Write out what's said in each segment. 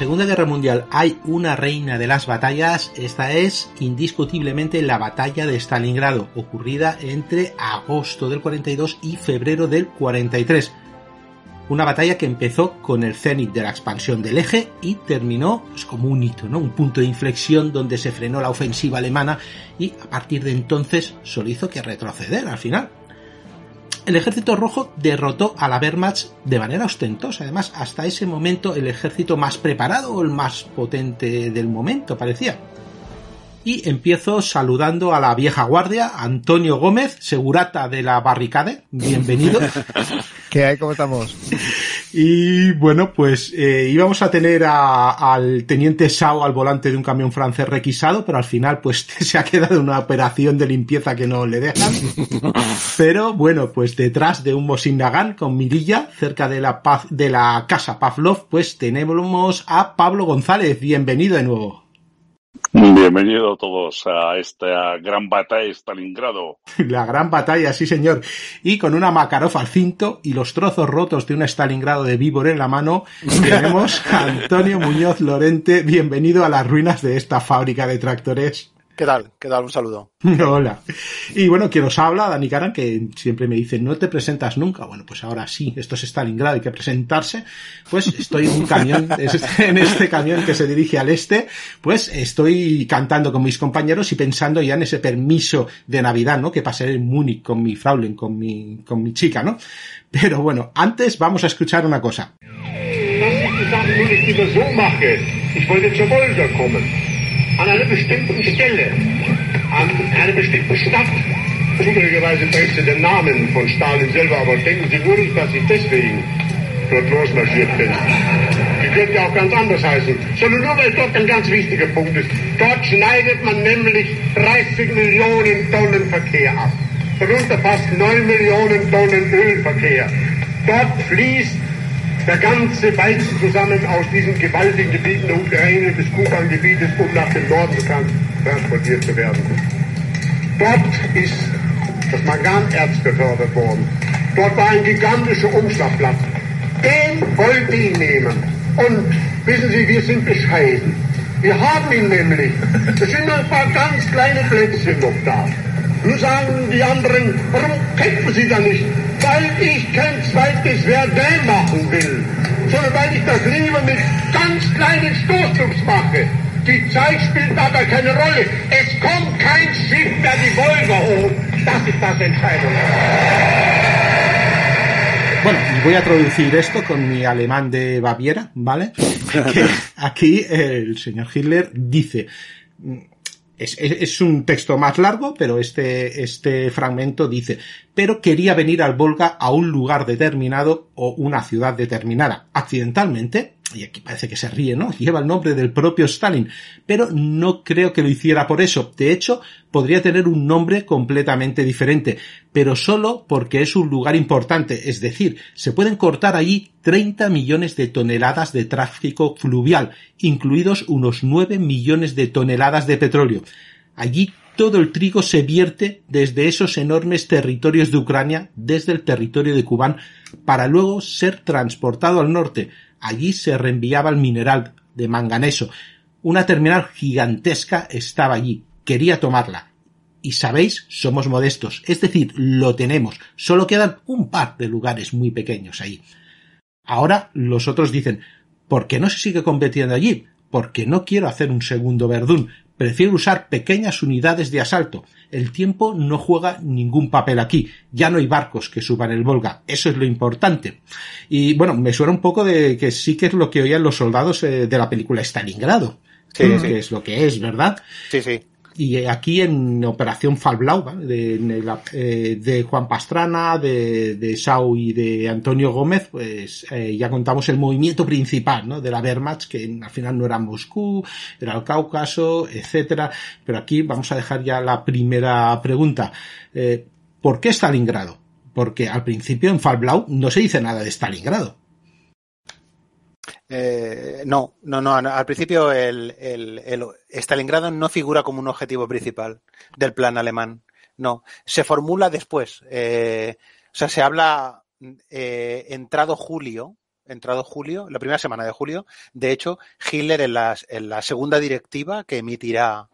Segunda Guerra Mundial hay una reina de las batallas, esta es indiscutiblemente la batalla de Stalingrado, ocurrida entre agosto del 42 y febrero del 43. Una batalla que empezó con el cenit de la expansión del eje y terminó pues, como un hito, ¿no? un punto de inflexión donde se frenó la ofensiva alemana y a partir de entonces solo hizo que retroceder al final el ejército rojo derrotó a la Wehrmacht de manera ostentosa. Además, hasta ese momento el ejército más preparado o el más potente del momento parecía y empiezo saludando a la vieja guardia, Antonio Gómez, segurata de la barricade. Bienvenido. ¿Qué hay? ¿Cómo estamos? Y bueno, pues eh, íbamos a tener al teniente Sao al volante de un camión francés requisado, pero al final pues se ha quedado una operación de limpieza que no le dejan. pero bueno, pues detrás de un Mosin con mirilla, cerca de la, paz, de la casa Pavlov, pues tenemos a Pablo González. Bienvenido de nuevo. Bienvenido a todos a esta gran batalla de Stalingrado. La gran batalla, sí señor. Y con una macarofa al cinto y los trozos rotos de un Stalingrado de víbor en la mano, tenemos a Antonio Muñoz Lorente. Bienvenido a las ruinas de esta fábrica de tractores. ¿Qué tal? Un saludo. Hola. Y bueno, quien os habla, Dani Karan, que siempre me dice, no te presentas nunca. Bueno, pues ahora sí, esto es Stalingrado, hay que presentarse. Pues estoy en un camión, este, en este camión que se dirige al este, pues estoy cantando con mis compañeros y pensando ya en ese permiso de Navidad, ¿no? Que pasaré en Múnich con mi Fraulein, con mi, con mi chica, ¿no? Pero bueno, antes vamos a escuchar una cosa. an einer bestimmten Stelle, an einer bestimmten Stadt. Zufälligerweise trägt sie den Namen von Stalin selber, aber denken Sie nur nicht, dass ich deswegen dort losmarschiert bin. Die könnte ja auch ganz anders heißen, sondern nur weil dort ein ganz wichtiger Punkt ist. Dort schneidet man nämlich 30 Millionen Tonnen Verkehr ab. Darunter fast 9 Millionen Tonnen Ölverkehr. Dort fließt der ganze Weizen zusammen aus diesen gewaltigen Gebieten der Ukraine des Kuban-Gebietes, um nach dem Norden kann, transportiert zu werden. Dort ist das Manganerz befördert worden. Dort war ein gigantischer Umschlagplatz. Den wollte ich nehmen. Und wissen Sie, wir sind bescheiden. Wir haben ihn nämlich. Es sind noch ein paar ganz kleine Plätze noch da. Nun sagen die anderen, warum kämpfen Sie da nicht? Weil ich kein zweites Verdun machen will, sondern weil ich das lieber mit ganz kleinen Stoßdrucks mache. Die Zeit spielt dabei keine Rolle. Es kommt kein Schiff mehr die Wolga hoch. Das ist das Entscheidende. Bueno, voy a traducir esto con mi alemán de Baviera, ¿vale? Que aquí el señor Hitler dice, es, un texto más largo, pero este, este fragmento dice, pero quería venir al Volga a un lugar determinado o una ciudad determinada. Accidentalmente, y aquí parece que se ríe, ¿no? Lleva el nombre del propio Stalin, pero no creo que lo hiciera por eso. De hecho, podría tener un nombre completamente diferente, pero solo porque es un lugar importante, es decir, se pueden cortar allí 30 millones de toneladas de tráfico fluvial, incluidos unos 9 millones de toneladas de petróleo. Allí todo el trigo se vierte desde esos enormes territorios de Ucrania, desde el territorio de Cubán, para luego ser transportado al norte. Allí se reenviaba el mineral de manganeso. Una terminal gigantesca estaba allí. Quería tomarla. Y sabéis, somos modestos. Es decir, lo tenemos. Solo quedan un par de lugares muy pequeños ahí. Ahora los otros dicen, ¿por qué no se sigue competiendo allí? Porque no quiero hacer un segundo Verdún, Prefiero usar pequeñas unidades de asalto. El tiempo no juega ningún papel aquí. Ya no hay barcos que suban el Volga. Eso es lo importante. Y bueno, me suena un poco de que sí que es lo que oían los soldados eh, de la película Stalingrado. que es lo que es, ¿verdad? Sí, sí y aquí en Operación Falblau, eh, de, Juan Pastrana, de, de Sau y de Antonio Gómez, pues eh, ya contamos el movimiento principal de la Wehrmacht, que al final no era Moscú, era el Cáucaso, etcétera. Pero aquí vamos a dejar ya la primera pregunta. Eh, ¿Por qué Stalingrado? Porque al principio en Falblau no se dice nada de Stalingrado. Eh, no, no, no. Al principio el, el, Stalingrado no figura como un objetivo principal del plan alemán. No, se formula después. Eh, o sea, se habla eh, entrado julio, entrado julio, la primera semana de julio. De hecho, Hitler en, en la segunda directiva que emitirá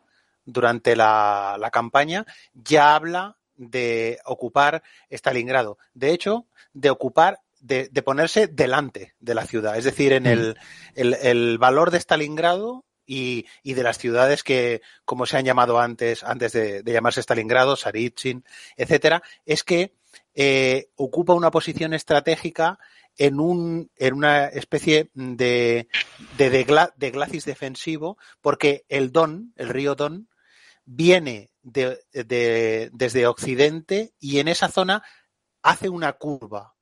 durante la, la campaña ya habla de ocupar Stalingrado. De hecho, de ocupar de, ponerse delante de la ciudad, es decir, en mm. el, valor de Stalingrado y, de las ciudades que, como se han llamado antes, antes de, llamarse Stalingrado, Sarichin, etcétera, es que eh, ocupa una posición estratégica en, un, en una especie de, de, glacis defensivo, porque el Don, el río Don, viene de, desde Occidente y en esa zona hace una curva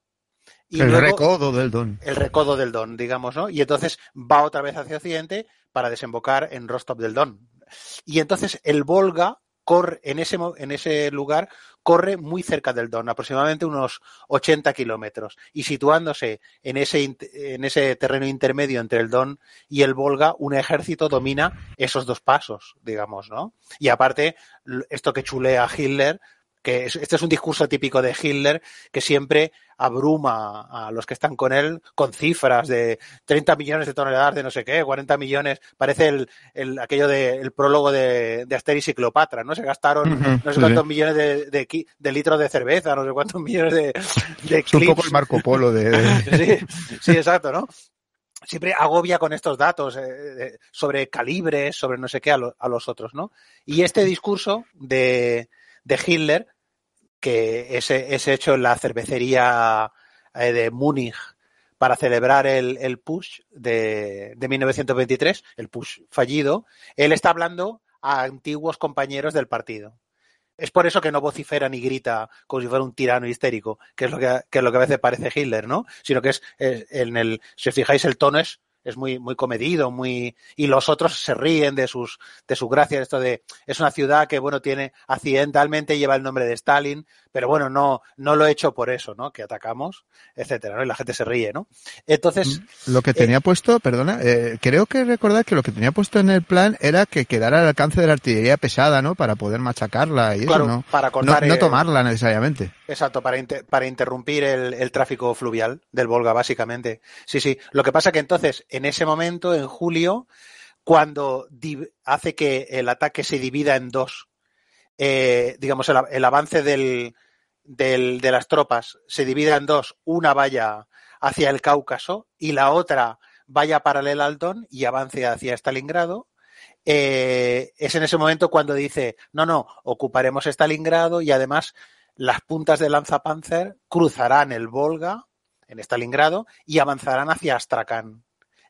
el recodo del Don. El recodo del Don, digamos, ¿no? Y entonces va otra vez hacia Occidente para desembocar en Rostov del Don. Y entonces el Volga corre, en ese, en ese lugar, corre muy cerca del Don, aproximadamente unos 80 kilómetros. Y situándose en ese, en ese terreno intermedio entre el Don y el Volga, un ejército domina esos dos pasos, digamos, ¿no? Y aparte, esto que chulea Hitler que este es un discurso típico de Hitler que siempre abruma a los que están con él con cifras de 30 millones de toneladas de no sé qué, 40 millones, parece el, aquello del el prólogo de, de, Asterix y Cleopatra, ¿no? Se gastaron no sé cuántos millones de, de, litros de cerveza, no sé cuántos millones de... Es un poco el Marco Polo de... sí, sí, exacto, ¿no? siempre agobia con estos datos eh, sobre calibres, sobre no sé qué a, a, los otros, ¿no? Y este discurso de, de Hitler que ese, hecho en la cervecería eh, de Múnich para celebrar el, push de, 1923, el push fallido, él está hablando a antiguos compañeros del partido. Es por eso que no vocifera ni grita como si fuera un tirano histérico, que es lo que, es lo que a veces parece Hitler, ¿no? Sino que es, es en el, si os fijáis, el tono es es muy, muy comedido, muy, y los otros se ríen de sus, de sus gracias esto de, es una ciudad que, bueno, tiene, accidentalmente lleva el nombre de Stalin, pero bueno, no, no lo he hecho por eso, ¿no? Que atacamos, etcétera, ¿no? Y la gente se ríe, ¿no? Entonces. Mm, lo que eh, tenía puesto, perdona, eh, creo que recordar que lo que tenía puesto en el plan era que quedara al alcance de la artillería pesada, ¿no? Para poder machacarla y eso, ¿no? Para no, tomarla necesariamente. Exacto, para, para interrumpir el, tráfico fluvial del Volga, básicamente. Sí, sí. Lo que pasa que entonces, en ese momento, en julio, cuando hace que el ataque se divida en dos, eh, digamos, el, avance del, del, de las tropas se divida en dos, una vaya hacia el Cáucaso y la otra vaya paralela al Don y avance hacia Stalingrado. Eh, es en ese momento cuando dice, no, no, ocuparemos Stalingrado y además las puntas de lanza panzer cruzarán el Volga en Stalingrado y avanzarán hacia Astrakhan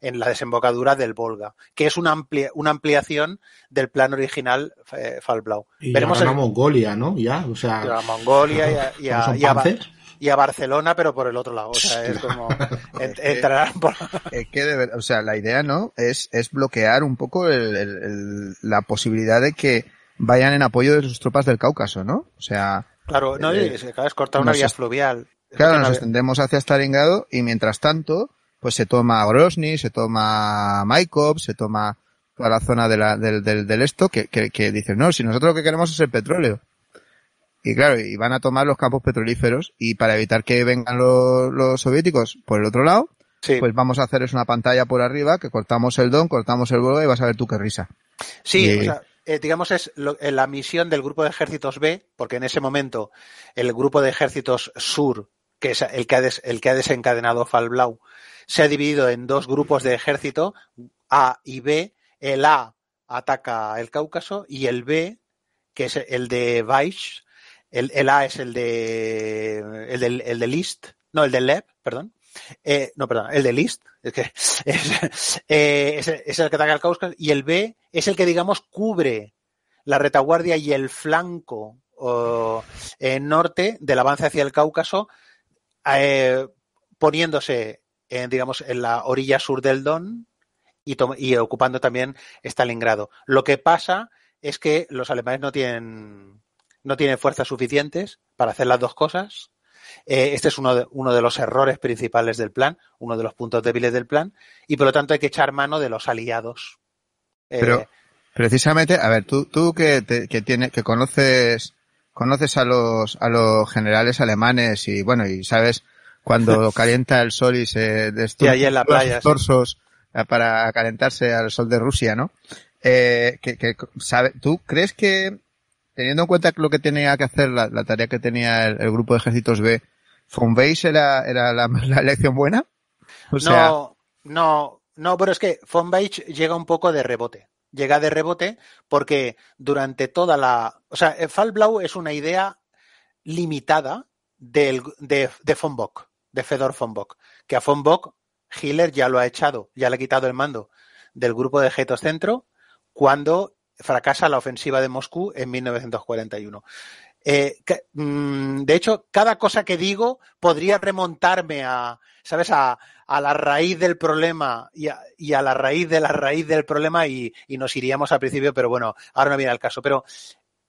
en la desembocadura del Volga, que es una, ampliación del plan original eh, Falblau. Y Veremos a Mongolia, ¿no? Ya, o sea, y a Mongolia y a, Barcelona, pero por el otro lado. O sea, es como entrarán por... es de o sea, la idea, ¿no? Es, es bloquear un poco la posibilidad de que vayan en apoyo de sus tropas del Cáucaso, ¿no? O sea... Claro, no, eh, es, cortar una vía fluvial. Claro, nos extendemos hacia Stalingrado y mientras tanto pues se toma Grosny, se toma Maikov, se toma toda la zona del, del, del, esto, que, dicen, no, si nosotros lo que queremos es el petróleo. Y claro, y van a tomar los campos petrolíferos y para evitar que vengan los, soviéticos por el otro lado, pues vamos a hacerles una pantalla por arriba, que cortamos el don, cortamos el vuelo y vas a ver tú qué risa. Sí, eh, digamos es eh, la misión del grupo de ejércitos B, porque en ese momento el grupo de ejércitos sur, que es el que ha, des, el que ha desencadenado Falblau, se ha dividido en dos grupos de ejército, A y B. El A ataca el Cáucaso y el B, que es el de Weiss el, A es el de, el de, List, no, el de Leb, perdón. Eh, no, perdón, el de List, es, que eh, es, el que ataca el Cáucaso, y el B es el que, digamos, cubre la retaguardia y el flanco eh, norte del avance hacia el Cáucaso, poniéndose en, digamos, en la orilla sur del Don y, ocupando también Stalingrado. Lo que pasa es que los alemanes no tienen, no tienen fuerzas suficientes para hacer las dos cosas. Eh, este es uno de, uno de los errores principales del plan, uno de los puntos débiles del plan, y por lo tanto hay que echar mano de los aliados. Eh, Pero precisamente, a ver, tú, tú que, que, que conoces, conoces a los, a los generales alemanes y bueno, y sabes cuando calienta el sol y se destruye los torsos eh, para calentarse al sol de Rusia, ¿no? Eh, que, que, sabe, ¿Tú crees que, teniendo en cuenta lo que tenía que hacer, la, tarea que tenía el, grupo de ejércitos B, Von era, era la, elección buena? no, no, no, pero es que Fonbeis llega un poco de rebote llega de rebote porque durante toda la. O sea, eh, Falblau es una idea limitada del, de, de, von Bock de Fedor von Bock, que a von Bock Hitler ya lo ha echado, ya le ha quitado el mando del grupo de Geto Centro cuando fracasa la ofensiva de Moscú en 1941. Eh, mm, de hecho, cada cosa que digo podría remontarme a, ¿sabes? A, la raíz del problema y a, la raíz de la raíz del problema y, nos iríamos al principio, pero bueno, ahora no viene al caso. Pero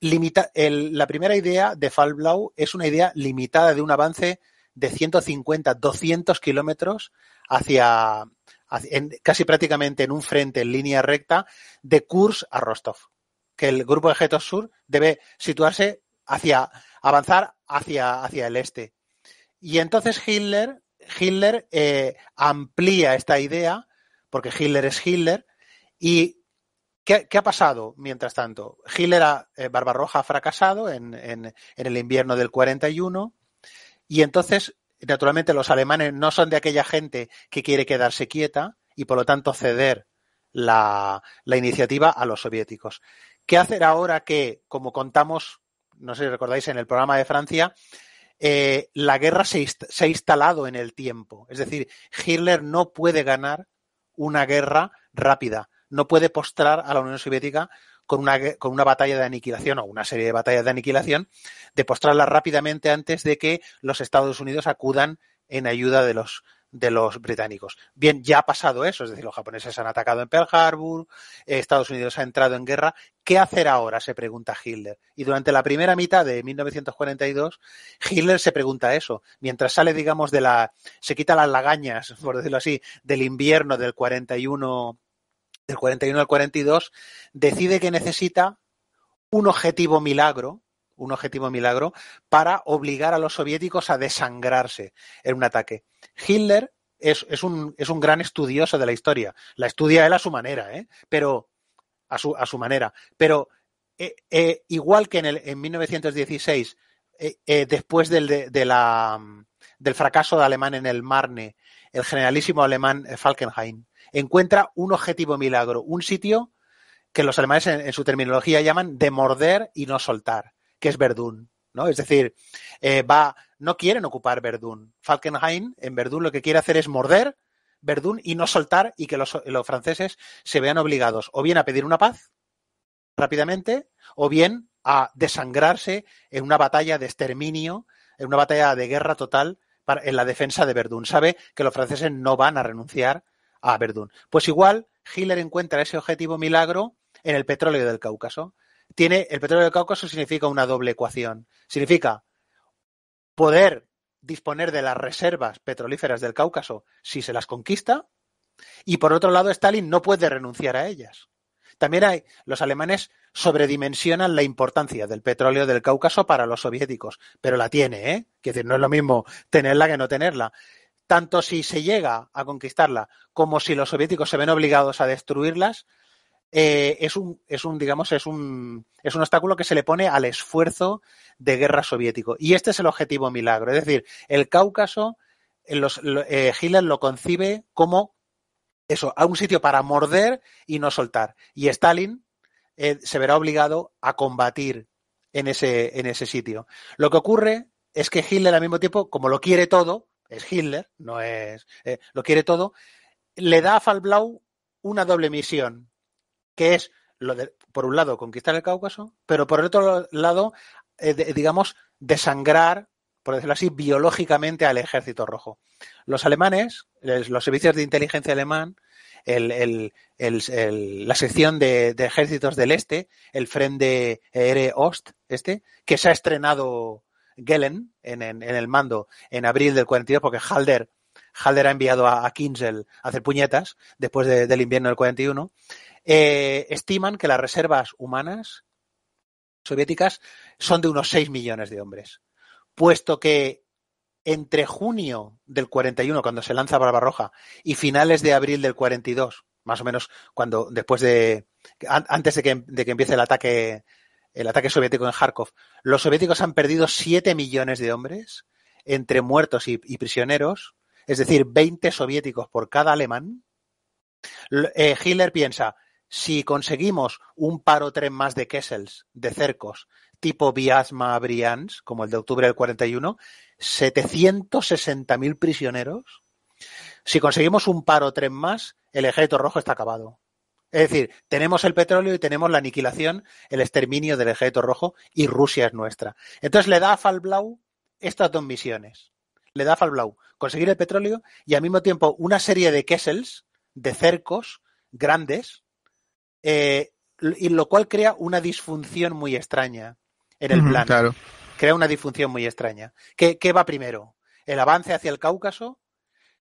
la primera idea de Falblau es una idea limitada de un avance de 150, 200 kilómetros hacia, casi prácticamente en un frente en línea recta de Kurs a Rostov. Que el grupo de Sur debe situarse hacia, avanzar hacia, hacia el este. Y entonces Hitler, Hitler eh, amplía esta idea, porque Hitler es Hitler, y ¿Qué, ha pasado mientras tanto? Hitler, a eh, Barbarroja, ha fracasado en, en, en, el invierno del 41. Y entonces, naturalmente, los alemanes no son de aquella gente que quiere quedarse quieta y, por lo tanto, ceder la, iniciativa a los soviéticos. ¿Qué hacer ahora que, como contamos, no sé si recordáis, en el programa de Francia, eh, la guerra se, se, ha instalado en el tiempo. Es decir, Hitler no puede ganar una guerra rápida, no puede postrar a la Unión Soviética con una, con una batalla de aniquilación o una serie de batallas de aniquilación, de postrarla rápidamente antes de que los Estados Unidos acudan en ayuda de los, de los británicos. Bien, ya ha pasado eso, es decir, los japoneses han atacado en Pearl Harbor, Estados Unidos ha entrado en guerra. ¿Qué hacer ahora? se pregunta Hitler. Y durante la primera mitad de 1942, Hitler se pregunta eso. Mientras sale, digamos, de la. se quita las lagañas, por decirlo así, del invierno del 41 del 41 al 42, decide que necesita un objetivo milagro, un objetivo milagro, para obligar a los soviéticos a desangrarse en un ataque. Hitler es, un, es un, gran estudioso de la historia. La estudia él a su manera, ¿eh? pero a su, a su manera. Pero eh, eh, igual que en, el, en 1916, después del, de, la, mm, del fracaso de Alemán en el Marne, el generalísimo alemán Falkenhayn encuentra un objetivo milagro, un sitio que los alemanes en, su terminología llaman de morder y no soltar, que es Verdún. ¿no? Es decir, eh, va, no quieren ocupar Verdún. Falkenhayn en Verdún lo que quiere hacer es morder Verdún y no soltar y que los, franceses se vean obligados o bien a pedir una paz rápidamente o bien a desangrarse en una batalla de exterminio, en una batalla de guerra total para, en la defensa de Verdún. Sabe que los franceses no van a renunciar Ah, pues igual, Hitler encuentra ese objetivo milagro en el petróleo del Cáucaso. Tiene, el petróleo del Cáucaso significa una doble ecuación. Significa poder disponer de las reservas petrolíferas del Cáucaso si se las conquista, y por otro lado, Stalin no puede renunciar a ellas. También hay, los alemanes sobredimensionan la importancia del petróleo del Cáucaso para los soviéticos, pero la tiene, ¿eh? decir, no es lo mismo tenerla que no tenerla tanto si se llega a conquistarla como si los soviéticos se ven obligados a destruirlas, eh, es un, es un, digamos, es un, es un obstáculo que se le pone al esfuerzo de guerra soviético. Y este es el objetivo milagro. Es decir, el Cáucaso, eh, los, eh, Hitler lo concibe como eso, a un sitio para morder y no soltar. Y Stalin se verá obligado a combatir en ese, en ese sitio. Lo que ocurre es que Hitler al mismo tiempo, como lo quiere todo, es Hitler, no es. Eh, lo quiere todo. Le da a Falblau una doble misión, que es, lo por un lado, conquistar el Cáucaso, pero por el otro lado, eh, digamos, desangrar, por decirlo así, biológicamente al ejército rojo. Los alemanes, los servicios de inteligencia alemán, la sección de, ejércitos del este, el Frente Ere Ost, este, que se ha estrenado Gelen en, el mando en abril del 42, porque Halder, Halder ha enviado a, Kinzel a hacer puñetas después del invierno del 41, eh, estiman que las reservas humanas soviéticas son de unos 6 millones de hombres, puesto que entre junio del 41, cuando se lanza Barbarroja, y finales de abril del 42, más o menos cuando después de antes de que, de que empiece el ataque el ataque soviético en Kharkov, los soviéticos han perdido 7 millones de hombres entre muertos y, prisioneros, es decir, 20 soviéticos por cada alemán. Eh, Hitler piensa, si conseguimos un paro tres más de Kessels, de cercos, tipo Biasma-Brians, como el de octubre del 41, 760.000 prisioneros. Si conseguimos un paro tres más, el ejército rojo está acabado. Es decir, tenemos el petróleo y tenemos la aniquilación, el exterminio del ejército rojo y Rusia es nuestra. Entonces le da a Falblau estas dos misiones. Le da a Falblau conseguir el petróleo y al mismo tiempo una serie de kessels, de cercos grandes, eh, y lo cual crea una disfunción muy extraña en el plan. Claro. Crea una disfunción muy extraña. ¿Qué, va primero? ¿El avance hacia el Cáucaso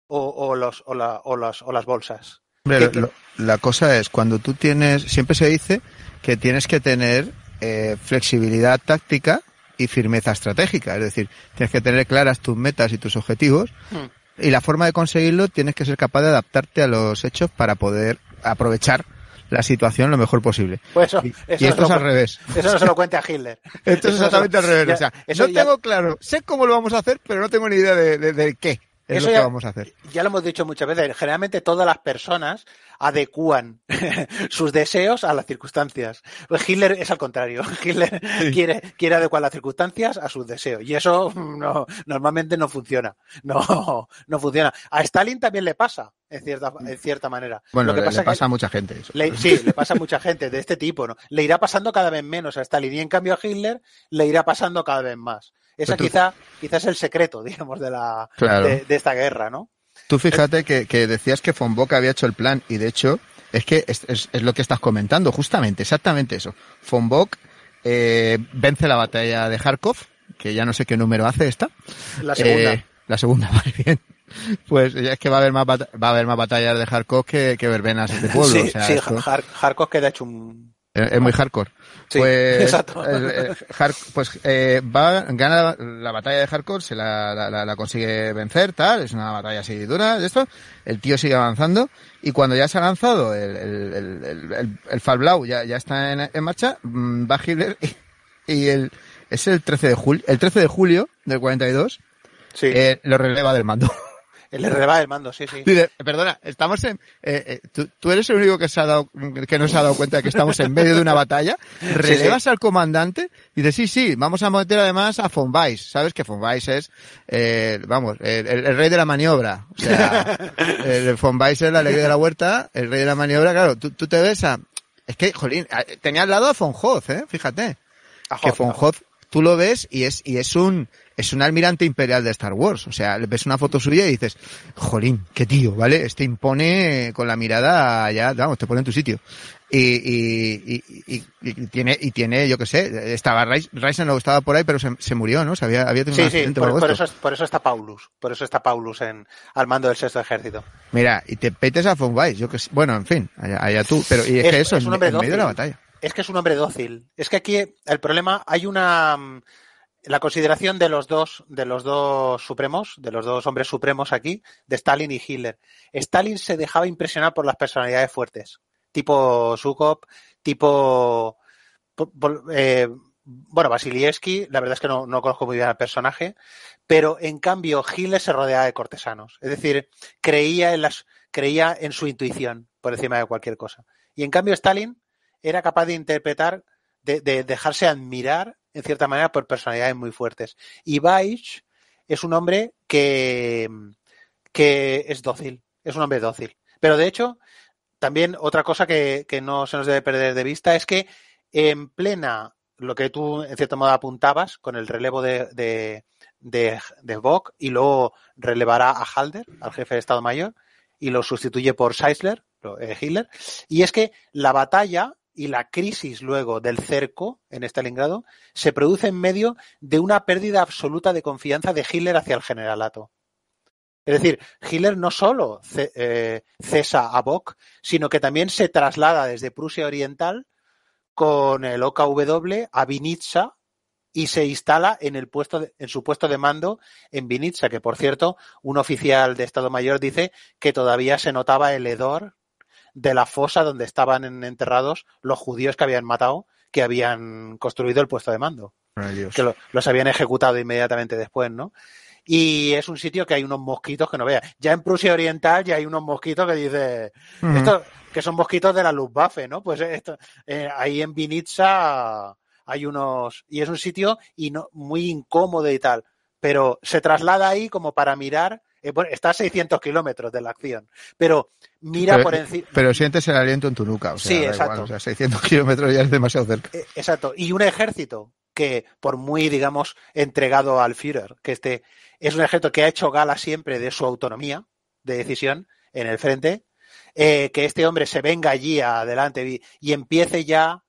o, o las bolsas? hombre la cosa es, cuando tú tienes, siempre se dice que tienes que tener eh, flexibilidad táctica y firmeza estratégica, es decir, tienes que tener claras tus metas y tus objetivos hmm. y la forma de conseguirlo tienes que ser capaz de adaptarte a los hechos para poder aprovechar la situación lo mejor posible. Pues y, esto es al revés. Eso no se lo cuente a Hitler. esto es exactamente al revés. no tengo claro, sé cómo lo vamos a hacer, pero no tengo ni idea de qué. Es lo que ya, vamos a hacer. Ya lo hemos dicho muchas veces. Generalmente todas las personas adecúan sus deseos a las circunstancias. Hitler es al contrario. Hitler quiere, quiere adecuar las circunstancias a sus deseos. Y eso mm, no, normalmente no funciona. No, no funciona. A Stalin también le pasa, en cierta, en cierta manera. Bueno, lo que le, pasa, pasa a mucha gente. sí, le pasa a mucha gente de este tipo. Le irá pasando cada vez menos a Stalin. Y en cambio a Hitler le irá pasando cada vez más. Esa quizá, quizás es el secreto, digamos, de, la, de, esta guerra, ¿no? Tú fíjate que, que decías que Von había hecho el plan y de hecho es que es, es, lo que estás comentando, justamente, exactamente eso. Von eh, vence la batalla de Kharkov, que ya no sé qué número hace esta. La segunda. Eh, la segunda, bien. Pues es que va a haber más va a haber más batallas de Kharkov que, que verbenas de este pueblo. Sí, queda hecho un... Es, es muy hardcore pues, eh, pues eh, va, gana la batalla de Hardcore, se la, la, consigue vencer, tal, es una batalla así dura, esto. El tío sigue avanzando y cuando ya se ha lanzado el, el, el, el, ya, ya está en, marcha, mm, va Hitler y, el, es el 13 de julio, el 13 de julio del 42, sí. Eh, lo releva del mando. El reba el mando, sí, sí. Eh, perdona, estamos en. Eh, eh tú, eres el único que, se ha dado, que no se ha dado cuenta de que estamos en medio de una batalla. Relevas al comandante y dices, sí, sí, vamos a meter además a Fonbais. Sabes que Fonbais es, eh, vamos, el, rey de la maniobra. O sea, el es la ley de la huerta, el rey de la maniobra, claro. Tú, te ves a. Es que, jolín, tenía al lado a Fonjoz, ¿eh? Fíjate. A que Fonjoz tú lo ves y es, y es un, es un almirante imperial de Star Wars. O sea, le ves una foto suya y dices, jolín, qué tío, ¿vale? Este impone eh, con la mirada, ya, vamos, te pone en tu sitio. Y, y, y, tiene, y tiene, yo qué sé, estaba Ryzen, no estaba por ahí, pero se, murió, ¿no? se había, había, tenido sí, sí, por, eso, por eso está Paulus, por eso está Paulus en, al mando del sexto ejército. Mira, y te petes a Von yo que sé, bueno, en fin, allá, tú, pero y es, que eso, es, en medio de la batalla es que es un hombre dócil. Es que aquí el problema, hay una mm, la consideración de los dos, de los dos supremos, de los dos hombres supremos aquí, de Stalin y Hitler. Stalin se dejaba impresionar por las personalidades fuertes, tipo Sukop, tipo eh, bueno, Vasilievski, la verdad es que no, no, conozco muy bien al personaje, pero en cambio Hitler se rodeaba de cortesanos. Es decir, creía en las, creía en su intuición por encima de cualquier cosa. Y en cambio Stalin era capaz de interpretar, de, dejarse admirar, en cierta manera, por personalidades muy fuertes. Y Weiss es un hombre que, que es dócil, es un hombre dócil. Pero de hecho, también otra cosa que, no se nos debe perder de vista es que en plena, lo que tú en cierto modo apuntabas con el relevo de, de, Bock y luego relevará a Halder, al jefe de Estado Mayor, y lo sustituye por Seisler, eh, Hitler. Y es que la batalla y la crisis luego del cerco en Stalingrado este se produce en medio de una pérdida absoluta de confianza de Hitler hacia el generalato. Es decir, Hitler no solo eh, cesa a Bock, sino que también se traslada desde Prusia Oriental con el OKW a Vinitsa y se instala en, el puesto en su puesto de mando en Vinitsa, que por cierto, un oficial de Estado Mayor dice que todavía se notaba el hedor de la fosa donde estaban enterrados los judíos que habían matado, que habían construido el puesto de mando. que los habían ejecutado inmediatamente después, ¿no? Y es un sitio que hay unos mosquitos que no veas. Ya en Prusia Oriental ya hay unos mosquitos que dice esto, que son mosquitos de la Luftwaffe, ¿no? Pues eh, esto, eh, ahí en Vinitsa hay unos y es un sitio y no, muy incómodo y tal, pero se traslada ahí como para mirar eh, está a 600 kilómetros de la acción, pero mira por eh, encima. Pero sientes el aliento en tu nuca, o sea, 600 kilómetros ya es demasiado cerca. Eh, exacto, y un ejército que, por muy, digamos, entregado al Führer, que este es un ejército que ha hecho gala siempre de su autonomía de decisión en el frente, que este hombre se venga allí adelante y, empiece ya.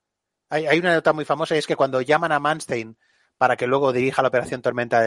Hay, una nota muy famosa y es que cuando llaman a Manstein para que luego dirija la operación Tormenta,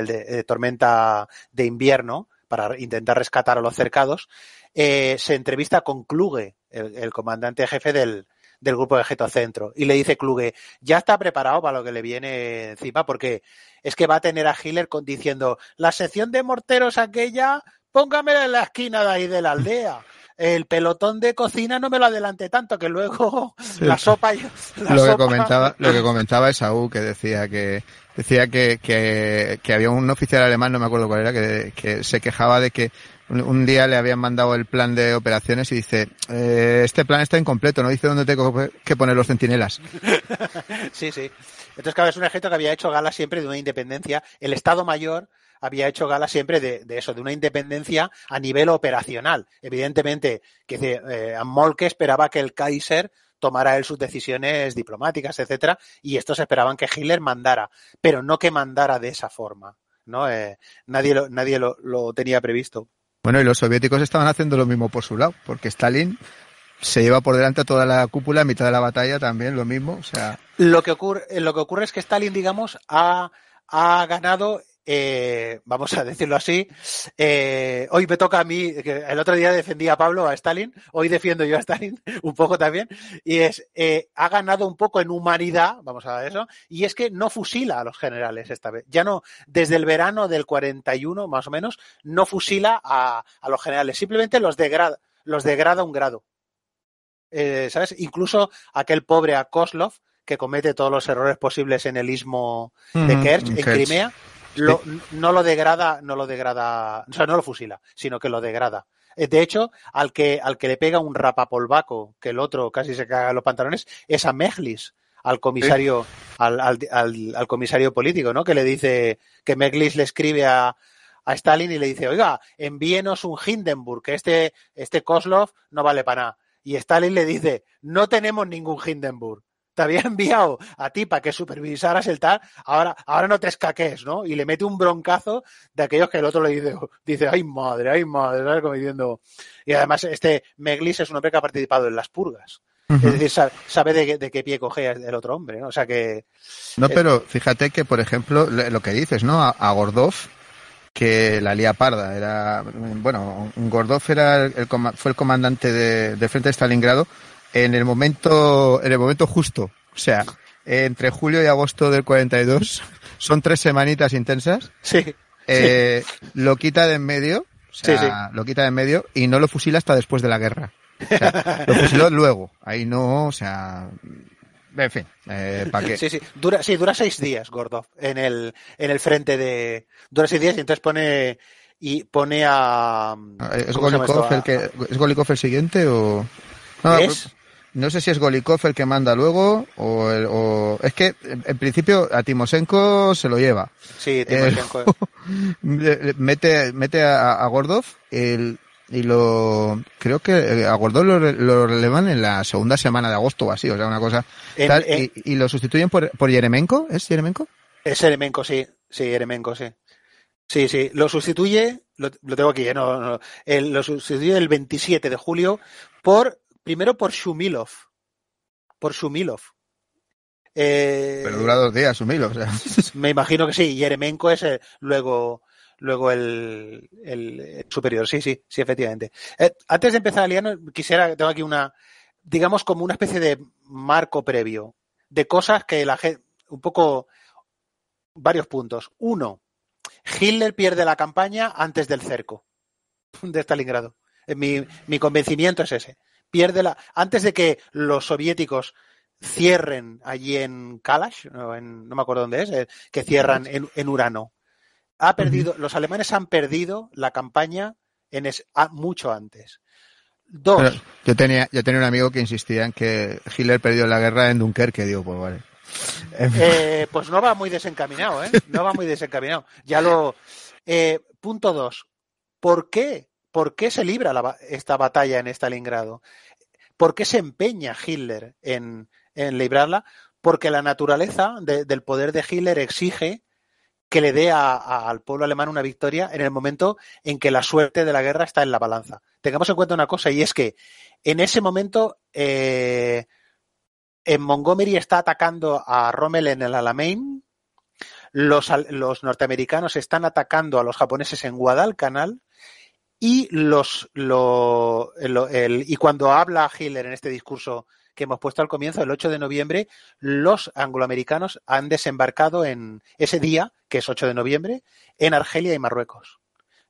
Tormenta de invierno, para intentar rescatar a los cercados, eh, se entrevista con Kluge, el, comandante jefe del, grupo de Geto Centro. Y le dice Kluge, ya está preparado para lo que le viene encima, porque es que va a tener a Hiller con, diciendo, la sección de morteros aquella, póngamela en la esquina de ahí de la aldea. el pelotón de cocina no me lo adelanté tanto, que luego la sopa... La lo, Que comentaba, lo que comentaba Esaú, que decía que decía que, que, había un oficial alemán, no me acuerdo cuál era, que, se quejaba de que un día le habían mandado el plan de operaciones y dice, eh, este plan está incompleto, no dice dónde tengo que poner los centinelas. sí, sí. Entonces, claro, es un ejército que había hecho gala siempre de una independencia. El Estado Mayor había hecho gala siempre de, eso, de una independencia a nivel operacional. Evidentemente, que eh, Molke esperaba que el Kaiser tomara él sus decisiones diplomáticas, etcétera, y estos esperaban que Hitler mandara, pero no que mandara de esa forma. ¿no? Eh, nadie lo, nadie lo, lo tenía previsto. Bueno, y los soviéticos estaban haciendo lo mismo por su lado, porque Stalin se lleva por delante toda la cúpula, en mitad de la batalla también, lo mismo. O sea... lo, que ocurre, lo que ocurre es que Stalin, digamos, ha, ha ganado eh, vamos a decirlo así, eh, hoy me toca a mí, el otro día defendí a Pablo, a Stalin, hoy defiendo yo a Stalin un poco también, y es, eh, ha ganado un poco en humanidad, vamos a ver eso, y es que no fusila a los generales esta vez, ya no, desde el verano del 41 más o menos, no fusila a, los generales, simplemente los degrada, los degrada un grado. ¿Sabes? Incluso aquel pobre a Koslov, que comete todos los errores posibles en el istmo de Kerch, en Crimea, no lo degrada, no lo degrada, o sea, no lo fusila, sino que lo degrada. Eh, de hecho, al que, al que le pega un rapapolvaco, que el otro casi se caga en los pantalones, es a Meglis, al comisario, al, comisario político, ¿no? Que le dice, que Meglis le escribe a, Stalin y le dice, oiga, envíenos un Hindenburg, que este, este Koslov no vale para nada. Y Stalin le dice, no tenemos ningún Hindenburg te había enviado a ti para que supervisaras el tal, ahora, ahora no te escaques, ¿no? Y le mete un broncazo de aquellos que el otro le dice, ay madre, ay madre, ¿sabes? diciendo. Y además, este Meglis es un hombre que ha participado en las purgas. Es decir, sabe, de, qué pie coge el otro hombre, ¿no? O sea que. No, pero fíjate que, por ejemplo, lo que dices, ¿no? A, Gordov, que la lía parda. Era, bueno, Gordov era fue el comandante de frente de Stalingrado, en el momento, en el momento justo. O sea, entre julio y agosto del 42 son tres semanitas intensas. Sí. Eh, Lo quita de en medio. sí, lo quita de en medio y no lo fusila hasta después de la guerra. O sea, lo fusiló luego. Ahí no, o sea, en fin, eh, ¿para qué? Sí, sí. Dura, sí, dura seis días, Gordov, en el, en el frente de. Dura seis días y entonces pone. Y pone a. Ah, ¿Es Golikov, el que, ¿Es el siguiente o.? ¿Es? No sé si es Golikov el que manda luego o, o... es que en principio a Timoshenko se lo lleva. Sí, eh, Timoshenko. mete mete a, Gordov el, y lo creo que eh, a Gordov lo, relevan en la segunda semana de agosto o así, o sea, una cosa Y, lo sustituyen por, por Yeremenko, ¿es Yeremenko? Es Yeremenko, sí, sí, Yeremenko, sí. Sí, sí, lo sustituye, lo, tengo aquí, ¿eh? no, lo sustituye el 27 de julio por Primero por Shumilov. Por Shumilov. Eh, Pero dura dos días, Shumilov. Me imagino que sí. Yeremenko es eh, luego, luego el, superior. Sí, sí, sí, efectivamente. Eh, antes de empezar, Liano, quisiera, tengo aquí una, digamos, como una especie de marco previo de cosas que la gente, un poco, varios puntos. Uno, Hitler pierde la campaña antes del cerco de Stalingrado. mi convencimiento es ese pierde la. Antes de que los soviéticos cierren allí en Kalash, no, en, no me acuerdo dónde es, eh, que cierran en, Urano. Ha perdido, los alemanes han perdido la campaña en mucho antes. Dos. yo tenía, yo tenía un amigo que insistía en que Hitler perdió la guerra en Dunkerque, digo, pues vale. Eh, pues no va muy desencaminado, ¿eh? No va muy desencaminado. Ya lo. Eh, punto dos. ¿Por qué ¿Por qué se libra esta batalla en Stalingrado? ¿Por qué se empeña Hitler en, librarla? Porque la naturaleza del poder de Hitler exige que le dé al pueblo alemán una victoria en el momento en que la suerte de la guerra está en la balanza. Tengamos en cuenta una cosa y es que en ese momento eh, en Montgomery está atacando a Rommel en el Alamein, los, los, norteamericanos están atacando a los japoneses en Guadalcanal y, los, el, y cuando habla Hitler en este discurso que hemos puesto al comienzo, el 8 de noviembre, los angloamericanos han desembarcado en ese día, que es 8 de noviembre, en Argelia y Marruecos.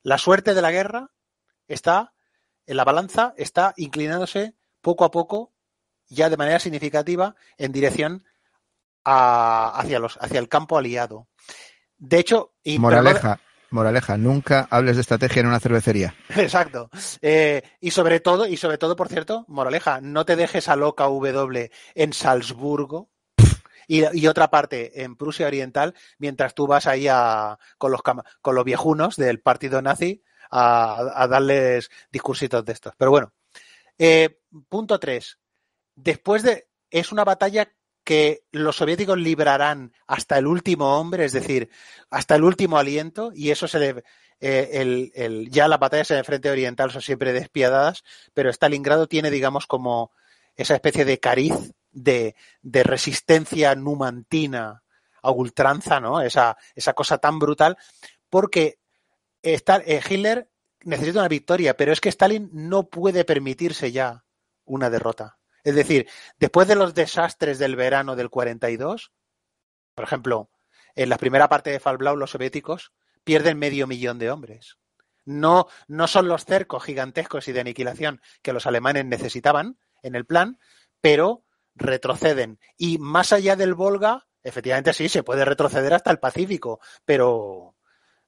La suerte de la guerra está, en la balanza está inclinándose poco a poco, ya de manera significativa, en dirección a, hacia, los, hacia el campo aliado. De hecho, moraleja, Moraleja, nunca hables de estrategia en una cervecería. Exacto. Eh, y sobre todo, y sobre todo, por cierto, Moraleja, no te dejes a loca W en Salzburgo y, otra parte en Prusia Oriental, mientras tú vas ahí a, con, los, con los viejunos del partido nazi a, a darles discursitos de estos. Pero bueno, eh, punto tres. Después de. Es una batalla que los soviéticos librarán hasta el último hombre, es decir, hasta el último aliento, y eso se debe. Eh, el, ya las batallas en el frente oriental son siempre despiadadas, pero Stalingrado tiene, digamos, como esa especie de cariz de, resistencia numantina a ultranza, ¿no? Esa, esa cosa tan brutal, porque eh, Hitler necesita una victoria, pero es que Stalin no puede permitirse ya una derrota. Es decir, después de los desastres del verano del 42, por ejemplo, en la primera parte de Falblau los soviéticos pierden medio millón de hombres. No, no son los cercos gigantescos y de aniquilación que los alemanes necesitaban en el plan, pero retroceden. Y más allá del Volga, efectivamente sí, se puede retroceder hasta el Pacífico, pero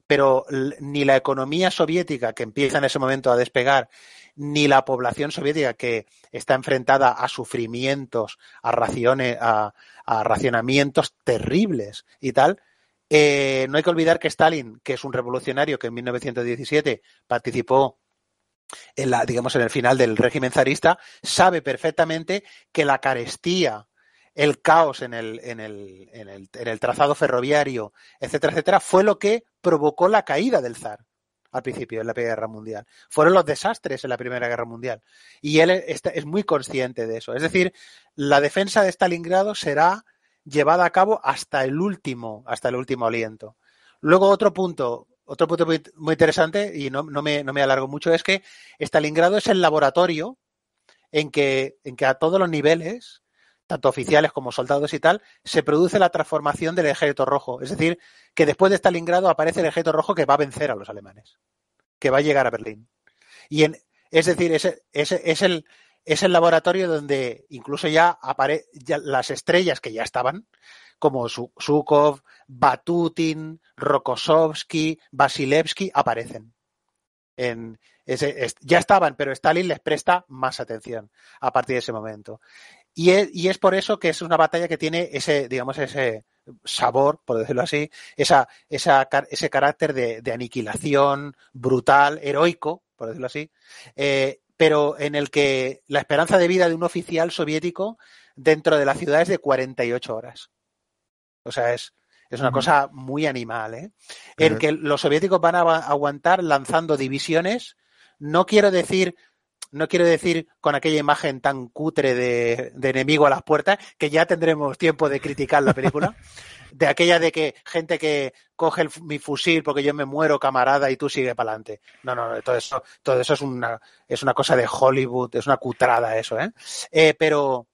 pero ni la economía soviética, que empieza en ese momento a despegar, ni la población soviética, que está enfrentada a sufrimientos, a, raciones, a, racionamientos terribles y tal, eh, no hay que olvidar que Stalin, que es un revolucionario que en 1917 participó en la, digamos, en el final del régimen zarista, sabe perfectamente que la carestía el caos en el, en el, en el, en el trazado ferroviario, etcétera, etcétera, fue lo que provocó la caída del zar al principio de la Primera Guerra Mundial. Fueron los desastres en la Primera Guerra Mundial. Y él es muy consciente de eso. Es decir, la defensa de Stalingrado será llevada a cabo hasta el último, hasta el último aliento. Luego otro punto, otro punto muy, interesante, y no, no, me, no, me, alargo mucho, es que Stalingrado es el laboratorio en que, en que a todos los niveles tanto oficiales como soldados y tal, se produce la transformación del ejército rojo. Es decir, que después de Stalingrado aparece el ejército rojo que va a vencer a los alemanes, que va a llegar a Berlín. Y en, es decir, ese, es, el, es el laboratorio donde incluso ya aparecen las estrellas que ya estaban, como Zhukov, Batutin, Rokossovsky, Vasilevsky, aparecen. En ya estaban, pero Stalin les presta más atención a partir de ese momento. Y es, por eso que es una batalla que tiene ese, digamos, ese sabor, por decirlo así, esa, esa ese carácter de, aniquilación brutal, heroico, por decirlo así, eh, pero en el que la esperanza de vida de un oficial soviético dentro de la ciudad es de 48 horas. O sea, es, es una cosa muy animal, ¿eh? En que los soviéticos van a aguantar lanzando divisiones. No quiero decir no quiero decir con aquella imagen tan cutre de, enemigo a las puertas, que ya tendremos tiempo de criticar la película, de aquella de que gente que coge mi fusil porque yo me muero, camarada, y tú sigue para adelante. No, no, todo eso, todo eso es una, es una cosa de Hollywood, es una cutrada eso, ¿eh? ¿eh? pero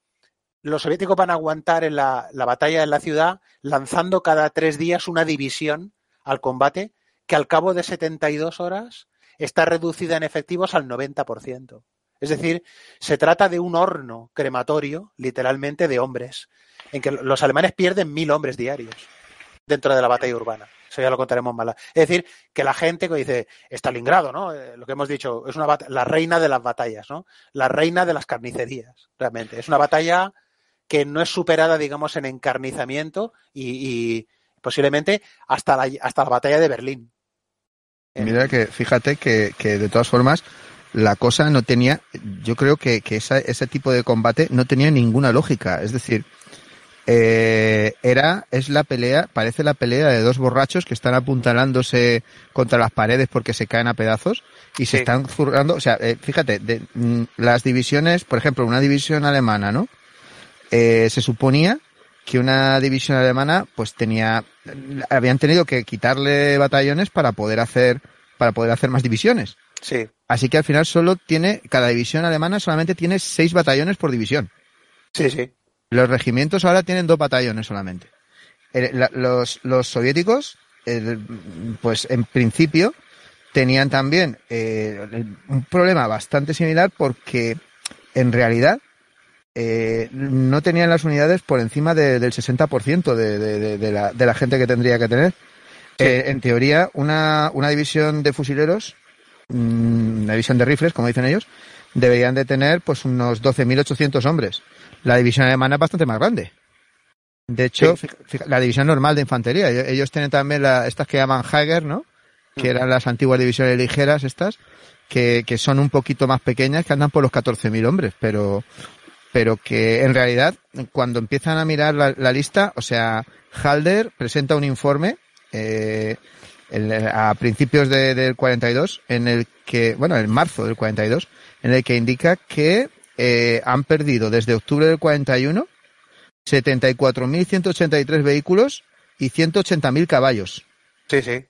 los soviéticos van a aguantar en la, la batalla en la ciudad lanzando cada tres días una división al combate que al cabo de 72 horas está reducida en efectivos al 90%. Es decir, se trata de un horno crematorio, literalmente, de hombres, en que los alemanes pierden mil hombres diarios dentro de la batalla urbana. Eso ya lo contaremos más. Es decir, que la gente que dice Stalingrado, ¿no? Eh, lo que hemos dicho, es una la reina de las batallas, ¿no? La reina de las carnicerías, realmente. Es una batalla que no es superada, digamos, en encarnizamiento y, posiblemente hasta hasta la batalla de Berlín. Mira que, fíjate que, que de todas formas, la cosa no tenía, yo creo que, que esa, ese tipo de combate no tenía ninguna lógica. Es decir, eh, era, es la pelea, parece la pelea de dos borrachos que están apuntalándose contra las paredes porque se caen a pedazos y se están zurrando. O sea, eh, fíjate, de, mm, las divisiones, por ejemplo, una división alemana, ¿no? Eh, se suponía que una división alemana pues tenía habían tenido que quitarle batallones para poder hacer para poder hacer más divisiones. Sí. Así que al final solo tiene cada división alemana solamente tiene seis batallones por división. Sí, sí. Los regimientos ahora tienen dos batallones solamente. los, los soviéticos, pues en principio tenían también eh, un problema bastante similar porque en realidad eh, no tenían las unidades por encima del 60% de, la, gente que tendría que tener. Eh, en teoría, una, división de fusileros, mm, una división de rifles, como dicen ellos, deberían de tener pues unos 12.800 hombres. La división alemana es bastante más grande. De hecho, la división normal de infantería, ellos tienen también estas que llaman Hager, ¿no? que mm. eran las antiguas divisiones ligeras estas, que, que, son un poquito más pequeñas, que andan por los 14.000 hombres, pero pero que en realidad cuando empiezan a mirar la, lista, o sea, Halder presenta un informe eh, a principios del 42, en el que, bueno, en marzo del 42, en el que indica que eh, han perdido desde octubre del 41 74.183 vehículos y 180.000 caballos. Sí, sí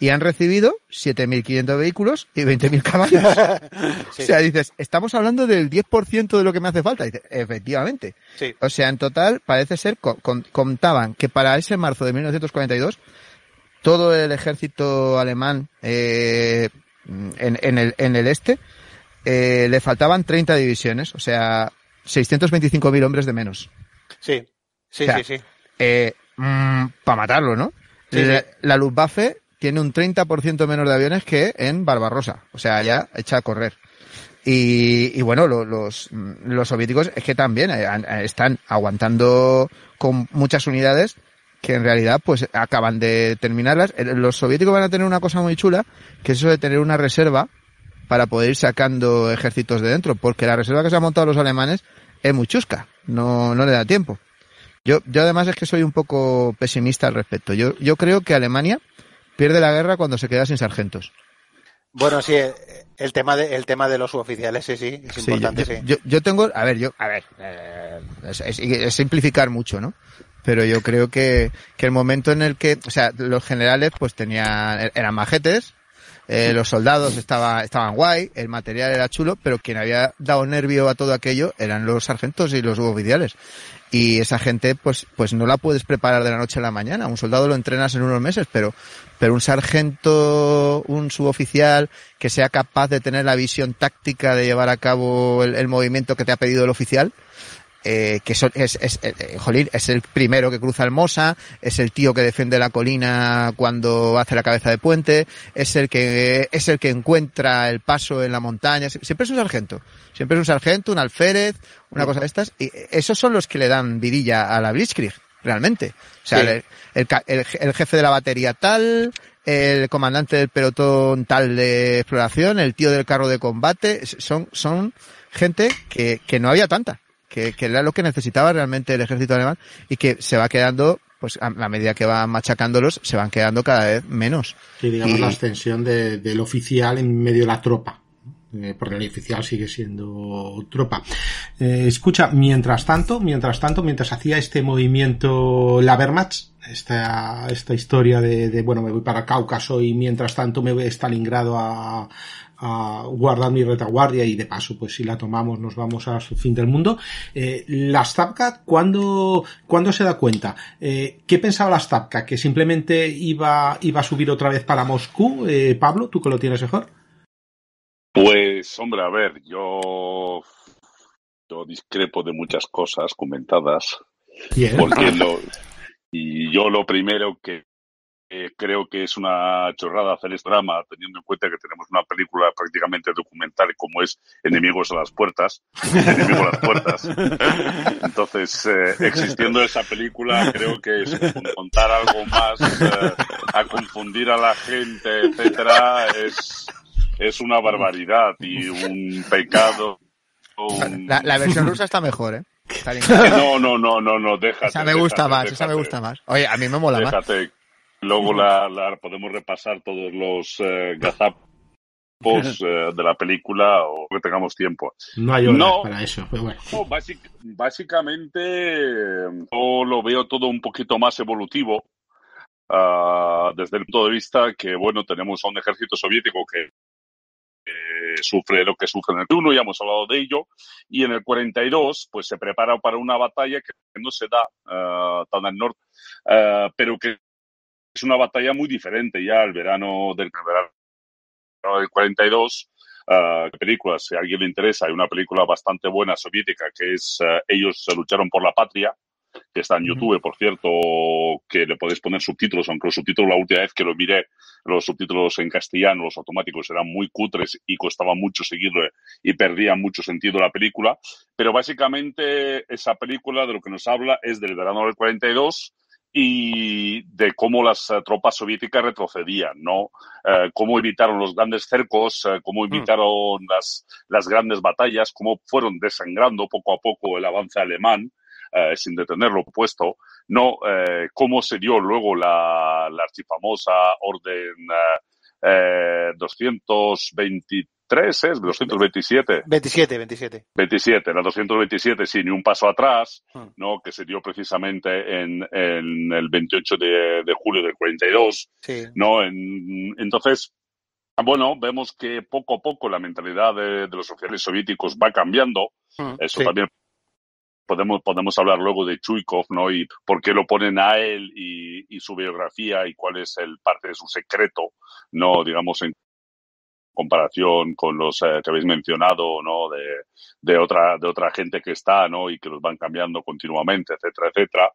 y han recibido 7.500 vehículos y 20.000 caballos. O sea, dices, estamos hablando del 10% de lo que me hace falta. efectivamente. O sea, en total, parece ser, contaban que para ese marzo de 1942, todo el ejército alemán eh, en, el, este eh, le faltaban 30 divisiones, o sea, 625.000 hombres de menos. Sí, sí, sí, sí. Eh, mm, para matarlo, ¿no? la Luftwaffe tiene un 30% menos de aviones que en Barbarossa. O sea, ya echa a correr. Y, bueno, los, mm, los soviéticos es que también eh, eh, están aguantando con muchas unidades que en realidad pues acaban de terminarlas. Eh, los soviéticos van a tener una cosa muy chula, que es eso de tener una reserva para poder ir sacando ejércitos de dentro, porque la reserva que se han montado los alemanes es muy chusca, no, no le da tiempo. Yo, yo además es que soy un poco pesimista al respecto. Yo, yo creo que Alemania Pierde la guerra cuando se queda sin sargentos. Bueno, sí, eh, el tema de, el tema de los suboficiales, sí, sí, es importante, sí. Yo, tengo, a ver, yo, a ver, eh, es, simplificar mucho, ¿no? Pero yo creo que, que el momento en el que, o sea, los generales pues tenían, er, eran majetes, eh, los soldados estaba, estaban guay, el material era chulo, pero quien había dado nervio a todo aquello eran los sargentos y los suboficiales y esa gente pues pues no la puedes preparar de la noche a la mañana un soldado lo entrenas en unos meses pero pero un sargento un suboficial que sea capaz de tener la visión táctica de llevar a cabo el, movimiento que te ha pedido el oficial eh, que es, es, eh, eh, jolín, es el primero que cruza el Mosa, es el tío que defiende la colina cuando hace la cabeza de puente, es el que, es el que encuentra el paso en la montaña, siempre es un sargento, siempre es un sargento, un alférez, una cosa de estas. Y esos son los que le dan vidilla a la Blitzkrieg, realmente. O sea, el, jefe de la batería tal, el comandante del pelotón tal de exploración, el tío del carro de combate, son, son gente que, que no había tanta. Que, que era lo que necesitaba realmente el ejército alemán y que se va quedando pues a, la medida que van machacándolos, se van quedando cada vez menos. digamos la extensión del oficial en medio de la tropa eh, porque el oficial sigue siendo tropa. Eh, escucha, mientras tanto, mientras tanto, mientras hacía este movimiento la Wehrmacht, esta, esta historia de, bueno, me voy para Cáucaso y mientras tanto me voy a Stalingrado a, a guardar mi retaguardia y de paso, pues si la tomamos nos vamos al fin del mundo. Eh, la Stavka, cuando se da cuenta? Eh, ¿Qué pensaba la Stavka? ¿Que simplemente iba, iba a subir otra vez para Moscú? Eh, Pablo, tú que lo tienes mejor. Pues, hombre, a ver, yo, discrepo de muchas cosas comentadas. Porque ah. y yo lo primero que eh, creo que es una chorrada hacer este drama, teniendo en cuenta que tenemos una película prácticamente documental como es Enemigos a las Puertas. Enemigos a las Puertas. Entonces, eh, existiendo esa película, creo que es contar algo más, eh, a confundir a la gente, etcétera, es es una barbaridad y un pecado. La, versión rusa está mejor, ¿eh? no, no, no, no, no, déjate. Esa me gusta más, esa me gusta más. Oye, a mí me mola más. Luego la, podemos repasar todos los eh, gazapos eh, de la película o que tengamos tiempo. No hay no, para eso. básicamente yo lo veo todo un poquito más evolutivo. Ah, desde el punto de vista que, bueno, tenemos a un ejército soviético que sufre lo que sufre en el 1, ya hemos hablado de ello, y en el 42 pues se prepara para una batalla que no se da eh, tan al norte, eh, pero que es una batalla muy diferente ya al verano del, verano del 42. Eh, películas, si a alguien le interesa, hay una película bastante buena soviética que es Ellos lucharon por la patria, que está en YouTube, por cierto, que le podéis poner subtítulos, aunque los subtítulos la última vez que lo miré, los subtítulos en castellano, los automáticos, eran muy cutres y costaba mucho seguirlo y perdía mucho sentido la película. Pero básicamente esa película de lo que nos habla es del verano del 42 y de cómo las eh, tropas soviéticas retrocedían, ¿no? Eh, cómo evitaron los grandes cercos, eh, cómo mm. evitaron las, las grandes batallas, cómo fueron desangrando poco a poco el avance alemán eh, sin detenerlo puesto, no eh, cómo se dio luego la, la archifamosa orden 223, eh, ¿es? 227. 27, 27. 27, la 227, sí, ni un paso atrás, hmm. ¿no? Que se dio precisamente en, en el 28 de, julio del 42, ¿no? entonces, bueno, vemos que poco a poco la mentalidad de, los oficiales soviéticos va cambiando. Hmm, Eso también podemos, podemos hablar luego de Chuikov, ¿no? Y por qué lo ponen a él y, y su biografía y cuál es el parte de su secreto, ¿no? Digamos, en comparación con los eh, que habéis mencionado, ¿no? De, otra, de otra gente que está, ¿no? Y que los van cambiando continuamente, etcétera, etcétera.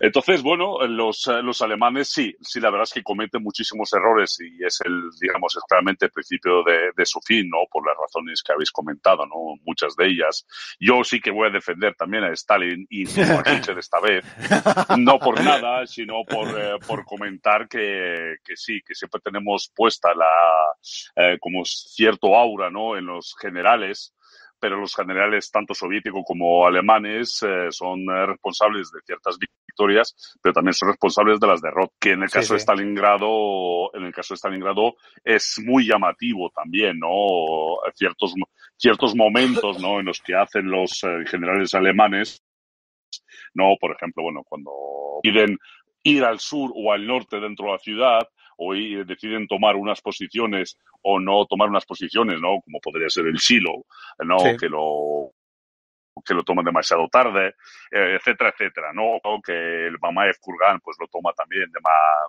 Entonces, bueno, los, eh, los alemanes sí, sí, la verdad es que cometen muchísimos errores y es el, digamos, es claramente el principio de, su fin, ¿no? Por las razones que habéis comentado, ¿no? Muchas de ellas. Yo sí que voy a defender también a Stalin y no a Hitler esta vez, no por nada, sino por, eh, por comentar que, que sí, que siempre tenemos puesta la... Eh, como cierto aura ¿no? en los generales, pero los generales, tanto soviéticos como alemanes, eh, son eh, responsables de ciertas victorias, pero también son responsables de las derrotas, que en el caso de Stalingrado, en el caso de Stalingrado es muy llamativo también, ¿no? Ciertos, ciertos momentos, ¿no? En los que hacen los generales alemanes, ¿no? Por ejemplo, bueno, cuando piden ir al sur o al norte dentro de la ciudad, o deciden tomar unas posiciones o no tomar unas posiciones, ¿no? Como podría ser el silo, ¿no? Que lo que lo toman demasiado tarde, eh, etcétera, etcétera, ¿no? que el Mamaev Kurgan pues lo toma también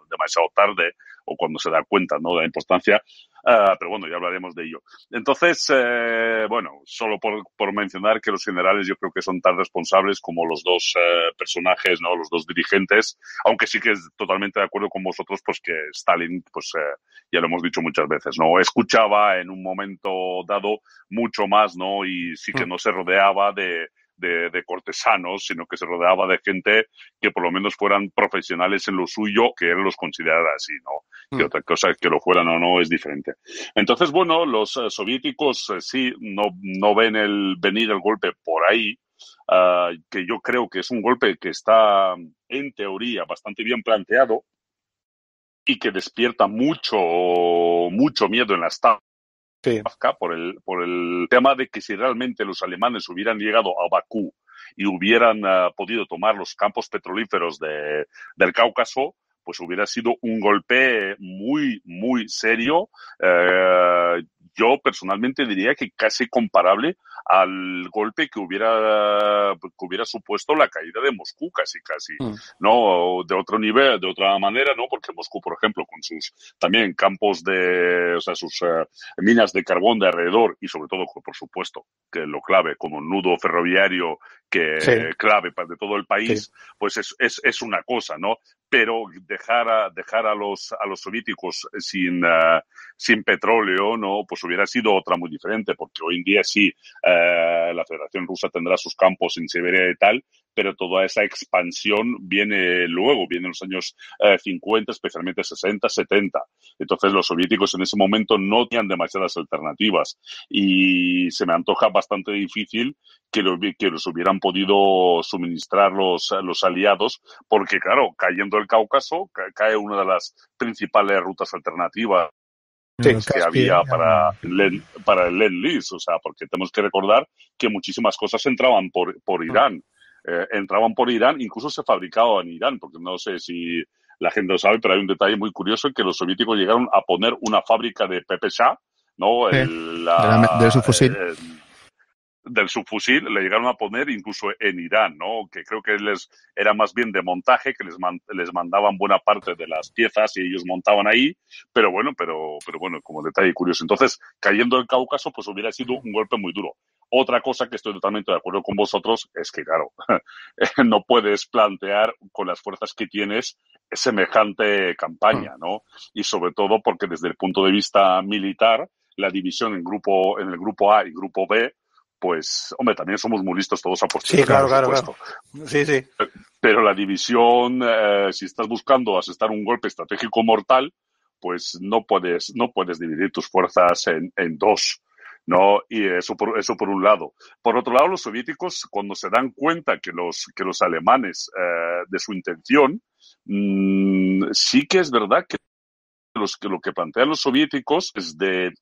demasiado tarde o cuando se da cuenta, ¿no? De la importancia. Ah, pero bueno, ya hablaremos de ello. Entonces, eh, bueno, solo por, por, mencionar que los generales yo creo que son tan responsables como los dos eh, personajes, ¿no? Los dos dirigentes, aunque sí que es totalmente de acuerdo con vosotros, pues que Stalin, pues eh, ya lo hemos dicho muchas veces, ¿no? Escuchaba en un momento dado mucho más, ¿no? Y sí que mm. no se rodeaba de, de, cortesanos, sino que se rodeaba de gente que por lo menos fueran profesionales en lo suyo, que él los considerara así, ¿no? Que hmm. otra cosa que lo fueran o no es diferente. Entonces, bueno, los eh, soviéticos eh, sí no, ven el venir el golpe por ahí, ah, que yo creo que es un golpe que está en teoría bastante bien planteado y que despierta mucho, mucho miedo en la por el, tema de que si realmente los alemanes hubieran llegado a Bakú y hubieran ah, podido tomar los campos petrolíferos del Cáucaso, pues hubiera sido un golpe muy, muy serio. Eh, yo personalmente diría que casi comparable al golpe que hubiera, que hubiera supuesto la caída de Moscú, casi, casi, mm. ¿no? De otro nivel, de otra manera, ¿no? Porque Moscú, por ejemplo, con sus también campos de, o sea, sus eh, minas de carbón de alrededor y sobre todo, por supuesto, que lo clave como nudo ferroviario que clave para de todo el país, pues es, es, es, una cosa, ¿no? pero dejar a, dejar a los a los soviéticos sin ah, sin petróleo no pues hubiera sido otra muy diferente porque hoy en día sí eh, la Federación Rusa tendrá sus campos en Siberia y tal pero toda esa expansión viene luego, viene en los años 50, eh, especialmente 60, 70. Entonces los soviéticos en ese momento no tenían demasiadas alternativas y se me antoja bastante difícil que, los, que los hubieran podido suministrar los, aliados, porque claro, cayendo el Cáucaso cae una de las principales rutas alternativas que había para, el, para el Lend-Lease, o sea, porque tenemos que recordar que muchísimas cosas entraban por, por Irán. Eh, entraban por Irán, incluso se fabricaba en Irán, porque no sé si la gente lo sabe, pero hay un detalle muy curioso en que los soviéticos llegaron a poner una fábrica de PPSA, ¿no? el, subfusil. Eh, del subfusil le llegaron a poner incluso en Irán, ¿no? Que creo que les era más bien de montaje, que les, les mandaban buena parte de las piezas y ellos montaban ahí, pero bueno, pero, pero bueno, como detalle curioso. Entonces, cayendo el Cáucaso, pues hubiera sido un golpe muy duro. Otra cosa que estoy totalmente de acuerdo con vosotros es que, claro, no puedes plantear con las fuerzas que tienes semejante campaña, mm. ¿no? Y sobre todo porque desde el punto de vista militar, la división en grupo, en el grupo A y grupo B, pues, hombre, también somos muy listos todos a por Sí, claro, claro, claro. Sí, sí. Pero la división, eh, si estás buscando asestar un golpe estratégico mortal, pues no puedes, no puedes dividir tus fuerzas en, en dos. ¿no? Y eso por, eso por un lado. Por otro lado, los soviéticos, cuando se dan cuenta que los, que los alemanes, eh, de su intención, mm, sí que es verdad que, los, que lo que plantean los soviéticos es de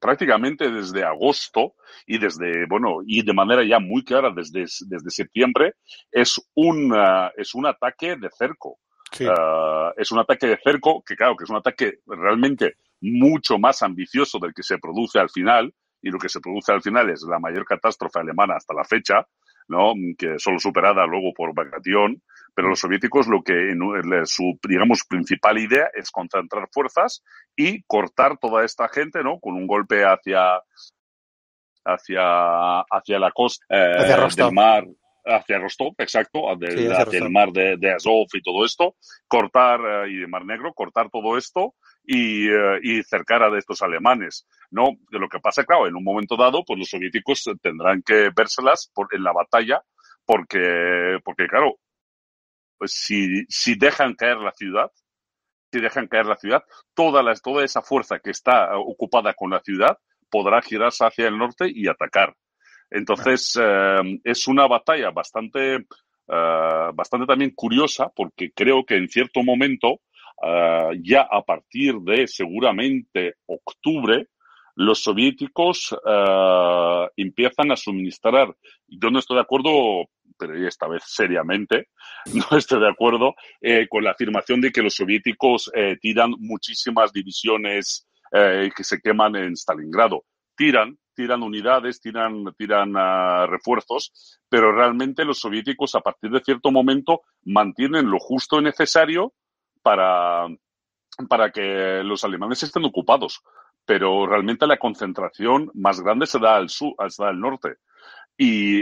prácticamente desde agosto y desde bueno y de manera ya muy clara desde, desde septiembre es un ah, es un ataque de cerco ah, es un ataque de cerco que claro que es un ataque realmente mucho más ambicioso del que se produce al final, y lo que se produce al final es la mayor catástrofe alemana hasta la fecha, ¿no? que solo superada luego por Bagration, pero los soviéticos lo que su digamos principal idea es concentrar fuerzas y cortar toda esta gente, ¿no? con un golpe hacia hacia hacia la costa eh, hacia del mar hacia Rostov, exacto, hacia, el mar de, Azov y todo esto, cortar, eh, y de Mar Negro, cortar todo esto y, uh, de estos alemanes. No, lo que pasa, claro, en un momento dado, pues los soviéticos tendrán que vérselas en la batalla, porque, porque claro, pues, si, si dejan caer la ciudad, si dejan caer la ciudad, toda, toda esa fuerza que está eh, ocupada con la ciudad podrá girarse hacia el norte y atacar. Entonces, em, es una batalla bastante, eh, bastante también curiosa porque creo que en cierto momento Ah, ya a partir de seguramente octubre, los soviéticos ah, empiezan a suministrar. Yo no estoy de acuerdo, pero esta vez seriamente, no estoy de acuerdo eh, con la afirmación de que los soviéticos eh, tiran muchísimas divisiones eh, que se queman en Stalingrado. Tiran, tiran unidades, tiran, tiran ah, refuerzos, pero realmente los soviéticos a partir de cierto momento mantienen lo justo y necesario para, para que los alemanes estén ocupados. Pero realmente la concentración más grande se da al sur, al norte.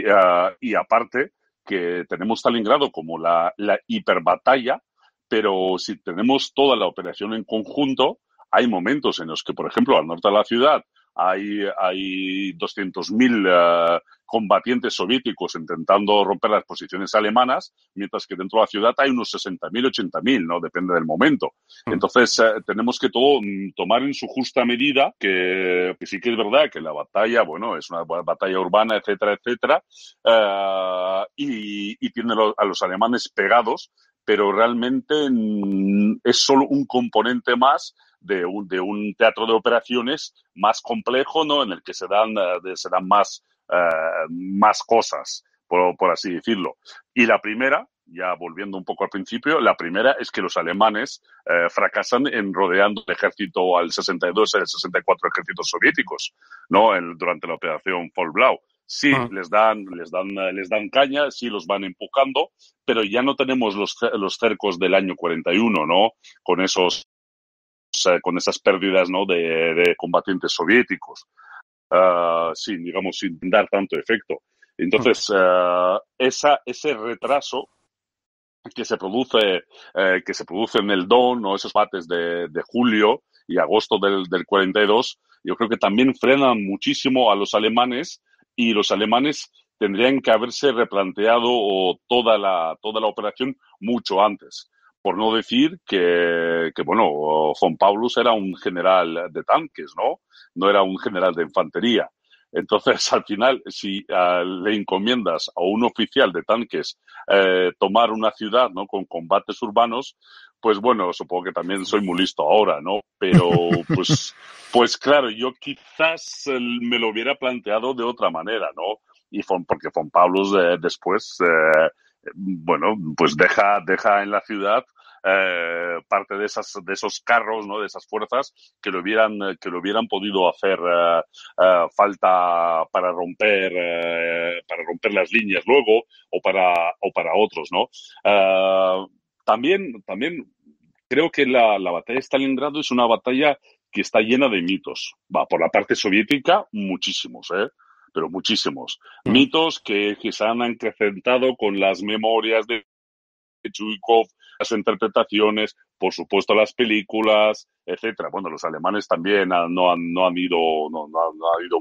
Ah, y, aparte, que tenemos tal Stalingrado como la, la hiperbatalla, pero si tenemos toda la operación en conjunto, hay momentos en los que, por ejemplo, al norte de la ciudad hay, hay 200.000 eh, combatientes soviéticos intentando romper las posiciones alemanas, mientras que dentro de la ciudad hay unos 60.000, 80.000, ¿no? Depende del momento. Mm. Entonces, eh, tenemos que todo mm, tomar en su justa medida, que, sí que es verdad que la batalla, bueno, es una batalla urbana, etcétera, etcétera, eh, y, y, tiene a los alemanes pegados pero realmente mm, es solo un componente más de un, de un teatro de operaciones más complejo, ¿no? En el que se dan, eh, se dan más, eh, más cosas, por, así decirlo. Y la primera, ya volviendo un poco al principio, la primera es que los alemanes eh, fracasan en rodeando el ejército al 62 y al 64 ejércitos soviéticos, ¿no? el durante la operación Fall Blau. Sí, ah. les, dan, les, dan, les dan caña, sí los van empujando, pero ya no tenemos los, los cercos del año 41, ¿no? Con esos con esas pérdidas ¿no? de, combatientes soviéticos, uh, ah, sin, digamos, sin dar tanto efecto. Entonces, ah, ese retraso que se produce, eh, que se produce en el Don o esos bates de, de, julio y agosto del, del, 42, yo creo que también frenan muchísimo a los alemanes y los alemanes tendrían que haberse replanteado toda la, toda la operación mucho antes. Por no decir que, bueno, von Paulus era un general de tanques, ¿no? No era un general de infantería. Entonces, al final, si ah, le encomiendas a un oficial de tanques eh, tomar una ciudad ¿no? con combates urbanos, pues bueno, supongo que también soy muy listo ahora, ¿no? Pero pues, pues claro, yo quizás me lo hubiera planteado de otra manera, ¿no? Y porque Juan Pablo después, eh, bueno, pues deja, deja en la ciudad eh, parte de esas de esos carros no de esas fuerzas que lo hubieran que lo hubieran podido hacer eh, falta para romper para romper las líneas luego o para o para otros no también, también creo que la, batalla de Stalingrado es una batalla que está llena de mitos. Va, por la parte soviética, muchísimos, ¿eh? pero muchísimos. Mm. Mitos que, se han acrecentado con las memorias de Chuikov, las interpretaciones, por supuesto las películas, etcétera. Bueno, los alemanes también no, han, no han ido, no,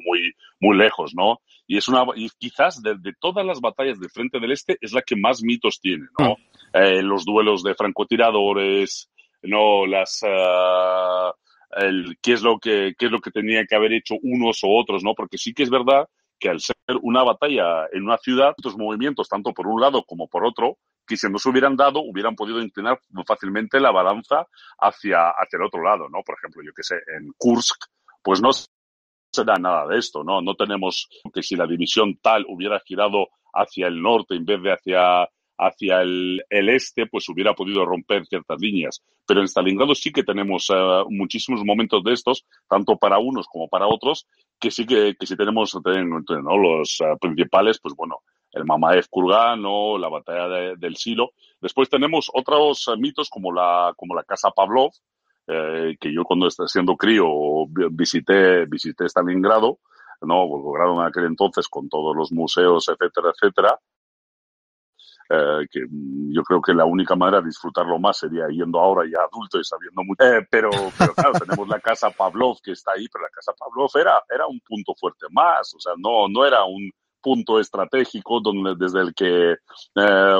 muy, muy lejos, ¿no? Y es una, y quizás de, todas las batallas del frente del este es la que más mitos tiene, ¿no? Mm. Eh, los duelos de francotiradores, no las ah, el, qué es lo que qué es lo que tenía que haber hecho unos o otros, ¿no? Porque sí que es verdad que al ser una batalla en una ciudad, estos movimientos, tanto por un lado como por otro, que si no se hubieran dado, hubieran podido inclinar fácilmente la balanza hacia, hacia el otro lado, ¿no? Por ejemplo, yo que sé, en Kursk, pues no se da nada de esto, ¿no? No tenemos que si la división tal hubiera girado hacia el norte en vez de hacia hacia el, este, pues hubiera podido romper ciertas líneas. Pero en Stalingrado sí que tenemos eh, muchísimos momentos de estos, tanto para unos como para otros, que sí que, que tenemos los eh, principales, pues bueno, el Mamaev Kurgano, la batalla del Silo. Después tenemos otros eh, mitos como la, como la Casa Pavlov, que yo cuando siendo crío visité, visité Stalingrado, ¿no? Volgogrado en aquel entonces con todos los museos, etcétera, etcétera eh, que yo creo que la única manera de disfrutarlo más sería yendo ahora ya adulto y sabiendo mucho. Eh, pero, claro, tenemos la casa Pavlov que está ahí, pero la casa Pavlov era, era un punto fuerte más, o sea, no, no era un punto estratégico donde, desde el que eh,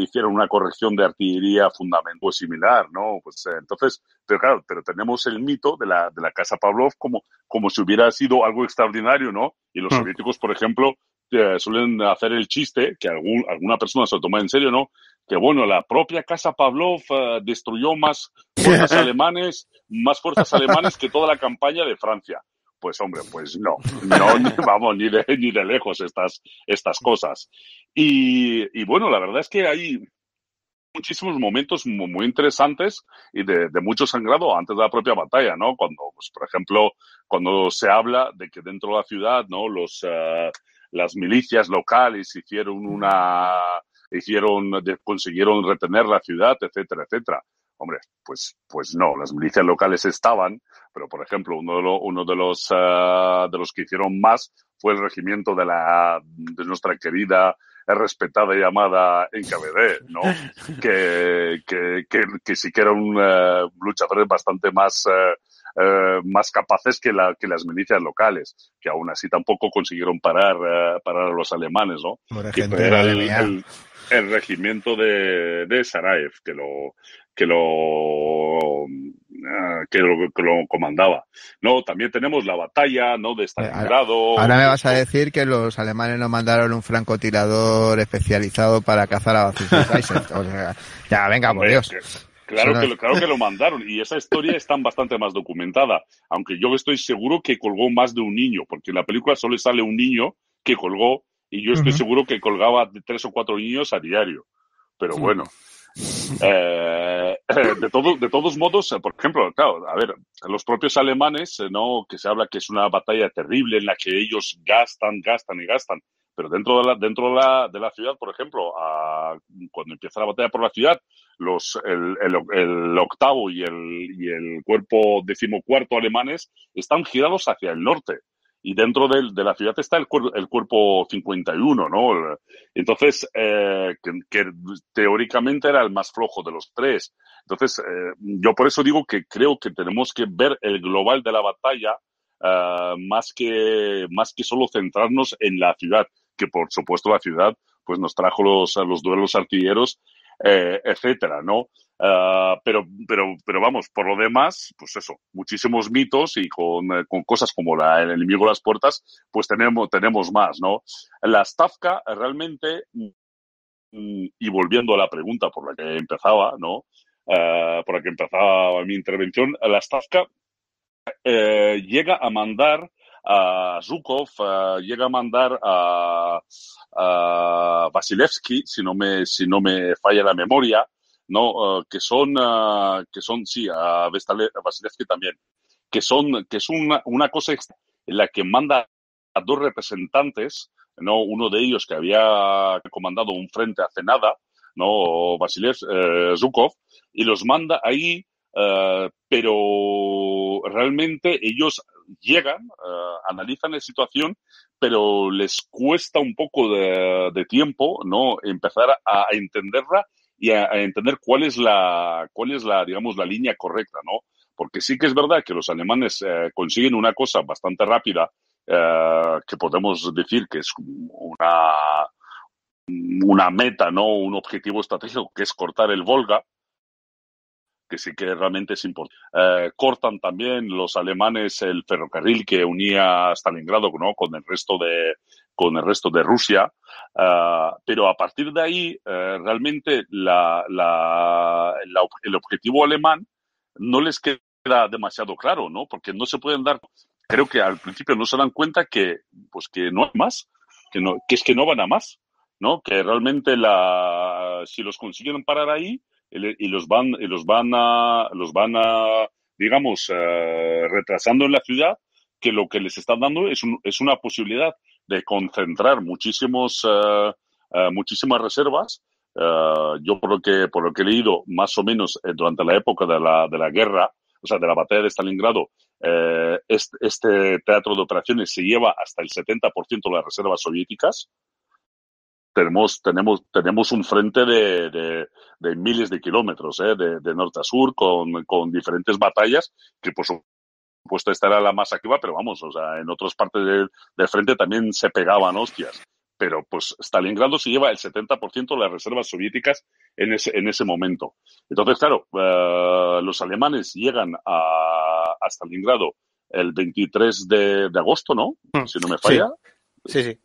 hicieron una corrección de artillería fundamental o similar, ¿no? Pues entonces, pero claro, pero tenemos el mito de la, de la Casa Pavlov como, como si hubiera sido algo extraordinario, ¿no? Y los mm. soviéticos, por ejemplo, eh, suelen hacer el chiste, que alguna persona se lo toma en serio, ¿no? Que bueno, la propia Casa Pavlov eh, destruyó más fuerzas alemanes, más fuerzas alemanes que toda la campaña de Francia. Pues hombre, pues no, no vamos, ni de, ni de lejos estas, estas cosas. Y, y bueno, la verdad es que hay, muchísimos momentos muy, interesantes y de, mucho sangrado antes de la propia batalla, ¿no? Cuando, pues, por ejemplo, cuando se habla de que dentro de la ciudad, ¿no? Los, eh, las milicias locales hicieron una, hicieron, consiguieron retener la ciudad, etcétera, etcétera. Hombre, pues, pues no, las milicias locales estaban, pero por ejemplo, uno de, uno de los, eh, de los que hicieron más fue el regimiento de, la, de nuestra querida eh, respetada y amada NKVD, ¿no? que, que, que, que sí que eh, bastante más eh, más capaces que, la, que las milicias locales, que aún así tampoco consiguieron parar, eh, parar a los alemanes, ¿no? el, regimiento de, de que lo, eh, que lo que lo, comandaba. No, también tenemos la batalla, ¿no? De Stalingrado. Ahora, ahora, me vas a decir que los alemanes no mandaron un francotirador especializado para cazar a o ya, venga, por Dios. Claro, que, lo mandaron y esa historia está bastante más documentada, aunque yo estoy seguro que colgó más de un niño, porque en la película solo sale un niño que colgó y yo estoy seguro que colgaba de tres o cuatro niños a diario. Pero bueno, eh, de, de todos modos, eh, por ejemplo, claro, a ver, los propios alemanes, eh, ¿no? que se habla que es una batalla terrible en la que ellos gastan, gastan y gastan pero dentro de la, dentro de la, de la ciudad, por ejemplo, cuando empieza la batalla por la ciudad, los, el, el, octavo y el, y el cuerpo decimocuarto alemanes están girados hacia el norte y dentro de, la ciudad está el, cuerpo el cuerpo 51, ¿no? Entonces, eh, que, teóricamente era el más flojo de los tres. Entonces, eh, yo por eso digo que creo que tenemos que ver el global de la batalla eh, más, que, más que solo centrarnos en la ciudad que por supuesto la ciudad pues nos trajo los, los duelos artilleros, eh, etcétera, ¿no? Ah, pero, pero, pero vamos, por lo demás, pues eso, muchísimos mitos y con, eh, cosas como la, el enemigo las puertas, pues tenemos, tenemos más, ¿no? La Stafka realmente, mm, y volviendo a la pregunta por la que empezaba, ¿no? Ah, por la que empezaba mi intervención, la Stafka eh, llega a mandar a Zukov, eh, llega a mandar a, a, Vasilevsky, si no me, si no me falla la memoria, ¿no? Eh, que son, eh, que son, sí, a, Vasilevsky también, que son, que es una, una cosa en la que manda a dos representantes, ¿no? Uno de ellos que había comandado un frente hace nada, ¿no? Vasilevsky, Zukov, y los manda ahí eh, pero realmente ellos llegan, eh, analizan la situación, pero les cuesta un poco de, tiempo, ¿no? Empezar a, entenderla y a, entender cuál es la, cuál es la, digamos, la línea correcta, ¿no? Porque sí que es verdad que los alemanes eh, consiguen una cosa bastante rápida, que podemos decir que es una, una meta, ¿no? Un objetivo estratégico, que es cortar el Volga, que sí que realmente es importante. Eh, cortan también los alemanes el ferrocarril que unía Stalingrado ¿no? con el resto de con el resto de Rusia, ah, pero a partir de ahí eh, realmente la, el objetivo alemán no les queda demasiado claro, ¿no? Porque no se pueden dar, creo que al principio no se dan cuenta que, pues que no hay más, que, no, que es que no van a más, ¿no? Que realmente la, si los consiguen parar ahí, y los van, los van a, los van a, digamos, eh, retrasando en la ciudad, que lo que les están dando es, un, es una posibilidad de concentrar muchísimos, eh, eh, muchísimas reservas. yo por lo que por lo que he leído, más o menos durante la época de la, de la guerra, o sea, de la batalla de Stalingrado, este, este, teatro de operaciones se lleva hasta el 70% de las reservas soviéticas, tenemos, tenemos, tenemos un frente de, de, miles de kilómetros, ¿eh? de, norte a sur, con, diferentes batallas, que por supuesto estará la más activa, pero vamos, o sea, en otras partes del, frente también se pegaban hostias. Pero pues Stalingrado se lleva el 70% de las reservas soviéticas en ese, en ese momento. Entonces, claro, eh, los alemanes llegan a, a Stalingrado el 23 de, agosto, ¿no? Mm. Si no me falla. sí. sí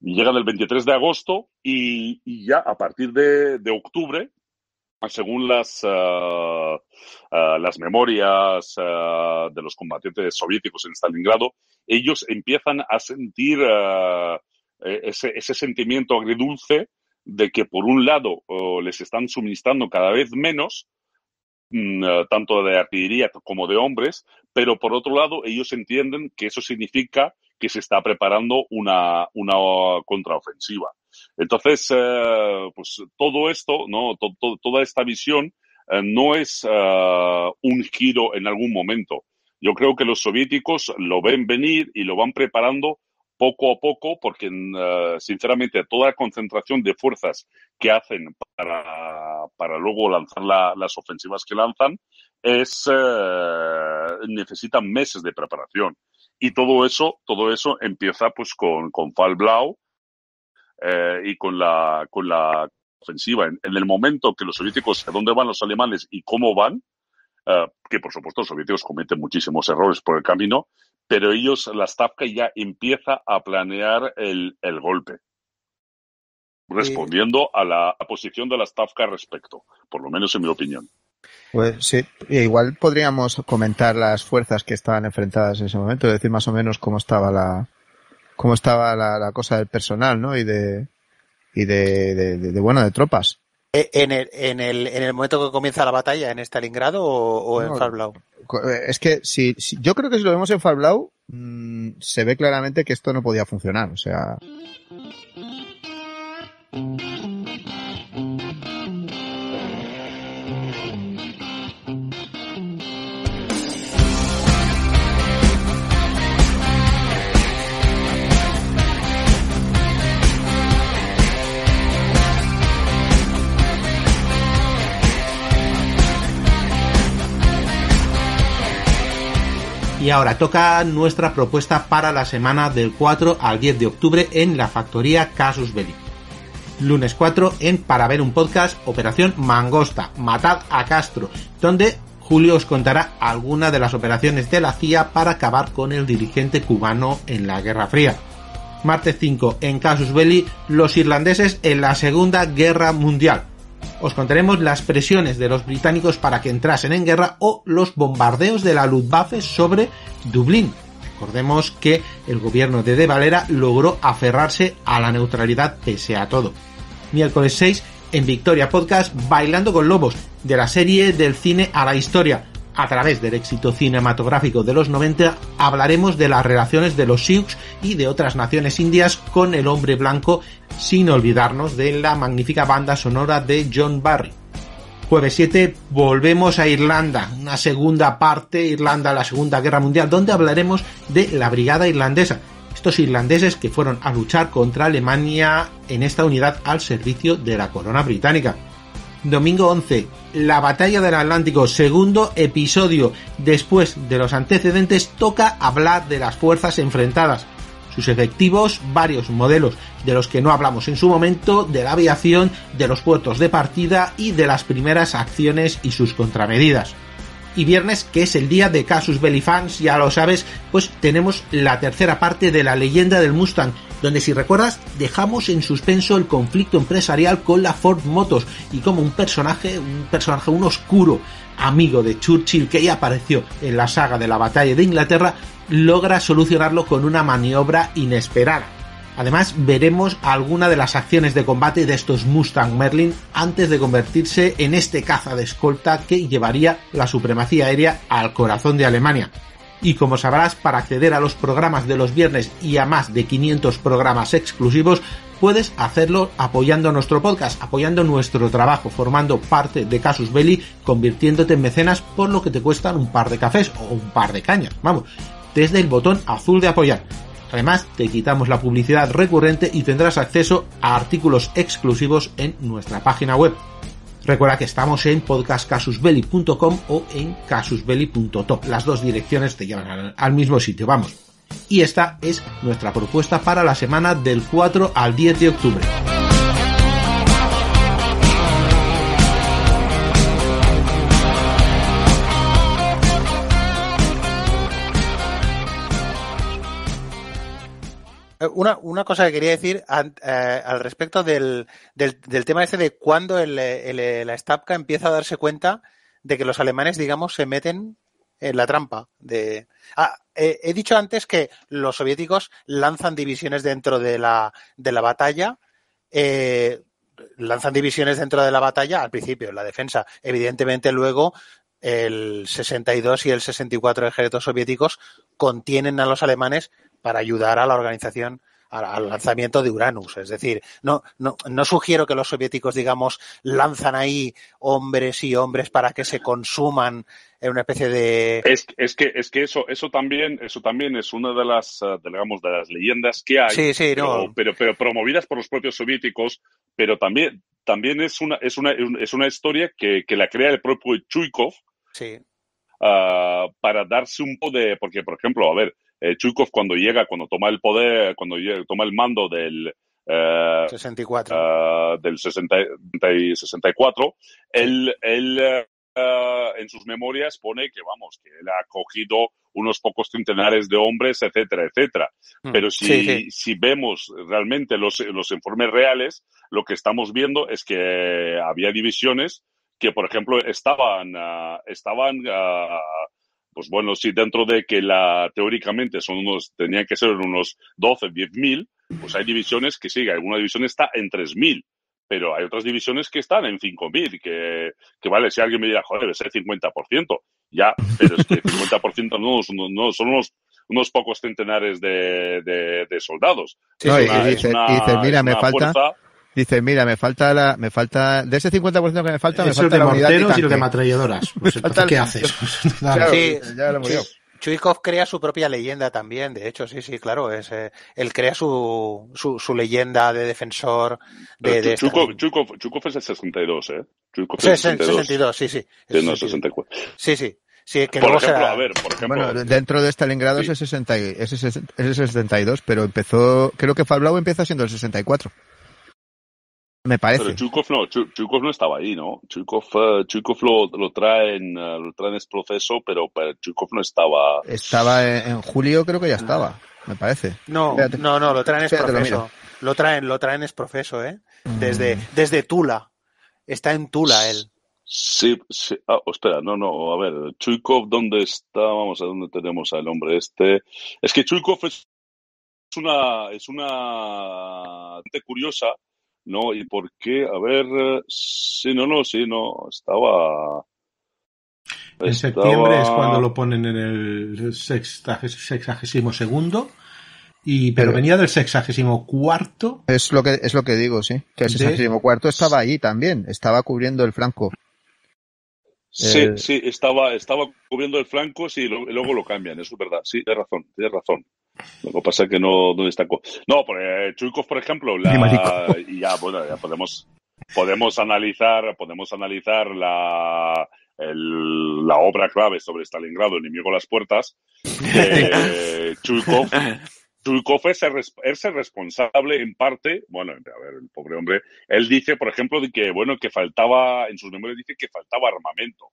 llegan el 23 de agosto y, ya a partir de, octubre, pues según las, ah, ah, las memorias ah, de los combatientes soviéticos en Stalingrado, ellos empiezan a sentir e, ese, ese, sentimiento agridulce de que por un lado les están suministrando cada vez menos, mm, tanto de artillería como de hombres, pero por otro lado ellos entienden que eso significa que se está preparando una, una contraofensiva. Entonces, eh, pues todo esto, ¿no? toda esta visión eh, no es eh, un giro en algún momento. Yo creo que los soviéticos lo ven venir y lo van preparando poco a poco, porque sinceramente toda la concentración de fuerzas que hacen para, luego lanzar las ofensivas que lanzan es necesitan meses de preparación. Y todo eso, todo eso empieza pues con, con Blau eh, y con la, con la ofensiva. En, el momento que los soviéticos, a dónde van los alemanes y cómo van, eh, que por supuesto los soviéticos cometen muchísimos errores por el camino, pero ellos, la Stavka ya empieza a planear el, el golpe respondiendo a la posición de la Stavka al respecto, por lo menos en mi opinión. Pues sí, e igual podríamos comentar las fuerzas que estaban enfrentadas en ese momento, decir, más o menos cómo estaba la, cómo estaba la, cosa del personal, ¿no? Y de, y de, bueno, de tropas. E, ¿En el, momento que comienza la batalla, en Stalingrado o, en Farblau? Eh, es que si, yo creo que si lo vemos en Farblau, mm, se ve claramente que esto no podía funcionar. O sea. Y ahora toca nuestra propuesta para la semana del 4 al 10 de octubre en la factoría Casus Belli. Lunes 4 en Para ver un podcast Operación Mangosta, Matad a Castro, donde Julio os contará algunas de las operaciones de la CIA para acabar con el dirigente cubano en la Guerra Fría. Martes 5 en Casus Belli, los irlandeses en la Segunda Guerra Mundial os contaremos las presiones de los británicos para que entrasen en guerra o los bombardeos de la Luftwaffe sobre Dublín. Recordemos que el gobierno de De Valera logró aferrarse a la neutralidad pese a todo. Miércoles 6 en Victoria Podcast Bailando con Lobos, de la serie del cine a la historia, a través del éxito cinematográfico de los 90, hablaremos de las relaciones de los Sioux y de otras naciones indias con el hombre blanco, sin olvidarnos de la magnífica banda sonora de John Barry. Jueves 7 volvemos a Irlanda, una segunda parte, Irlanda, la Segunda Guerra Mundial, donde hablaremos de la Brigada Irlandesa, estos irlandeses que fueron a luchar contra Alemania en esta unidad al servicio de la corona británica. Domingo 11, La Batalla del Atlántico, segundo episodio. Después de los antecedentes toca hablar de las fuerzas enfrentadas, sus efectivos, varios modelos de los que no hablamos en su momento, de la aviación, de los puertos de partida y de las primeras acciones y sus contramedidas. Y viernes, que es el día de Casus Belli fans, ya lo sabes, pues tenemos la tercera parte de la leyenda del Mustang, donde si recuerdas dejamos en suspenso el conflicto empresarial con la Ford Motors y como un personaje, un personaje, un oscuro amigo de Churchill que ya apareció en la saga de la batalla de Inglaterra, logra solucionarlo con una maniobra inesperada. Además, veremos alguna de las acciones de combate de estos Mustang Merlin antes de convertirse en este caza de escolta que llevaría la supremacía aérea al corazón de Alemania. Y como sabrás, para acceder a los programas de los viernes y a más de 500 programas exclusivos, puedes hacerlo apoyando nuestro podcast, apoyando nuestro trabajo, formando parte de Casus Belli, convirtiéndote en mecenas por lo que te cuestan un par de cafés o un par de cañas, vamos, desde el botón azul de apoyar. Además, te quitamos la publicidad recurrente y tendrás acceso a artículos exclusivos en nuestra página web. Recuerda que estamos en podcastcasusbelli.com o en casusbelli.top. Las dos direcciones te llevan al, mismo sitio, vamos. Y esta es nuestra propuesta para la semana del 4 al 10 de octubre. Eh, una, una cosa que quería decir eh, al respecto del, del, tema ese de cuando eh, la Stavka empieza a darse cuenta de que los alemanes, digamos, se meten en la trampa. De... Ah, he dicho antes que los soviéticos lanzan divisiones dentro de la, de la batalla. lanzan divisiones dentro de la batalla al principio, en la defensa. Evidentemente, luego el 62 y el 64 ejércitos soviéticos contienen a los alemanes para ayudar a la organización al lanzamiento de Uranus. Es decir, no, no, no, sugiero que los soviéticos, digamos, lanzan ahí hombres y hombres para que se consuman en una especie de. Es, que, es que eso, eso también, eso también es una de las, eh, digamos, de las leyendas que hay. pero, pero, promovidas por los propios soviéticos, pero también, también es una, es una, es una historia que, la crea el propio Chuikov. Sí. Ah, para darse un poco de. Porque, por ejemplo, a ver, eh, Chuikov, cuando llega, cuando toma el poder, cuando toma el mando del... 64. Eh, eh, del 64, él, él en sus memorias pone que, vamos, que él ha cogido unos pocos centenares de hombres, etcétera, etcétera. Mm. Pero si, si vemos realmente los, informes reales, lo que estamos viendo es que había divisiones que, por ejemplo, estaban, ah, estaban ah, pues bueno, sí, dentro de que la teóricamente son unos, tenían que ser unos 12, 10 mil, pues hay divisiones que sí, alguna división está en 3 mil, pero hay otras divisiones que están en 5 mil, que, que, vale, si alguien me dirá, joder, es el 50%, ya, pero es que el 50% no, son unos unos pocos centenares de, de, soldados. Sí, y dice, mira, me falta, Dice, mira, me falta la, me falta, de ese 50% que me falta, me falta de la unidad de tanque. y los de matralladoras. Pues entonces, ¿qué haces? sí, ya lo murió. Chuikov crea su propia leyenda también, de hecho, sí, sí, claro, es, eh, él crea su, su, su, leyenda de defensor de... de Chukov, esta... Chukov, Chukov es el 62, ¿eh? Chuikov es el 62, 62 sí, sí. El 64. Sí, sí. Sí, que por ejemplo, será... a ver, por ejemplo, Bueno, dentro de Stalingrado es, el 60, es, el 62, pero empezó, creo que Falblau empieza siendo el 64. Me parece. Pero Chukov no, Chukov no estaba ahí, ¿no? Chuikov eh, lo, traen, eh, lo traen es proceso, pero, Chuikov no estaba. Estaba en, julio, creo que ya estaba, me parece. No, no, no, lo traen es proceso. Lo, traen, lo traen es proceso, ¿eh? Mm. Desde, desde Tula. Está en Tula él. Sí, sí. Ah, espera, no, no, a ver, Chuikov, ¿dónde está? Vamos a dónde tenemos al hombre este. Es que Chuikov es una, es una curiosa no, ¿y por qué? A ver, sí, no, no, sí, no, estaba... En septiembre es cuando lo ponen en el sexagésimo segundo. Y, pero, venía del sexagésimo cuarto. Es lo que, es lo que digo, sí. Que el sexagésimo cuarto estaba ahí también. Estaba cubriendo el flanco. Sí, eh, sí, estaba, estaba cubriendo el flanco sí, luego lo cambian, eso es verdad. Sí, tienes razón, tienes razón. Lo que pasa es que no, no destacó. No, pues, eh, Chuikov, por ejemplo, la, ya, podemos, podemos analizar, podemos analizar la, la obra clave sobre Stalingrado, Enemigo las Puertas, Chuikov. es el, responsable en parte, bueno, a ver, el pobre hombre, él dice, por ejemplo, de que, bueno, que faltaba, en sus memorias dice que faltaba armamento.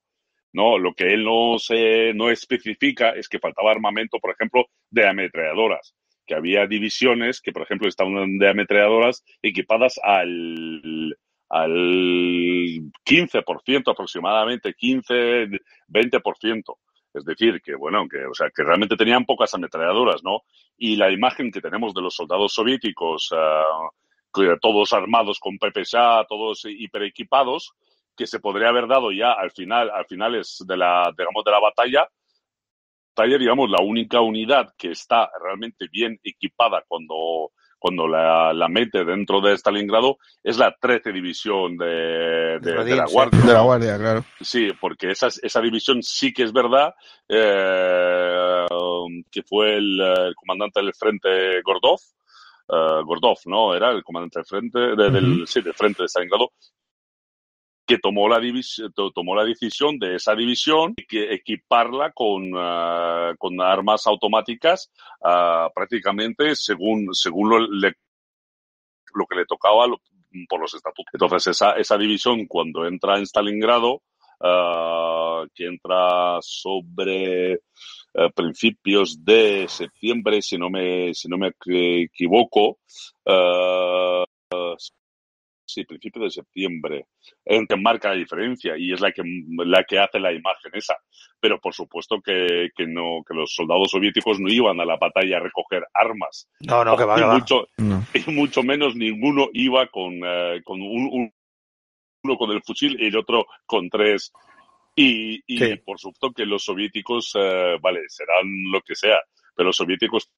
No, lo que él no, se, no especifica es que faltaba armamento, por ejemplo, de ametralladoras, que había divisiones que, por ejemplo, estaban de ametralladoras equipadas al, al 15% aproximadamente, 15, 20%. Es decir, que bueno, o sea, que realmente tenían pocas ametralladoras, ¿no? Y la imagen que tenemos de los soldados soviéticos, ah, todos armados con PPSA, todos hiperequipados, que se podría haber dado ya al final, al final de la, digamos, de la batalla. Taller, digamos, la única unidad que está realmente bien equipada cuando, cuando la, mete dentro de Stalingrado es la 13 División de, de, la Guardia. De la Guardia, claro. Sí, porque esa, esa división sí que es verdad eh, que fue el, comandante del frente Gordov, eh, Gordov, ¿no? Era el comandante del frente, del, sí, del frente de Stalingrado, que tomó la, eh, tomó la decisión de esa división y que equiparla con, ah, armas automáticas ah, prácticamente según, según lo, le, lo que le tocaba por los estatutos. Entonces, esa, esa división cuando entra en Stalingrado, ah, que entra sobre eh, principios de septiembre, si no me, si no me equivoco, Sí, principio de septiembre, en que marca la diferencia y es la que, la que hace la imagen esa. Pero por supuesto que, que no, que los soldados soviéticos no iban a la batalla a recoger armas. No, no, que va, y mucho, y mucho menos ninguno iba con, eh, con un, uno con el fusil y el otro con tres. Y, por supuesto que los soviéticos, eh, vale, serán lo que sea, pero los soviéticos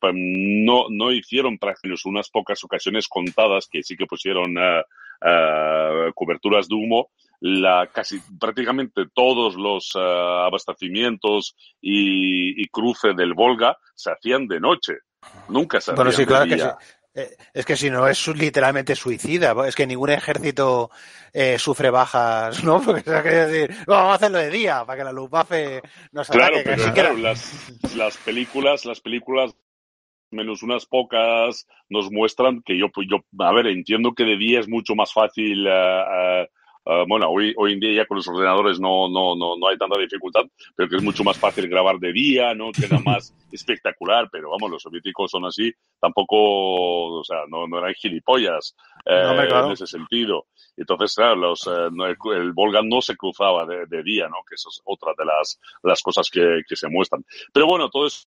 pues, no, no hicieron prácticos unas pocas ocasiones contadas que sí que pusieron eh, eh, coberturas de humo. La, casi prácticamente todos los eh, abastecimientos y, cruce del Volga se hacían de noche. Nunca se hacían de Es que si no es literalmente suicida, es que ningún ejército sufre bajas, ¿no? Porque se decir, vamos a hacerlo de día para que la Luftwaffe nos ataque. Claro, pero las, las, películas, las películas menos unas pocas, nos muestran que yo, pues, yo, a ver, entiendo que de día es mucho más fácil. Eh, eh, eh, bueno, hoy, hoy en día ya con los ordenadores no, no, no, no hay tanta dificultad, pero que es mucho más fácil grabar de día, ¿no? Queda más espectacular, pero vamos, los soviéticos son así, tampoco, o sea, no, no eran gilipollas en ese sentido. Entonces, claro, los, el, Volga no se cruzaba de, de, día, ¿no? Que eso es otra de las, las cosas que, que se muestran. Pero bueno, todo eso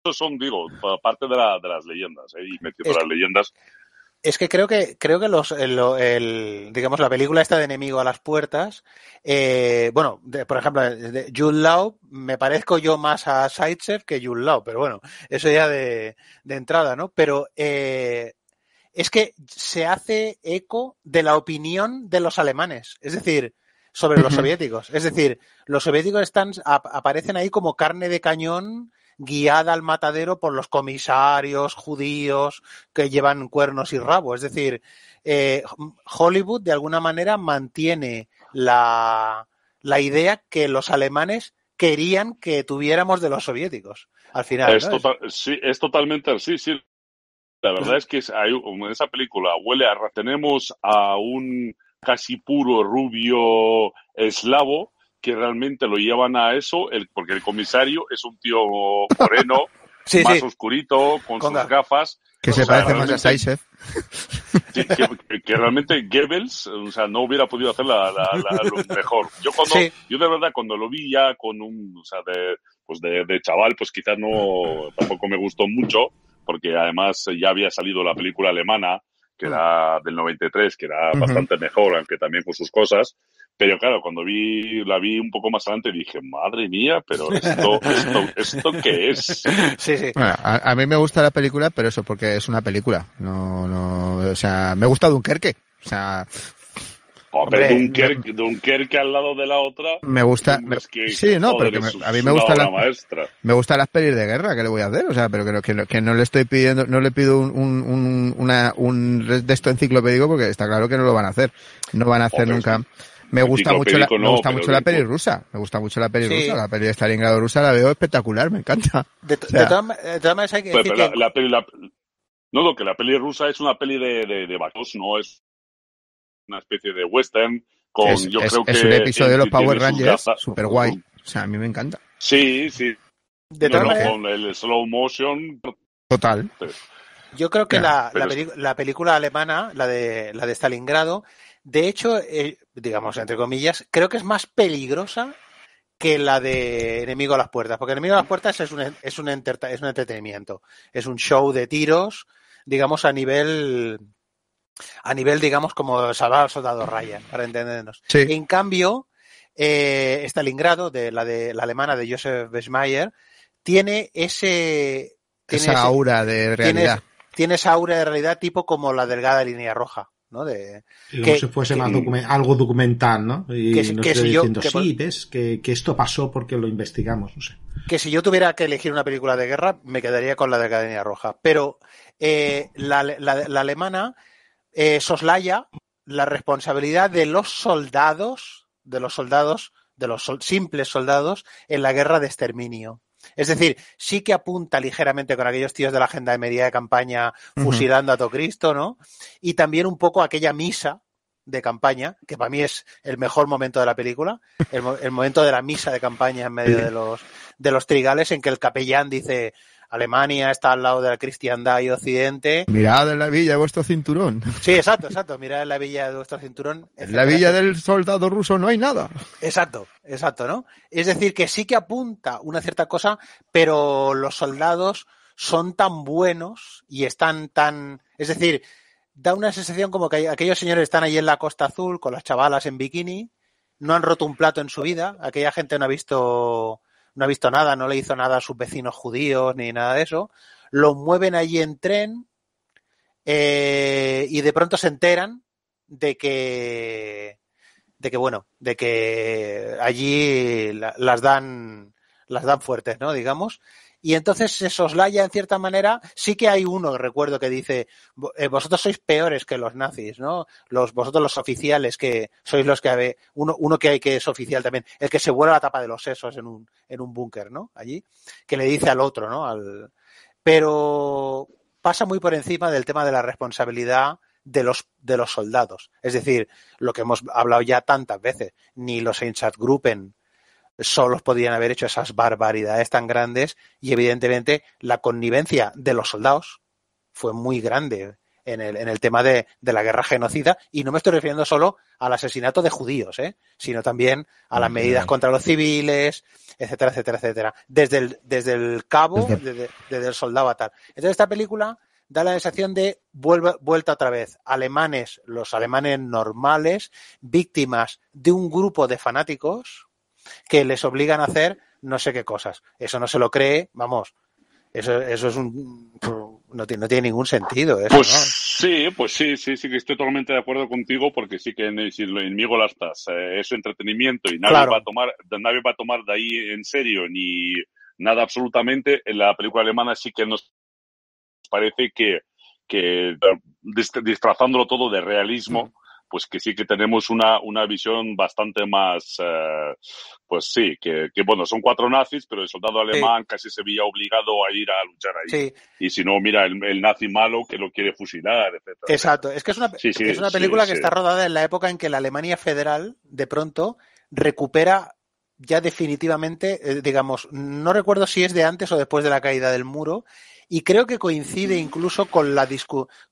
estos son, digo, parte de, las leyendas, ¿eh? y es, las leyendas. Es que creo que creo que los digamos la película está de enemigo a las puertas, eh, bueno, por ejemplo, de Jude me parezco yo más a Sidesep que Jules Lau, pero bueno, eso ya de, entrada, ¿no? Pero eh, es que se hace eco de la opinión de los alemanes, es decir, sobre los soviéticos, es decir, los soviéticos están aparecen ahí como carne de cañón guiada al matadero por los comisarios judíos que llevan cuernos y rabo. Es decir, eh, Hollywood de alguna manera mantiene la, la idea que los alemanes querían que tuviéramos de los soviéticos. Al final. Es, sí, es totalmente así, sí. La verdad es que en esa película huele a, tenemos a un casi puro rubio eslavo que realmente lo llevan a eso, el, porque el comisario es un tío moreno, más oscurito, con sus gafas. Que se parece más a Saisef. Que, realmente Goebbels, o sea, no hubiera podido hacer la, mejor. Yo cuando, yo de verdad cuando lo vi ya con un, o sea, de, pues de, de chaval, pues quizás no, tampoco me gustó mucho, porque además ya había salido la película alemana, que era del 93, que era bastante mejor, aunque también con sus cosas. Pero claro, cuando vi, la vi un poco más adelante dije, madre mía, pero esto, esto, esto qué es. a, mí me gusta la película, pero eso porque es una película. No, no, o sea, me gusta Dunkerque. O sea, oh, Hombre, Dunkerque, al lado de la otra. Me gusta. sí, no, pero que a mí me gusta la Me gusta las pelis de guerra, ¿qué le voy a hacer? O sea, pero que, que, no le estoy pidiendo, no le pido un, un, una, enciclopédico porque está claro que no lo van a hacer. No van a hacer nunca. Me gusta mucho la, me mucho la peli rusa, me gusta mucho la peli rusa, la peli de Stalingrado rusa la veo espectacular, me encanta. De, todas maneras hay que pues, La, no, lo que la peli rusa es una peli de, de, de no es una especie de western con, es, yo un episodio de los Power Rangers, Súper guay, o sea, a mí me encanta. Sí, sí. De con el slow motion... Total. Yo creo que la, la, la, película alemana, la de, la de Stalingrado, de hecho, eh, digamos, entre comillas, creo que es más peligrosa que la de Enemigo a las Puertas, porque Enemigo a las Puertas es un, entretenimiento, es un show de tiros, digamos, a nivel, a nivel, digamos, como Salvar al Soldado Ryan, para entendernos. En cambio, eh, Stalingrado, de la, de la alemana de Joseph Besmayer, tiene ese... esa aura de tiene esa aura de realidad tipo como la delgada línea roja. ¿no? De, que, se fuese mm, algo documental, que, no diciendo, sí, ves, que, esto pasó porque lo investigamos, no sé. Que si yo tuviera que elegir una película de guerra, me quedaría con la de Academia Roja. Pero eh, la, alemana eh, soslaya la responsabilidad de los soldados, de los soldados, de los simples soldados en la guerra de exterminio. Es decir, sí que apunta ligeramente con aquellos tíos de la agenda de medida de campaña fusilando a todo Cristo, ¿no? Y también un poco aquella misa de campaña, que para mí es el mejor momento de la película, el, momento de la misa de campaña en medio de los, de los trigales en que el capellán dice, Alemania está al lado de la cristiandad y Occidente. Mirad en la villa de vuestro cinturón. Sí, exacto, exacto. Mirad en la villa de vuestro cinturón. En la villa del soldado ruso no hay nada. Exacto, exacto, ¿no? Es decir, que sí que apunta una cierta cosa, pero los soldados son tan buenos y están tan... Es decir, da una sensación como que aquellos señores están allí en la Costa Azul con las chavalas en bikini, no han roto un plato en su vida, aquella gente no ha visto no ha visto nada, no le hizo nada a sus vecinos judíos ni nada de eso. Los mueven allí en tren eh, y de pronto se enteran de que, de que bueno, de que allí las dan, las dan fuertes, ¿no? Digamos y entonces se soslaya en cierta manera. Sí que hay uno, recuerdo, que dice, eh, vosotros sois peores que los nazis, ¿no? Los, vosotros los oficiales, que sois los que, uno, uno que hay que es oficial también, el que se vuela la tapa de los sesos en un, en un búnker, ¿no? Allí, que le dice al otro, ¿no? Al, pero pasa muy por encima del tema de la responsabilidad de los, de los soldados. Es decir, lo que hemos hablado ya tantas veces, ni los Einsatzgruppen solos podían haber hecho esas barbaridades tan grandes y evidentemente la connivencia de los soldados fue muy grande en el, en el tema de, la guerra genocida y no me estoy refiriendo solo al asesinato de judíos, ¿eh? sino también a las medidas contra los civiles, etcétera, etcétera, etcétera, desde el, desde el cabo, desde, el soldado a tal. Entonces esta película da la sensación de vuelta otra vez. Alemanes, los alemanes normales, víctimas de un grupo de fanáticos, que les obligan a hacer no sé qué cosas. Eso no se lo cree, vamos. Eso, eso es un. No tiene, ningún sentido. pues sí, pues sí, sí, sí que estoy totalmente de acuerdo contigo porque sí que si en Miguel estás, eh, es entretenimiento y nadie, va a tomar, nadie va a tomar de ahí en serio ni nada absolutamente. En la película alemana sí que nos parece que, eh, disfrazándolo todo de realismo. Mm pues que sí que tenemos una, visión bastante más, eh, pues sí, que, bueno, son cuatro nazis, pero el soldado alemán casi se veía obligado a ir a luchar ahí. Y si no, mira, el, nazi malo que lo quiere fusilar, etc. Exacto, es que es una, es una película que está rodada en la época en que la Alemania federal, de pronto, recupera ya definitivamente, eh, digamos, no recuerdo si es de antes o después de la caída del muro, y creo que coincide incluso con la,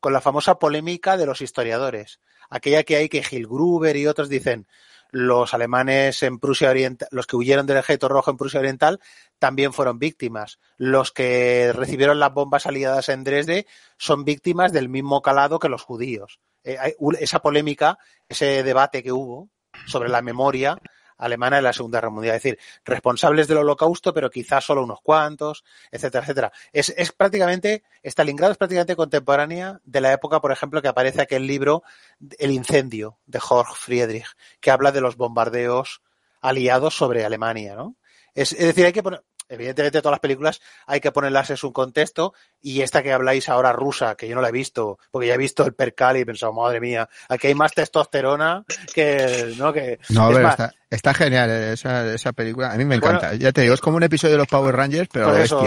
con la famosa polémica de los historiadores aquella que hay que Gruber y otros dicen, los alemanes en Prusia Oriental, los que huyeron del ejército rojo en Prusia Oriental, también fueron víctimas. Los que recibieron las bombas aliadas en Dresde son víctimas del mismo calado que los judíos. Eh, esa polémica, ese debate que hubo sobre la memoria, alemana en la Segunda Guerra Mundial. Es decir, responsables del holocausto, pero quizás solo unos cuantos, etcétera, etcétera. Es, es prácticamente, Stalingrado es prácticamente contemporánea de la época, por ejemplo, que aparece aquel libro El incendio de Jorge Friedrich, que habla de los bombardeos aliados sobre Alemania, ¿no? Es, es decir, hay que poner, evidentemente todas las películas hay que ponerlas en su contexto y esta que habláis ahora rusa, que yo no la he visto, porque ya he visto el percal y pensaba pensado, madre mía, aquí hay más testosterona que... No, que, no está, genial eh, esa, película, a mí me encanta. ya te digo, es como un episodio de los Power Rangers, pero por eso,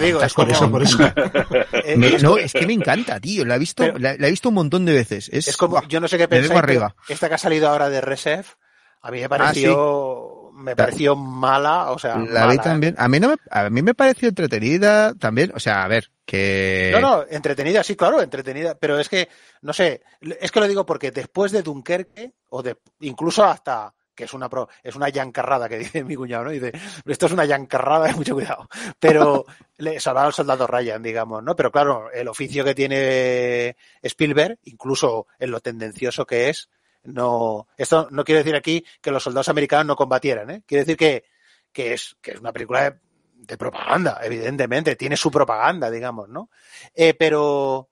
digo, es no, es que me encanta, tío, la he visto, la, he visto un montón de veces. Es, como, yo no sé qué pensáis, esta que ha salido ahora de Resef, a mí me ah, pareció me pareció mala, o sea. La vi ¿eh? también. A mí, no me, a mí me pareció entretenida también, o sea, a ver, que. No, no, entretenida, sí, claro, entretenida, pero es que, no sé, es que lo digo porque después de Dunkerque, o de, incluso hasta que es una pro, es una yancarrada que dice mi cuñado, ¿no? dice, esto es una yancarrada, mucho cuidado. Pero le salva al soldado Ryan, digamos, ¿no? Pero claro, el oficio que tiene Spielberg, incluso en lo tendencioso que es, no, esto no quiere decir aquí que los soldados americanos no combatieran, ¿eh? Quiere decir que, es, es una película de, propaganda, evidentemente, tiene su propaganda, digamos, ¿no? Eh, pero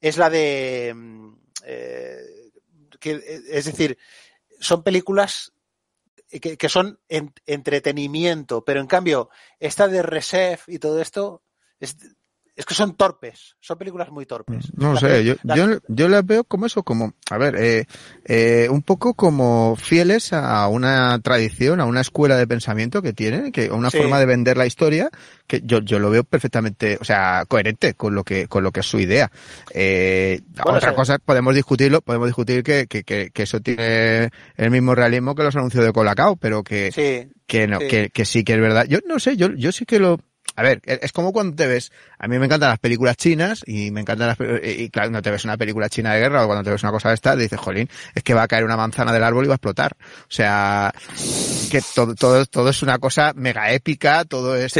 es la de... Mm, eh, eh, es decir, son películas que, son entretenimiento, pero en cambio, esta de Reserve y todo esto es es que son torpes, son películas muy torpes. Mm, no sé, yo, las... Yo, las veo como eso, como, a ver, eh, eh, un poco como fieles a una tradición, a una escuela de pensamiento que tienen, que una forma de vender la historia, que yo, yo lo veo perfectamente, o sea, coherente con lo que, con lo que es su idea. Eh, otra cosa, podemos discutirlo, podemos discutir que, que, que, eso tiene el mismo realismo que los anuncios de Colacao, pero que, que no, que, que sí que es verdad. Yo no sé, yo, yo sí que lo, a ver, e-, es como cuando te ves, a mí me encantan las películas chinas y me encantan las, eh, y claro, cuando te ves una película china de guerra o cuando te ves una cosa de esta, dices, jolín, es que va a caer una manzana del árbol y va a explotar. O sea, que todo, todo, todo es una cosa mega épica, todo es,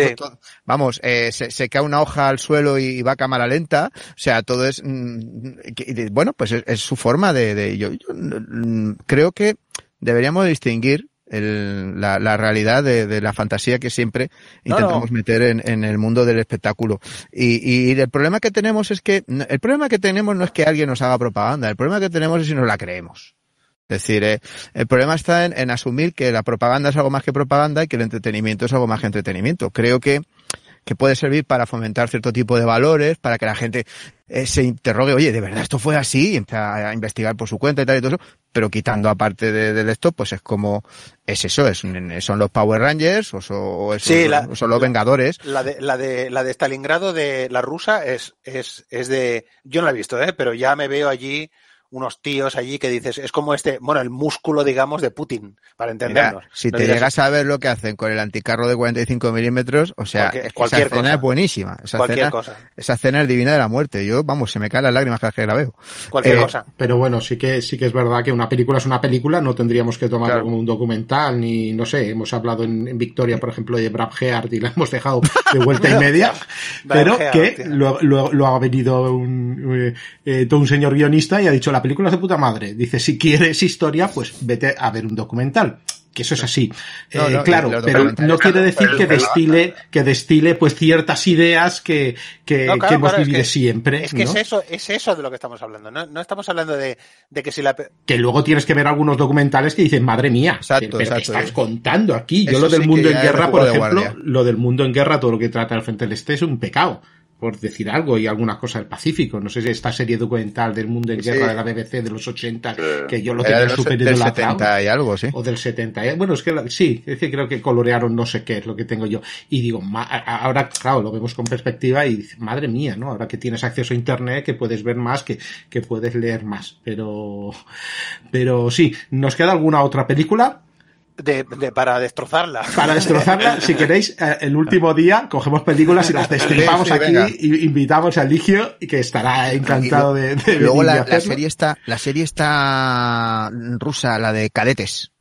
vamos, eh, se, cae una hoja al suelo y, va a cámara lenta, o sea, todo es, mm, bueno, pues es, su forma de, yo, mm, creo que deberíamos distinguir el, la, realidad de, la fantasía que siempre intentamos meter en, el mundo del espectáculo. Y, el problema que tenemos es que, el problema que tenemos no es que alguien nos haga propaganda, el problema que tenemos es si nos la creemos. Es decir, eh, el problema está en, asumir que la propaganda es algo más que propaganda y que el entretenimiento es algo más que entretenimiento. Creo que que puede servir para fomentar cierto tipo de valores, para que la gente eh, se interrogue, oye, ¿de verdad esto fue así? Y empieza a investigar por su cuenta y tal y todo eso, pero quitando aparte de esto, pues es como, es eso, es, son los Power Rangers o, son, los Vengadores. La de, la, de, la de Stalingrado de la rusa es, es, es de, yo no la he visto, ¿eh? pero ya me veo allí unos tíos allí que dices, es como este, bueno, el músculo, digamos, de Putin, para entendernos. si te llegas a ver lo que hacen con el anticarro de 45 milímetros, o sea, esa cosa. es buenísima. Esa cualquier Esa escena es divina de la muerte. Yo, vamos, se me caen las lágrimas cada vez que la veo. Cualquier eh, cosa. Pero bueno, sí que, sí que es verdad que una película es una película, no tendríamos que tomarlo como un documental, ni, no sé, hemos hablado en, Victoria, por ejemplo, de Brad Heart y la hemos dejado de vuelta y media, pero que lo, ha venido un, eh, eh, todo un señor guionista y ha dicho la película de puta madre. Dice, si quieres historia, pues vete a ver un documental. Que eso es así. Eh, claro, pero no quiere decir que destile, que destile pues ciertas ideas que, que, hemos vivido siempre. Es que es eso, es eso de lo que estamos hablando. No, estamos hablando de, que si la. Que luego tienes que ver algunos documentales que dicen, madre mía, estás eh. contando aquí. Yo lo del mundo en guerra, por ejemplo, lo del mundo en guerra, todo lo que trata el frente del este es un pecado por decir algo, y alguna cosa del Pacífico. No sé si esta serie documental del mundo en guerra de la BBC de los 80, que yo lo tengo tenía Del 70 y algo, O del 70. Bueno, es que sí, es que creo que colorearon no sé qué, es lo que tengo yo. Y digo, ahora, claro, lo vemos con perspectiva y madre mía, ¿no? Ahora que tienes acceso a internet, que puedes ver más, que, que puedes leer más. Pero, pero sí, ¿nos queda alguna otra película? De, para destrozarla. Para destrozarla, si queréis, eh, el último día cogemos películas y las destripamos aquí y invitamos a Ligio y que estará encantado de, Luego la, serie está, la serie está rusa, la de cadetes.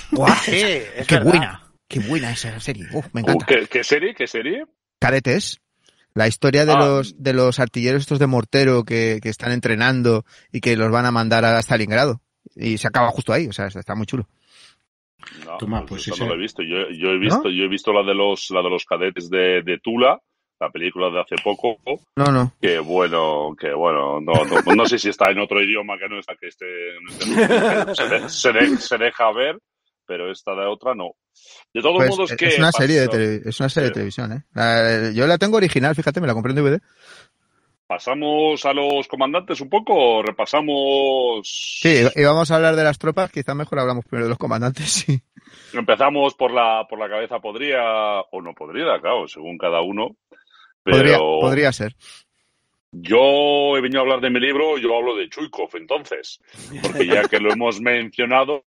qué buena, qué buena esa serie. Uf, me encanta. Uh, ¿qué, serie? ¿Qué serie? Cadetes. La historia de ah. los de los artilleros estos de mortero que, que están entrenando y que los van a mandar a Stalingrado. Y se acaba justo ahí, o sea, está muy chulo. No, pues, pues no lo he visto. Yo, yo he visto, yo he visto la de los, la de los cadetes de, de Tula, la película de hace poco. No, no. Que bueno, que bueno, no, no, pues no sé si está en otro idioma que no está que esté, se, se, deja ver, pero esta de otra no. De todos pues modos es que es una serie de es una serie de televisión, eh. yo la tengo original, fíjate, me la compré en DVD. ¿Pasamos a los comandantes un poco? ¿Repasamos? Sí, y vamos a hablar de las tropas, quizá mejor hablamos primero de los comandantes, sí. Empezamos por la, por la cabeza, podría o no podría, claro, según cada uno. podría, ser. Yo he venido a hablar de mi libro, yo hablo de Chuikov, entonces, porque ya que lo hemos mencionado,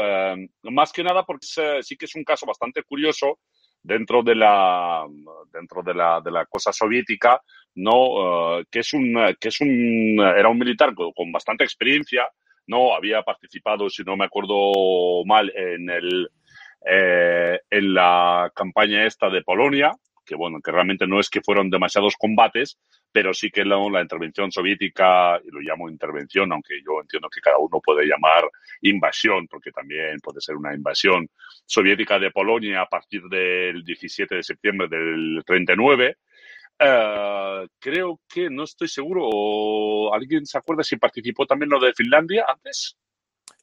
eh, más que nada porque sí que es un caso bastante curioso dentro de la, dentro de la, de la cosa soviética, no eh, que es un que es un era un militar con, bastante experiencia no había participado si no me acuerdo mal en el eh, en la campaña esta de Polonia que bueno que realmente no es que fueron demasiados combates pero sí que la, la intervención soviética y lo llamo intervención aunque yo entiendo que cada uno puede llamar invasión porque también puede ser una invasión soviética de Polonia a partir del 17 de septiembre del 39 Ah, creo que no estoy seguro. ¿Alguien se acuerda si participó también lo de Finlandia antes?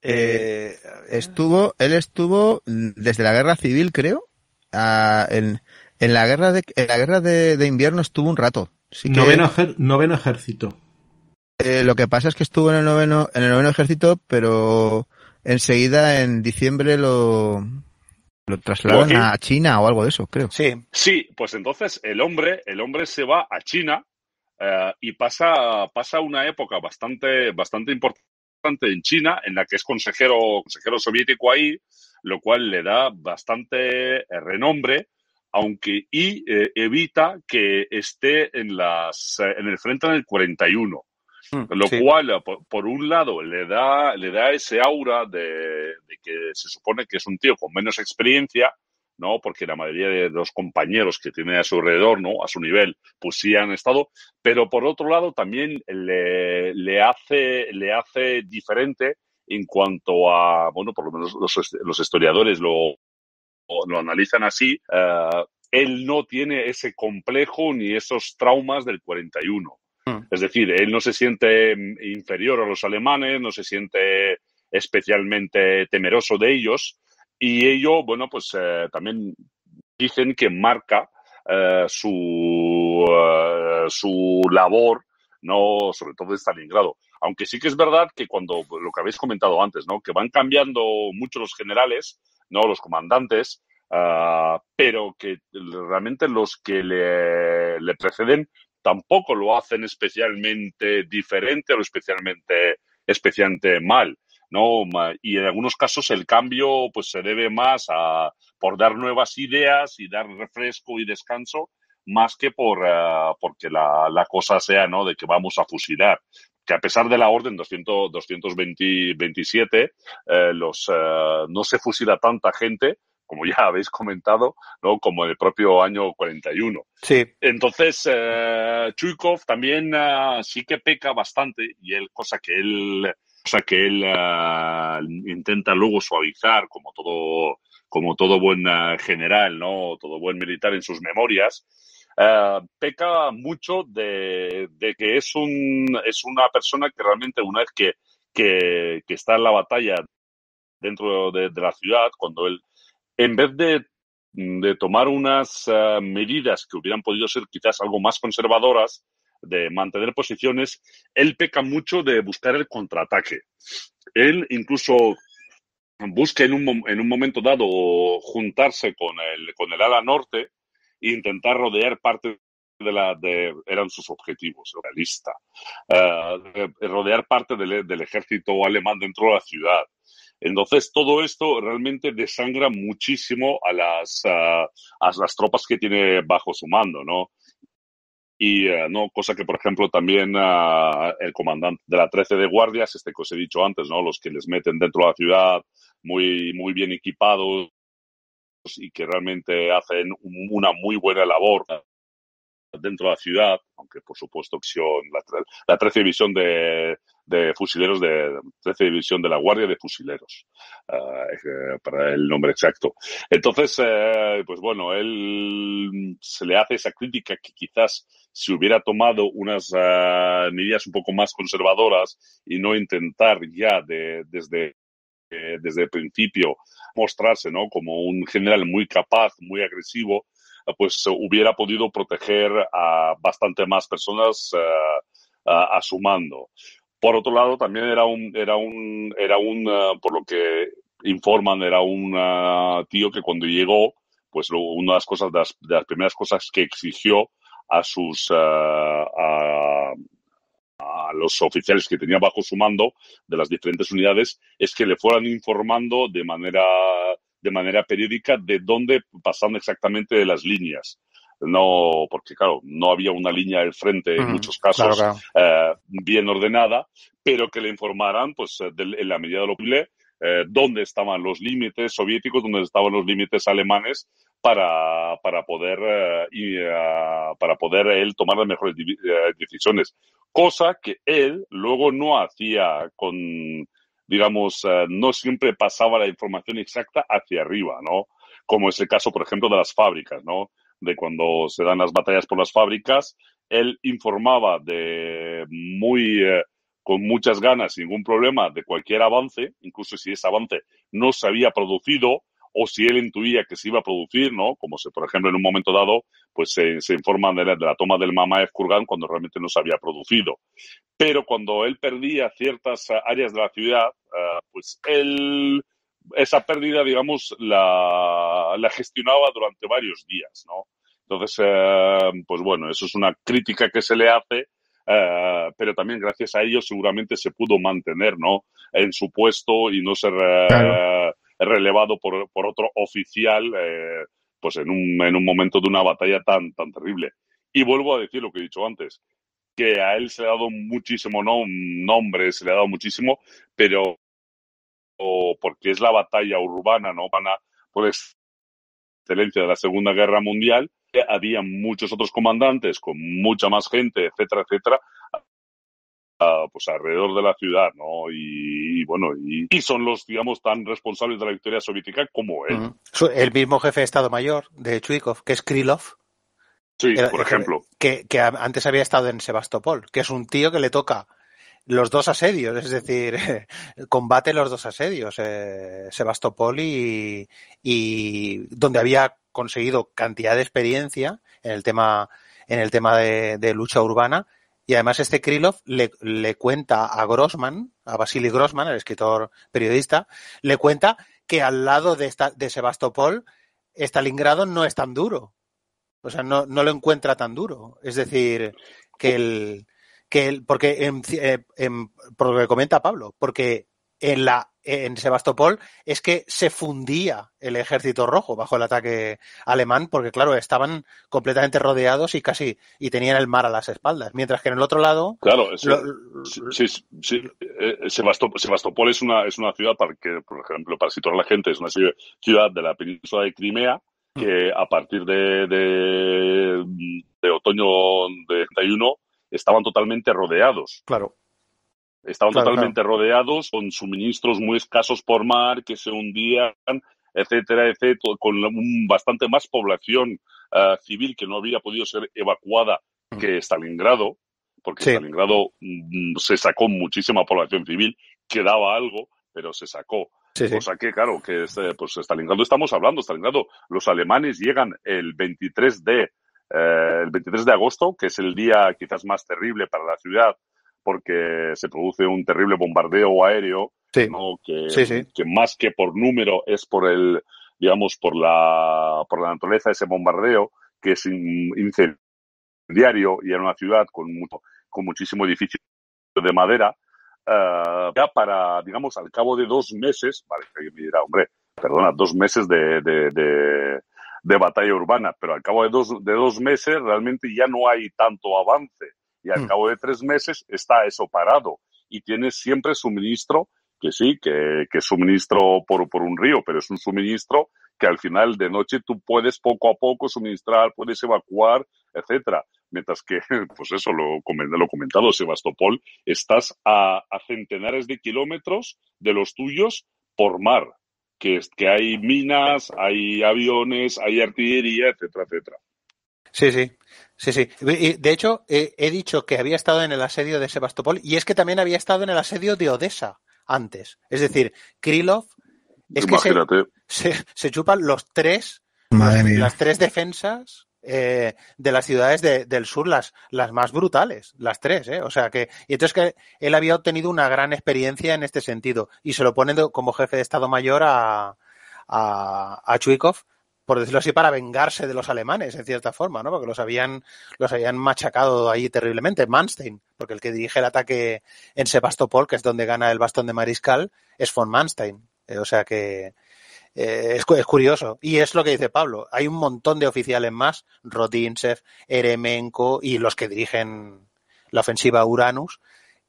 Eh, eh, estuvo, él estuvo desde la guerra civil, creo. Ah, en, la guerra de la guerra de, invierno estuvo un rato. noveno, ejército. Eh, lo que pasa es que estuvo en el noveno, en el noveno ejército, pero enseguida en diciembre lo, lo trasladan pues, a China o algo de eso, creo. Sí. Sí, pues entonces el hombre, el hombre se va a China eh, y pasa, pasa una época bastante, bastante importante en China, en la que es consejero, consejero soviético ahí, lo cual le da bastante eh, renombre, aunque y eh, evita que esté en las en el frente el 41. Mm, lo cual, eh, por, un lado, le da, le da ese aura de, que se supone que es un tío con menos experiencia, ¿no? Porque la mayoría de los compañeros que tiene a su alrededor, ¿no? A su nivel, pues sí han estado. Pero por otro lado, también le, le hace, le hace diferente en cuanto a, bueno, por lo menos los, historiadores lo, lo analizan así. Eh, él no tiene ese complejo ni esos traumas del 41. Hmm. Es decir, él no se siente mm, inferior a los alemanes, no se siente especialmente temeroso de ellos y ello, bueno, pues eh, también dicen que marca eh, su, eh, su labor, ¿no? sobre todo de Stalingrado. Aunque sí que es verdad que cuando, pues, lo que habéis comentado antes, ¿no? que van cambiando mucho los generales, ¿no? los comandantes, ah, pero que realmente los que le, preceden tampoco lo hacen especialmente diferente o especialmente, especialmente mal. ¿no? Y en algunos casos el cambio pues, se debe más a por dar nuevas ideas y dar refresco y descanso, más que por eh, porque la, cosa sea ¿no? de que vamos a fusilar. Que a pesar de la orden 200, 227, eh, los, eh, no se fusila tanta gente como ya habéis comentado, ¿no? Como el propio año 41. Sí. Entonces, eh, Chuikov también eh, sí que peca bastante y él, cosa que él, cosa que él eh, intenta luego suavizar, como todo, como todo buen eh, general, ¿no? Todo buen militar en sus memorias. peca mucho de, que es, un, es una persona que realmente una vez que, que, está en la batalla dentro de, la ciudad, cuando él en vez de, tomar unas eh, medidas que hubieran podido ser quizás algo más conservadoras, de mantener posiciones, él peca mucho de buscar el contraataque. Él incluso busca en un, en un momento dado juntarse con el, con el ala norte e intentar rodear parte de la de, eran sus objetivos, eh, rodear parte del, ejército alemán dentro de la ciudad, entonces, todo esto realmente desangra muchísimo a las, a las tropas que tiene bajo su mando, ¿no? Y eh, no, cosa que, por ejemplo, también ah, el comandante de la 13 de guardias, este que os he dicho antes, ¿no? Los que les meten dentro de la ciudad muy, muy bien equipados y que realmente hacen una muy buena labor dentro de la ciudad, aunque por supuesto la, la 13 División de, Fusileros, de 13 División de la Guardia de Fusileros, ah, eh, para el nombre exacto. Entonces, eh, pues bueno, él se le hace esa crítica que quizás si hubiera tomado unas ah, medidas un poco más conservadoras y no intentar ya de, desde eh, desde el principio mostrarse ¿no? como un general muy capaz, muy agresivo, eh, pues eh, hubiera podido proteger a bastante más personas eh, a, su mando. Por otro lado, también era un, era un, era un, por lo que informan, era un tío que cuando llegó, pues una de las cosas, de las, primeras cosas que exigió a sus, a los oficiales que tenía bajo su mando de las diferentes unidades es que le fueran informando de manera de manera periódica de dónde pasaban exactamente las líneas no porque claro no había una línea del frente en muchos casos eh, bien ordenada pero que le informaran pues eh, en la medida de lo posible eh, dónde estaban los límites soviéticos dónde estaban los límites alemanes para, para poder para poder él tomar las mejores decisiones cosa que él luego no hacía con digamos, eh, no siempre pasaba la información exacta hacia arriba, ¿no? Como es el caso, por ejemplo, de las fábricas, ¿no? De cuando se dan las batallas por las fábricas, él informaba de muy, eh, con muchas ganas, sin ningún problema, de cualquier avance, incluso si ese avance no se había producido, o si él intuía que se iba a producir, ¿no? Como se, por ejemplo, en un momento dado, pues se, se informa de la, toma del mamá Kurgan cuando realmente no se había producido. Pero cuando él perdía ciertas eh, áreas de la ciudad, eh, pues él, esa pérdida, digamos, la, gestionaba durante varios días, ¿no? Entonces, eh, pues bueno, eso es una crítica que se le hace, pero también gracias a ello seguramente se pudo mantener ¿no? en su puesto y no ser relevado por, otro oficial, eh, pues en un, en un momento de una batalla tan, tan terrible. Y vuelvo a decir lo que he dicho antes, que a él se le ha dado muchísimo no, nombre, se le ha dado muchísimo, pero o porque es la batalla urbana, ¿no? Van por excelencia de la Segunda Guerra Mundial, había muchos otros comandantes con mucha más gente, etcétera, etcétera, pues alrededor de la ciudad, ¿no? Y, bueno, y, son los, digamos, tan responsables de la victoria soviética como él. El mismo jefe de Estado Mayor de Chuikov, que es Krylov. Sí, por ejemplo. Que, antes había estado en Sebastopol, que es un tío que le toca los dos asedios, es decir, combate los dos asedios, eh, Sebastopol y, donde había conseguido cantidad de experiencia en el tema, en el tema de lucha urbana y además este Krylov le, cuenta a Grossman, a Vasily Grossman, el escritor periodista, le cuenta que al lado de, de Sebastopol, Stalingrado no es tan duro. O sea, no, lo encuentra tan duro. Es decir, que el... Que el porque eh, por lo que comenta Pablo, porque en, la, en Sebastopol es que se fundía el ejército rojo bajo el ataque alemán, porque claro, estaban completamente rodeados y casi y tenían el mar a las espaldas, mientras que en el otro lado... Claro, eh, Sebastopol, es, una, es una ciudad, para que, por ejemplo, para situar a la gente, es una ciudad de la península de Crimea mm. que a partir de, de, de otoño de 31 estaban totalmente rodeados. Claro. Estaban totalmente rodeados con suministros muy escasos por mar que se hundían, etcétera, etcétera, con bastante más población ah, civil que no había podido ser evacuada que Stalingrado, porque Stalingrado mm, se sacó muchísima población civil, quedaba algo, pero se sacó. cosa O sea que, claro, que eh, pues Stalingrado estamos hablando, Stalingrado. Los alemanes llegan el 23 de, eh, el 23 de agosto, que es el día quizás más terrible para la ciudad, porque se produce un terrible bombardeo aéreo, que, más que por número es por el, digamos, por la, por la naturaleza ese bombardeo, que es incendiario y en una ciudad con, mucho, con muchísimo edificio de madera, eh, ya para, digamos, al cabo de dos meses, vale, me dirá, hombre, perdona, dos meses de, de, de batalla urbana, pero al cabo de dos, de dos meses realmente ya no hay tanto avance y al hmm. cabo de tres meses está eso parado y tienes siempre suministro, que sí, que, que suministro por, por un río, pero es un suministro que al final de noche tú puedes poco a poco suministrar, puedes evacuar, etcétera. Mientras que, pues eso lo, lo comentado, Sebastopol, estás a, centenares de kilómetros de los tuyos por mar, que, que hay minas, hay aviones, hay artillería, etcétera, etcétera. Sí, sí. Sí, sí. De hecho, eh, he dicho que había estado en el asedio de Sebastopol y es que también había estado en el asedio de Odessa antes. Es decir, Krilov... es que se, se, chupan los tres, las tres defensas eh, de las ciudades de, del sur, las, las más brutales, las tres, ¿eh? O sea que, y entonces que él había obtenido una gran experiencia en este sentido y se lo pone como jefe de Estado Mayor a, a, a Chuikov, por decirlo así, para vengarse de los alemanes, en cierta forma, ¿no? Porque los habían, los habían machacado ahí terriblemente, Manstein, porque el que dirige el ataque en Sebastopol, que es donde gana el bastón de mariscal, es von Manstein. Eh, o sea que, eh, es, curioso. Y es lo que dice Pablo. Hay un montón de oficiales más, Rodinsev, Eremenko y los que dirigen la ofensiva Uranus,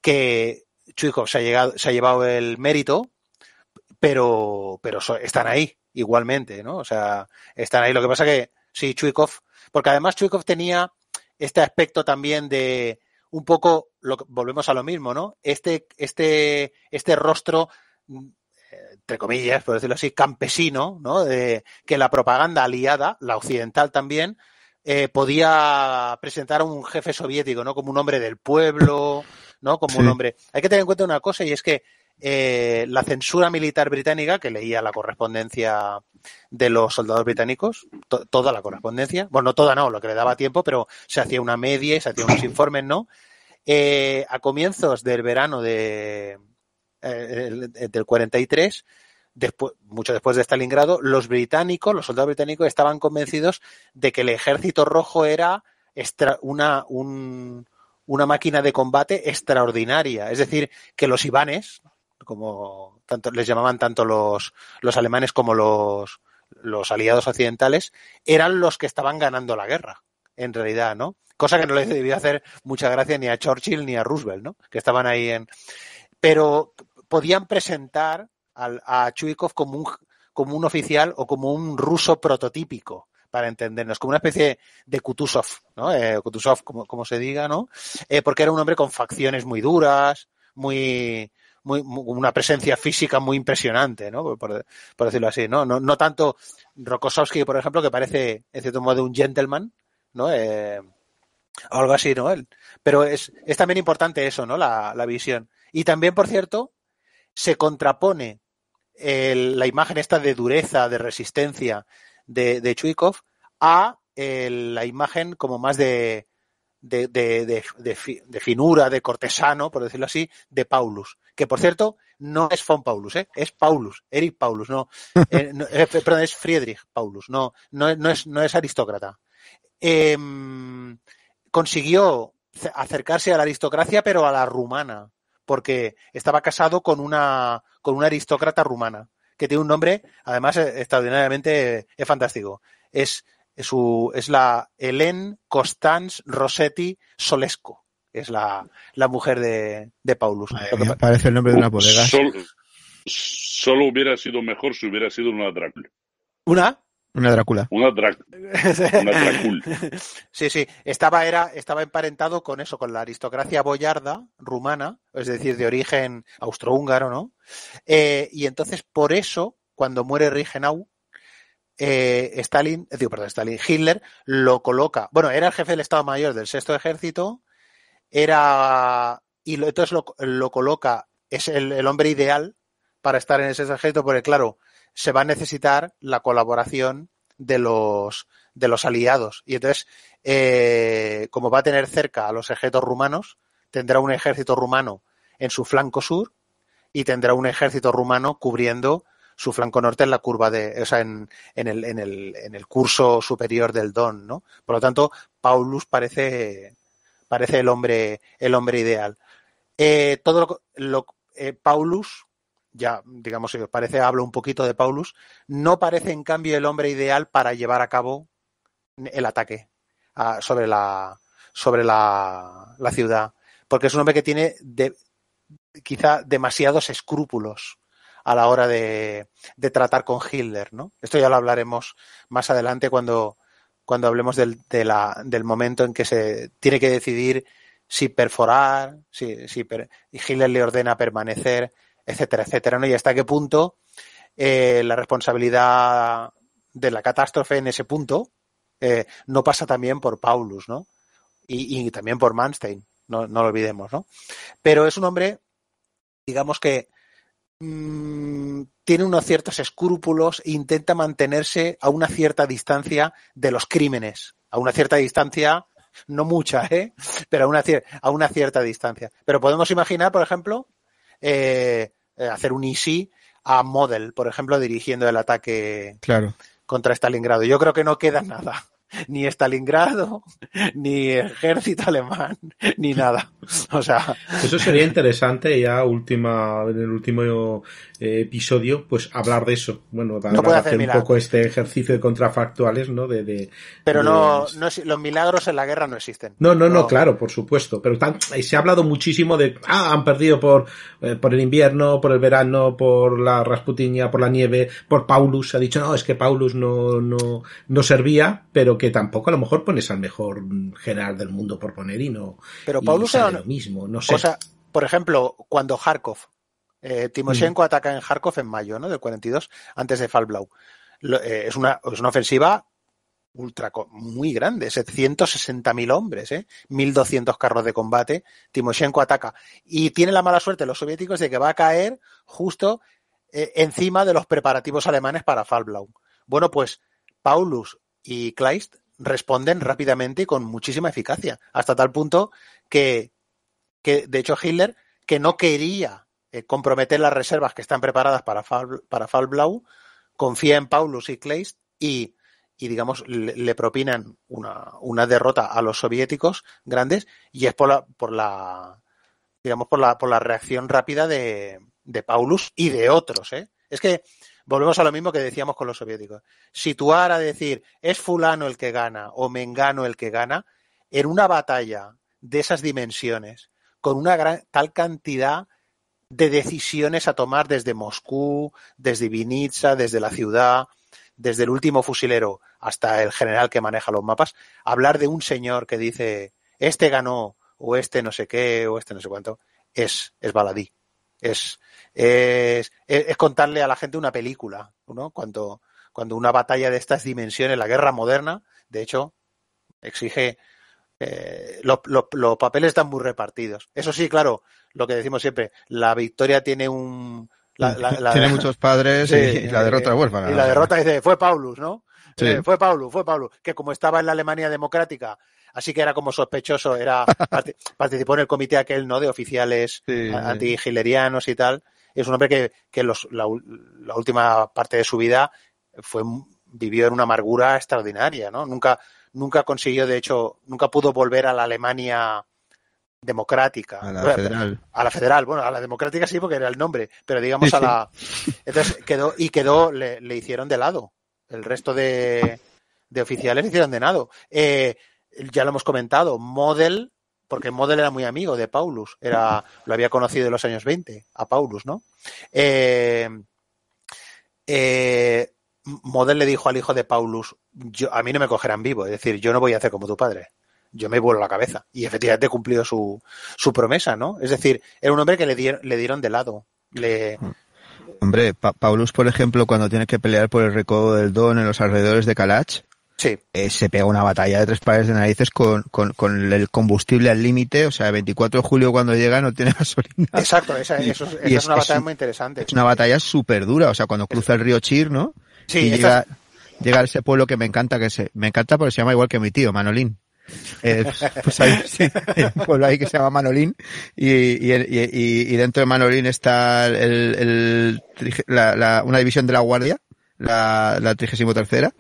que Chuikov se ha, llegado, se ha llevado el mérito, pero, pero están ahí igualmente, ¿no? O sea, están ahí. Lo que pasa que, sí, Chuikov, porque además Chuikov tenía este aspecto también de un poco, lo, volvemos a lo mismo, ¿no? Este, este, este rostro mm, eh, entre comillas, por decirlo así, campesino, ¿no? De, que la propaganda aliada, la occidental también, eh, podía presentar a un jefe soviético, ¿no? Como un hombre del pueblo, ¿no? Como un hombre. Hay que tener en cuenta una cosa y es que eh, la censura militar británica, que leía la correspondencia de los soldados británicos, toda la correspondencia, bueno, no toda no, lo que le daba tiempo, pero se hacía una media se hacían unos informes, ¿no? Eh, a comienzos del verano de, eh, del 43, después, mucho después de Stalingrado, los británicos, los soldados británicos estaban convencidos de que el ejército rojo era una, una máquina de combate extraordinaria. Es decir, que los ibanes, como tanto, les llamaban tanto los, alemanes como los, aliados occidentales, eran los que estaban ganando la guerra, en realidad, ¿no? Cosa que no les debía hacer mucha gracia ni a Churchill ni a Roosevelt, ¿no? Que estaban ahí en. Pero podían presentar a Chuikov como un, como un oficial o como un ruso prototípico, para entendernos, como una especie de Kutuzov, ¿no? Eh, Kutuzov, como, se diga, ¿no? Eh, porque era un hombre con facciones muy duras, muy, una presencia física muy impresionante, ¿no? Por, decirlo así, ¿no? ¿no? tanto Rokosovsky, por ejemplo, que parece, en cierto modo, un gentleman, ¿no? Eh, algo así, ¿no? Pero es, también importante eso, ¿no? La, visión. Y también, por cierto, se contrapone la imagen esta de dureza, de resistencia de, de Chuikov a la imagen como más de, de, finura, de cortesano, por decirlo así, de Paulus. Que por mm. cierto, no es von Paulus, ¿eh? es Paulus, Eric Paulus, no, eh, eh, perdón, es Friedrich Paulus, no, no, es, no es, aristócrata. Em, consiguió acercarse a la aristocracia, pero a la rumana, porque estaba casado con una, con una aristócrata rumana, que tiene un nombre, además, extraordinariamente es fantástico. Es su, es la Hélène Constance Rossetti Solesco. Es la, mujer de, Paulus. parece el nombre de una bodega. solo hubiera sido mejor si hubiera sido una Drácula. ¿Una? Una Drácula. Una, Drácula. sí, sí. Estaba, era, estaba emparentado con eso, con la aristocracia boyarda rumana, es decir, de origen austrohúngaro, ¿no? Eh, y entonces, por eso, cuando muere Rigenau, eh, Stalin, eh, digo, perdón, Stalin, Hitler lo coloca. Bueno, era el jefe del Estado Mayor del Sexto Ejército, era. Y entonces lo, coloca, es el, hombre ideal para estar en el Sexto Ejército, porque claro, se va a necesitar la colaboración de los, de los aliados. Y entonces, eh, como va a tener cerca a los ejércitos rumanos, tendrá un ejército rumano en su flanco sur y tendrá un ejército rumano cubriendo su flanco norte en la curva de, o sea, en, el, curso superior del Don, ¿no? Por lo tanto, Paulus parece, parece el hombre, el hombre ideal. Eh, todo lo, eh, Paulus, ya digamos si parece, hablo un poquito de Paulus, no parece en cambio el hombre ideal para llevar a cabo el ataque sobre la sobre la, ciudad, porque es un hombre que tiene de, quizá demasiados escrúpulos a la hora de, tratar con Hitler, ¿no? Esto ya lo hablaremos más adelante cuando, cuando hablemos del, del momento en que se tiene que decidir si perforar, si, si Hitler le ordena permanecer, etcétera, etcétera, ¿no? Y hasta qué punto eh, la responsabilidad de la catástrofe en ese punto eh, no pasa también por Paulus, ¿no? Y, también por Manstein, no, no, lo olvidemos, ¿no? Pero es un hombre, digamos que Mm, tiene unos ciertos escrúpulos e intenta mantenerse a una cierta distancia de los crímenes, a una cierta distancia, no mucha, ¿eh? pero a una, cierta distancia. Pero podemos imaginar, por ejemplo, eh, eh, hacer un easy a Model, por ejemplo, dirigiendo el ataque claro. contra Stalingrado. Yo creo que no queda nada ni Stalingrado, ni ejército alemán, ni nada. O sea. Eso sería interesante ya última, en el último eh, episodio, pues hablar de eso. Bueno, para hacer un poco este ejercicio de contrafactuales, ¿no? De, pero No, los milagros en la guerra no existen. No, no, no, claro, por supuesto. Pero eh, se ha hablado muchísimo de, ah, han perdido por, eh, por el invierno, por el verano, por la Rasputinia, por la nieve, por Paulus. Se ha dicho, no, es que Paulus no, no, no servía, pero que tampoco a lo mejor pones al mejor general del mundo por poner y no. Pero Paulus era lo mismo, no sé. por ejemplo, cuando Kharkov, eh, Timoshenko mm. ataca en Kharkov en mayo, ¿no? Del 42, antes de Fall eh, es, una, ofensiva ultra muy grande, 760.000 hombres, 1.200 ¿eh? carros de combate. Timoshenko ataca y tiene la mala suerte los soviéticos de que va a caer justo encima de los preparativos alemanes para Falblau. Bueno, pues Paulus y Kleist responden rápidamente y con muchísima eficacia, hasta tal punto que, de hecho, Hitler, que no quería eh, comprometer las reservas que están preparadas para, Fall para confía en Paulus y Kleist y, y digamos, le, propinan una, una, derrota a los soviéticos grandes y es por la, por la digamos, por la, por la reacción rápida de, de Paulus y de otros. ¿eh? Es que volvemos a lo mismo que decíamos con los soviéticos. Situar a decir, es fulano el que gana o mengano el que gana, en una batalla de esas dimensiones, con una tal cantidad de decisiones a tomar desde Moscú, desde Vinitsa, desde la ciudad, desde el último fusilero hasta el general que maneja los mapas, hablar de un señor que dice, este ganó, o este no sé qué, o este no sé cuánto, es, es baladí. Es, es, contarle a la gente una película, ¿no? Cuando, cuando una batalla de estas dimensiones, la guerra moderna, de hecho, exige eh, los, papeles están muy repartidos. Eso sí, claro, lo que decimos siempre, la victoria tiene un... tiene muchos padres y, la derrota es Y la derrota dice, fue Paulus, ¿no? Eh, fue Paulus, fue Paulus, que como estaba en la Alemania democrática, así que era como sospechoso, era participó en el comité aquel, ¿no? De oficiales anti y tal es un hombre que, la, última parte de su vida fue, vivió en una amargura extraordinaria, ¿no? Nunca, nunca consiguió, de hecho, nunca pudo volver a la Alemania democrática. A la federal. A la federal, bueno, a la democrática sí porque era el nombre, pero digamos a la... Entonces quedó, y quedó, le, hicieron de lado. El resto de, oficiales le hicieron de lado. Eh, ya lo hemos comentado, Model porque Model era muy amigo de Paulus, era, lo había conocido en los años 20, a Paulus, ¿no? Eh, eh, Model le dijo al hijo de Paulus, yo, a mí no me cogerán vivo, es decir, yo no voy a hacer como tu padre, yo me vuelo la cabeza. Y efectivamente cumplió su, su promesa, ¿no? Es decir, era un hombre que le, le dieron de lado. Le... Hombre, Paulus, por ejemplo, cuando tiene que pelear por el recodo del don en los alrededores de Calach, Sí. Eh, se pega una batalla de tres pares de narices con, el combustible al límite, o sea, el 24 de julio cuando llega no tiene gasolina. Exacto, esa, es, una batalla muy interesante. Es una batalla súper dura, o sea, cuando cruza el río Chir, ¿no? Sí, llega, a ese pueblo que me encanta, que se, me encanta porque se llama igual que mi tío, Manolín. Eh, pues hay, un pueblo ahí que se llama Manolín y, y, y dentro de Manolín está el, la, una división de la guardia la, la 33 tercera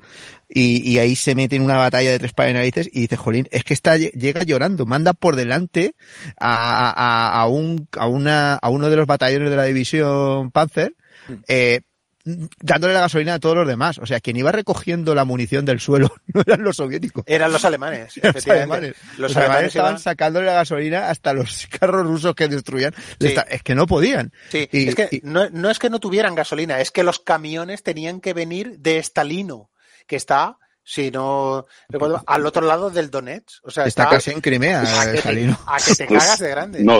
y, y, ahí se mete en una batalla de tres narices y dice, Jolín, es que está, llega llorando, manda por delante a, a, a, un, a, una, a uno de los batallones de la división Panzer, mm. eh, dándole la gasolina a todos los demás. O sea, quien iba recogiendo la munición del suelo no eran los soviéticos. Eran los alemanes, Los alemanes, los alemanes, estaban iban... sacándole la gasolina hasta los carros rusos que destruían. Es que no podían. Sí, es que no, no es que no tuvieran gasolina, es que los camiones tenían que venir de Estalino que está, si no recuerdo, al otro lado del Donetsk. O sea, está, casi en Crimea, a que, eh, cagas de pues, grande. No,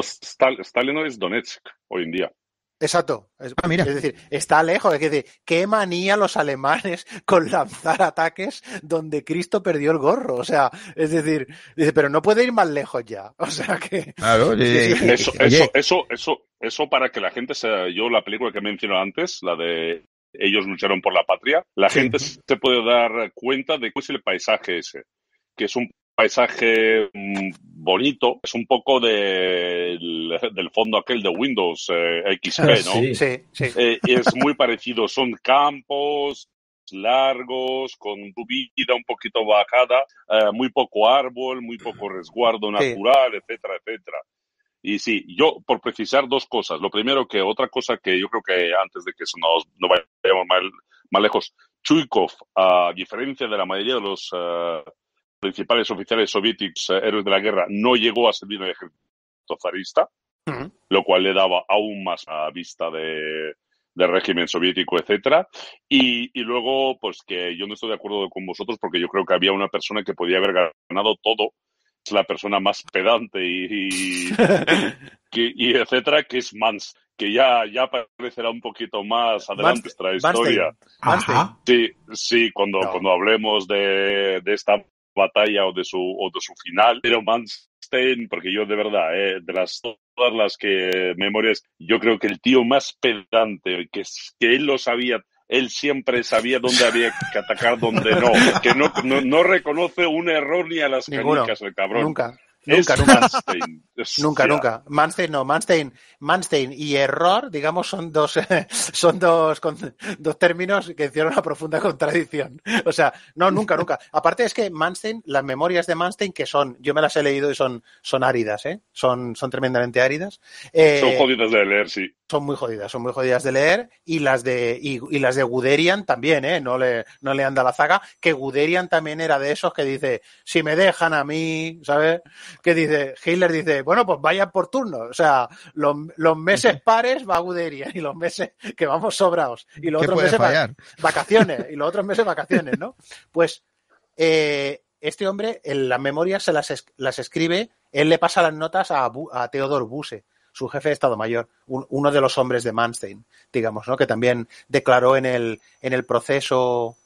no es Donetsk hoy en día. Exacto. Ah, es decir, está lejos. Es decir, qué manía los alemanes con lanzar ataques donde Cristo perdió el gorro. O sea, es decir, dice, pero no puede ir más lejos ya. O sea que. Eso, eso, eso, eso, para que la gente sea. Yo, la película que mencioné antes, la de ellos lucharon por la patria, la gente se puede dar cuenta de cuál es el paisaje ese, que es un paisaje mm, bonito, es un poco de, del fondo aquel de Windows eh, XP, ah, ¿no? Sí, sí, eh, es muy parecido, son campos largos, con vida un poquito bajada, eh, muy poco árbol, muy poco resguardo natural, etcétera, etcétera. Y sí, yo por precisar dos cosas. Lo primero que otra cosa que yo creo que antes de que eso nos no vayamos mal, más lejos, Chuikov, a diferencia de la mayoría de los eh, principales oficiales soviéticos eh, héroes de la guerra, no llegó a servir en el ejército zarista, lo cual le daba aún más a vista de, del régimen soviético, etcétera. y, luego, pues que yo no estoy de acuerdo con vosotros porque yo creo que había una persona que podía haber ganado todo la persona más pedante y, etcétera, que es Mans, que ya, ya aparecerá un poquito más adelante esta historia. Sí, cuando, cuando hablemos de, esta batalla o de su, o de su final, pero Manstein, porque yo de verdad, eh, de las todas las que memorias, yo creo que el tío más pedante, que, que él lo sabía él siempre sabía dónde había que atacar, dónde no. Que no, no, reconoce un error ni a las canicas, el cabrón. Nunca. Nunca, nunca. Manstein. nunca, nunca. Manstein no, Manstein, Manstein y error, digamos, son dos, son dos, dos términos que hicieron una profunda contradicción. O sea, no, nunca, nunca. Aparte es que Manstein, las memorias de Manstein, que son, yo me las he leído y son, son áridas, ¿eh? Son, son tremendamente áridas. Eh, son jodidas de leer, sí. Son muy jodidas, son muy jodidas de leer. Y las de, las de Guderian también, ¿eh? No le, no le anda la zaga. Que Guderian también era de esos que dice, si me dejan a mí, ¿sabes? que dice, Hitler dice, bueno, pues vayan por turno. O sea, los, meses pares va y los meses que vamos sobrados. Y los otros meses vacaciones. Y los otros meses vacaciones, ¿no? Pues eh, este hombre, en las memorias se las, las, escribe, él le pasa las notas a, a Theodor Buse su jefe de Estado Mayor, uno de los hombres de Manstein, digamos, ¿no? que también declaró en el, en el proceso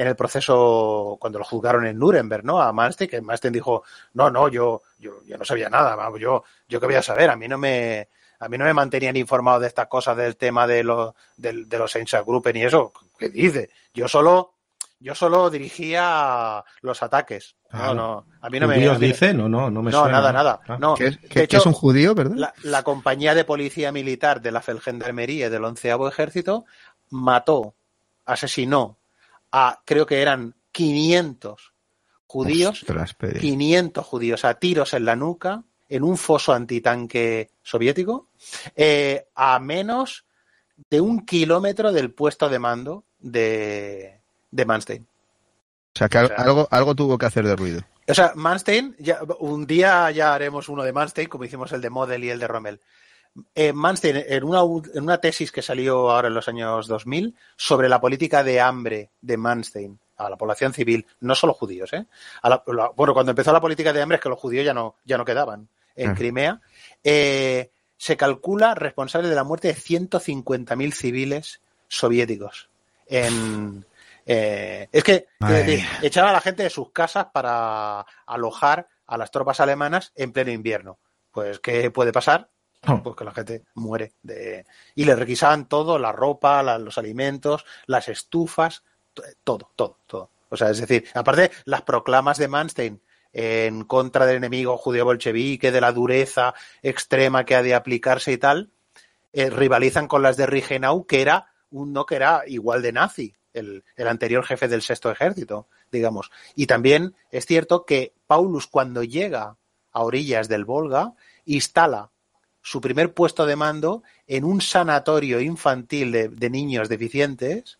en el proceso cuando lo juzgaron en Nuremberg, ¿no? A Manstein, que Manstein dijo, no, no, yo, yo, no sabía nada, yo, yo qué voy a saber, a mí no me, a mí no me mantenían informado de estas cosas del tema de los, de, de los Einsatzgruppen y eso, ¿qué dice? Yo solo, yo solo dirigía los ataques. no, no, a mí no me. dice? No, no, no me No, nada, nada. Ah, no. ¿Qué, es un judío, verdad? La, la, compañía de policía militar de la Felgendarmería del onceavo ejército mató, asesinó a, creo que eran 500 judíos, 500 judíos a tiros en la nuca, en un foso antitanque soviético, eh, a menos de un kilómetro del puesto de mando de, de Manstein. O sea, que algo, algo tuvo que hacer de ruido. O sea, Manstein, ya, un día ya haremos uno de Manstein, como hicimos el de Model y el de Rommel. Eh, Manstein, en una, tesis que salió ahora en los años 2000 sobre la política de hambre de Manstein a la población civil, no solo judíos. ¿eh? bueno, cuando empezó la política de hambre es que los judíos ya no, ya no quedaban en mm. Crimea. Eh, se calcula responsable de la muerte de 150.000 civiles soviéticos. es que decir, a la gente de sus casas para alojar a las tropas alemanas en pleno invierno. Pues, ¿qué puede pasar? Ah. Porque pues la gente muere de... Y le requisaban todo, la ropa, los alimentos, las estufas, todo, todo, todo. O sea, es decir, aparte las proclamas de Manstein en contra del enemigo judío-bolchevique, de la dureza extrema que ha de aplicarse y tal, eh, rivalizan con las de Rigenau, que era uno que era igual de nazi, el, el anterior jefe del sexto ejército, digamos. Y también es cierto que Paulus, cuando llega a orillas del Volga, instala su primer puesto de mando en un sanatorio infantil de, niños deficientes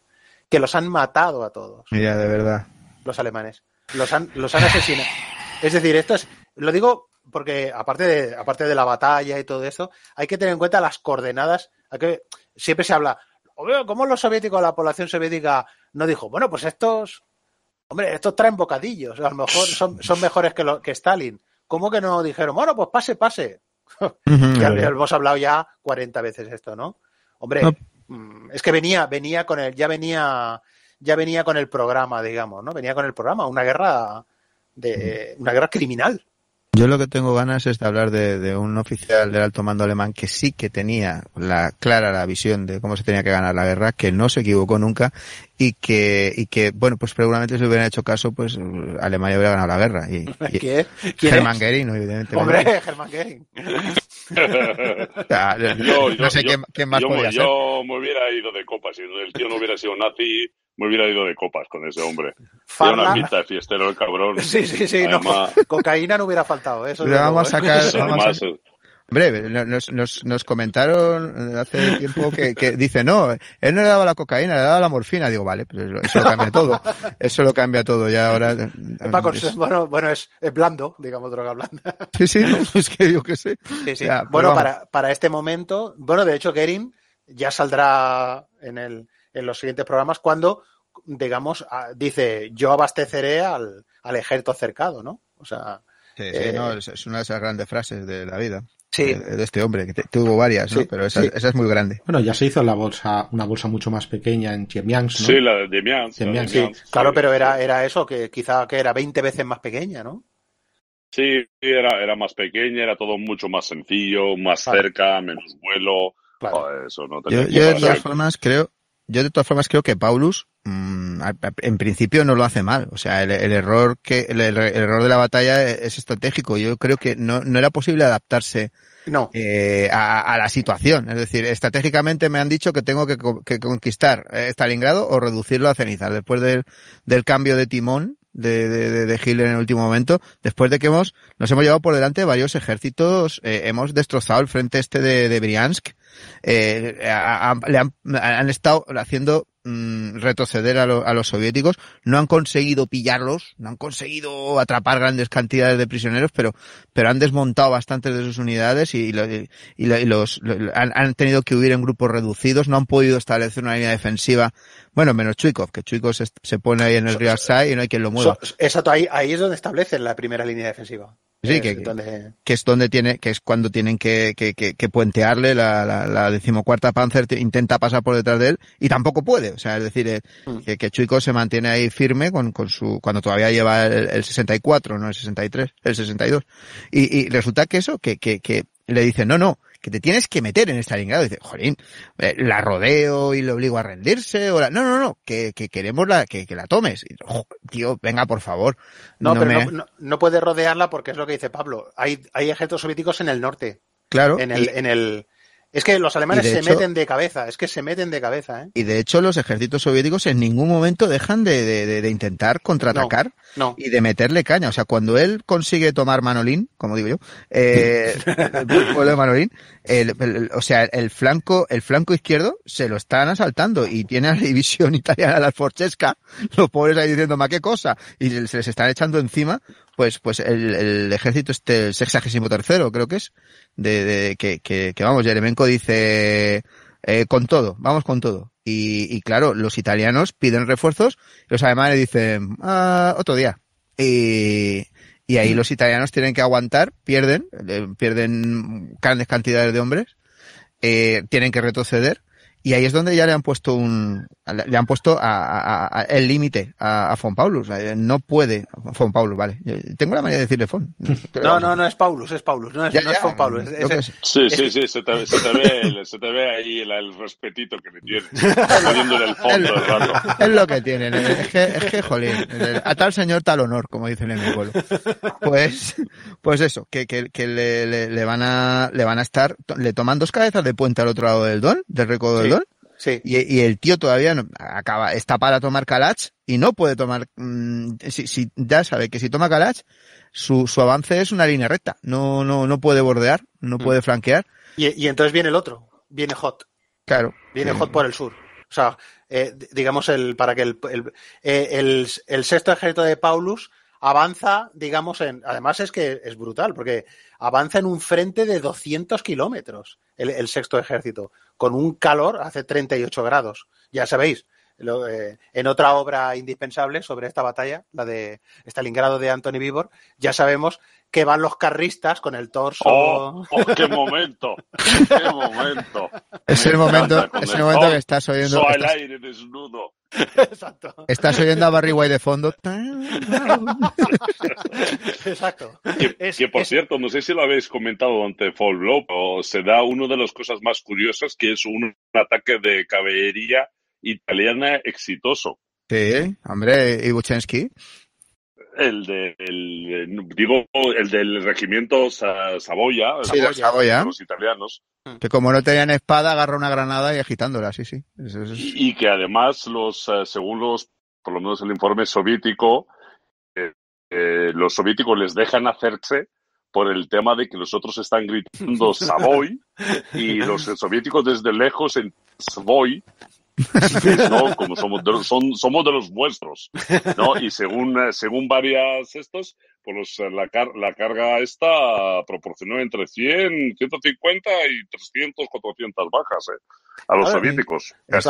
que los han matado a todos. Mira, de verdad. Los alemanes. Los han, los han asesinado. Es decir, esto es, lo digo porque aparte de, aparte de la batalla y todo eso, hay que tener en cuenta las coordenadas. a que, siempre se habla, ¿cómo los soviéticos, la población soviética no dijo, bueno, pues estos, hombre, estos traen bocadillos, a lo mejor son, son mejores que, que Stalin. ¿Cómo que no dijeron, bueno, pues pase, pase? ya hemos hablado ya 40 veces esto, ¿no? Hombre, mm, es que venía, venía con el, ya venía, ya venía con el programa, digamos, ¿no? Venía con el programa, una guerra de, mm. una guerra criminal. Yo lo que tengo ganas es de hablar de, de, un oficial del alto mando alemán que sí que tenía la clara la visión de cómo se tenía que ganar la guerra, que no se equivocó nunca y que, y que bueno, pues seguramente si hubieran hecho caso, pues Alemania hubiera ganado la guerra. Y, ¿Quién Germán Gering, evidentemente. Hombre, Germán Gering. no sé quién más podía yo, Yo me hubiera ido de copa si el tío no hubiera sido nazi me hubiera ido de copas con ese hombre. Era una mitad de fiestero el cabrón. Sí, sí, sí. no, cocaína no hubiera faltado. Eso lo ¿eh? vamos, a sacar. Eh. Hombre, nos, nos, nos, comentaron hace tiempo que, que, dice, no, él no le daba la cocaína, le daba la morfina. Digo, vale, eso, lo cambia todo. Eso lo cambia todo ya ahora. bueno, bueno es, blando, digamos, droga blanda. Sí, sí, es que yo que sí. sí, sí. bueno, para, para este momento, bueno, de hecho, Gerin ya saldrá en el, en los siguientes programas cuando, digamos, ah, dice yo abasteceré al, ejército cercado, ¿no? O sea. Eh, es una de esas grandes frases de la vida. De, este hombre, que tuvo varias, pero esa, esa, es muy grande. Bueno, ya se hizo la bolsa, una bolsa mucho más pequeña en Tiemiang ¿no? Sí, la de Tiemiangs. Claro, pero era, era eso, que quizá que era 20 veces más pequeña, ¿no? Sí, era, era más pequeña, era todo mucho más sencillo, más cerca, menos vuelo. Claro. eso no yo, de todas formas creo, yo de todas formas creo que Paulus mm, en principio no lo hace mal. O sea, el, error que el, error de la batalla es estratégico. Yo creo que no, era posible adaptarse eh, a, la situación. Es decir, estratégicamente me han dicho que tengo que, conquistar eh, Stalingrado o reducirlo a cenizas. Después del, del cambio de timón, de, de, de, Hitler en el último momento, después de que hemos, nos hemos llevado por delante varios ejércitos, eh, hemos destrozado el frente este de, de Briansk, eh, le han estado haciendo Mm, retroceder a, los soviéticos. No han conseguido pillarlos, no han conseguido atrapar grandes cantidades de prisioneros, pero, pero han desmontado bastantes de sus unidades y, los, han, tenido que huir en grupos reducidos, no han podido establecer una línea defensiva. Bueno, menos Chuikov, que Chuikov se, pone ahí en el so, side y no hay quien lo mueva. exacto, ahí, ahí es donde establecen la primera línea defensiva. Sí, que, es donde tiene, que es cuando tienen que, que, que, puentearle la, la, la, decimocuarta Panzer intenta pasar por detrás de él y tampoco puede. O sea, es decir, eh, mm. que, que Chuico se mantiene ahí firme con, con su, cuando todavía lleva el, 64, no el 63, el 62. Y, y resulta que eso, que, que, que le dicen no, no, que te tienes que meter en esta Y dices, jolín, eh, la rodeo y le obligo a rendirse. O No, no, no, que, que queremos la, que, la tomes. tío, venga, por favor. No, no pero no, puedes rodearla porque es lo que dice Pablo. Hay, hay ejércitos soviéticos en el norte. Claro. En el, en el, es que los alemanes se meten de cabeza, es que se meten de cabeza. ¿eh? Y de hecho los ejércitos soviéticos en ningún momento dejan de, intentar contraatacar no, y de meterle caña. O sea, cuando él consigue tomar Manolín, como digo yo, eh, el pueblo de Manolín, o sea, el flanco, el flanco izquierdo se lo están asaltando y tiene a la división italiana, la Forchesca, los pobres ahí diciendo, ma, qué cosa, y se les están echando encima pues, pues el, ejército este, el sexagésimo tercero, creo que es, de, que, vamos, Yeremenko dice, eh, con todo, vamos con todo. Y, claro, los italianos piden refuerzos, los alemanes dicen, ah, otro día. Y, ahí mm. los italianos tienen que aguantar, pierden, eh, pierden grandes cantidades de hombres, eh, tienen que retroceder y ahí es donde ya le han puesto un, le han puesto a, el límite a, Fon Paulus. No puede, Fon Paulus, vale. tengo la manera de decirle Fon. No, no, no es Paulus, es Paulus, no es, es Fon Paulus. Es, sí, sí, sí, se te, ve, ahí el, respetito que le tiene, el fondo Es lo que tienen, es que, es que jolín, a tal señor tal honor, como dicen en mi pueblo. Pues, pues eso, que, que, le, le, van a, le van a estar, le toman dos cabezas de puente al otro lado del don, del recodo Sí. Y, el tío todavía no, acaba, está para tomar Kalach y no puede tomar, mm, si, ya sabe que si toma Kalach, su, su avance es una línea recta. No, no, no puede bordear, no mm. puede flanquear. Y, y, entonces viene el otro, viene Hot. Claro. Viene Hot por el sur. O sea, eh, digamos, el, para que el, el, eh, el, el sexto ejército de Paulus avanza, digamos, en. Además es que es brutal, porque avanza en un frente de 200 kilómetros el, sexto ejército, con un calor hace 38 grados. Ya sabéis, eh, en otra obra indispensable sobre esta batalla, la de Stalingrado de Anthony Bibor, ya sabemos que van los carristas con el torso. ¡Oh! oh qué momento! ¡Qué momento! es el momento, es el momento que estás oyendo. aire desnudo. Exacto. Estás oyendo a Barry White de fondo. Exacto. Que, por cierto, no sé si lo habéis comentado Ante Fall Blow, pero se da una de las cosas más curiosas que es un, ataque de caballería italiana exitoso. Sí, hombre, y el digo el del regimiento Saboya, los, italianos mm. que como no tenían espada agarra una granada y agitándola sí sí Y, que además los eh, según los por lo menos el informe soviético eh, eh, los soviéticos les dejan hacerse por el tema de que los otros están gritando Savoy y los soviéticos desde lejos en Savoy ¿no? Como somos de, los, vuestros, ¿no? Y según, eh, según varias estos, pues eh, la, carga esta proporcionó entre 100, 150 y 300, 400 bajas eh, a los soviéticos. Pues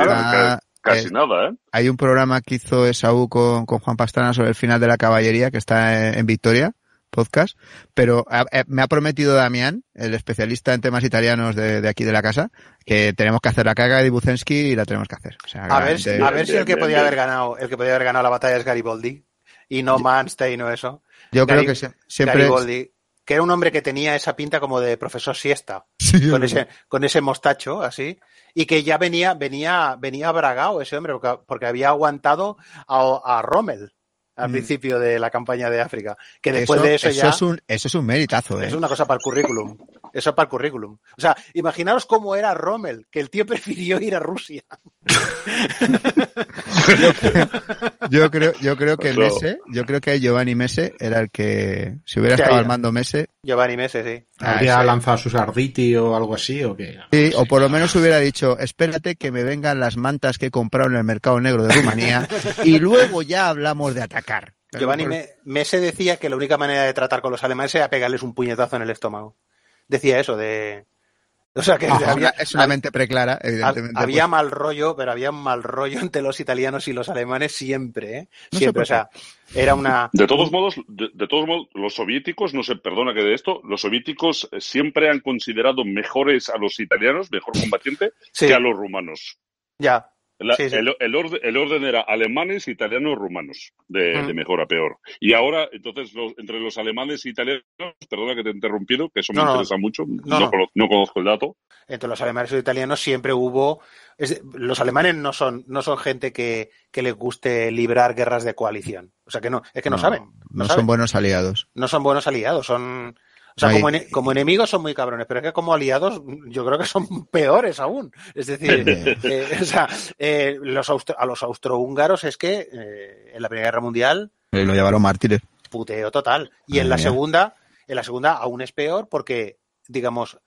casi, nada, Hay un programa que hizo Esaú con, Juan Pastrana sobre el final de la caballería que está en Victoria podcast, pero eh, me ha prometido Damián, el especialista en temas italianos de, aquí de la casa, que tenemos que hacer la caga de Buzensky y la tenemos que hacer. a, ver, si el que podía haber ganado, el que podía haber ganado la batalla es Garibaldi y no Manstein o eso. Yo creo que siempre Garibaldi, que era un hombre que tenía esa pinta como de profesor siesta, con, ese, con ese mostacho así y que ya venía venía venía bragado ese hombre porque, había aguantado a Rommel al mm. principio de la campaña de África. Que después eso, de eso, Es un, eso es un meritazo, Es ¿eh? una cosa para el currículum. Eso para el currículum. O sea, imaginaos cómo era Rommel, que el tío prefirió ir a Rusia. yo, creo, yo creo que pues yo creo que Giovanni Mese era el que, si hubiera estado armando mando Mese. Giovanni Mese, sí. Ah, Habría lanzado sus arditi o algo así, o Sí, o por lo menos hubiera dicho, espérate que me vengan las mantas que he comprado en el mercado negro de Rumanía y luego ya hablamos de atacar. Giovanni Mese decía que la única manera de tratar con los alemanes era pegarles un puñetazo en el estómago decía eso, de... O sea que es una preclara, evidentemente. Había pues. mal rollo, pero había mal rollo entre los italianos y los alemanes siempre, ¿eh? Siempre, o sea, era una... De todos modos, de, todos modos, los soviéticos, no se perdona que de esto, los soviéticos eh, siempre han considerado mejores a los italianos, mejor combatiente, que a los rumanos. Ya, el, orden era alemanes, italianos, rumanos, de, mm. mejor a peor. Y ahora, entonces, entre los alemanes e italianos, perdona que te he interrumpido, que eso me interesa mucho, no, Conozco, el dato. Entre los alemanes y italianos siempre hubo los alemanes no son, no son gente que, que, les guste librar guerras de coalición. O sea que no, es que no, saben. No, son buenos aliados. No son buenos aliados, son o sea, como, enemigos son muy cabrones, pero es que como aliados yo creo que son peores aún. Es decir, eh, eh, a los austrohúngaros es que eh, en la Primera Guerra Mundial... lo llevaron mártires. Puteo total. Y en la segunda, en la segunda aún es peor porque, digamos,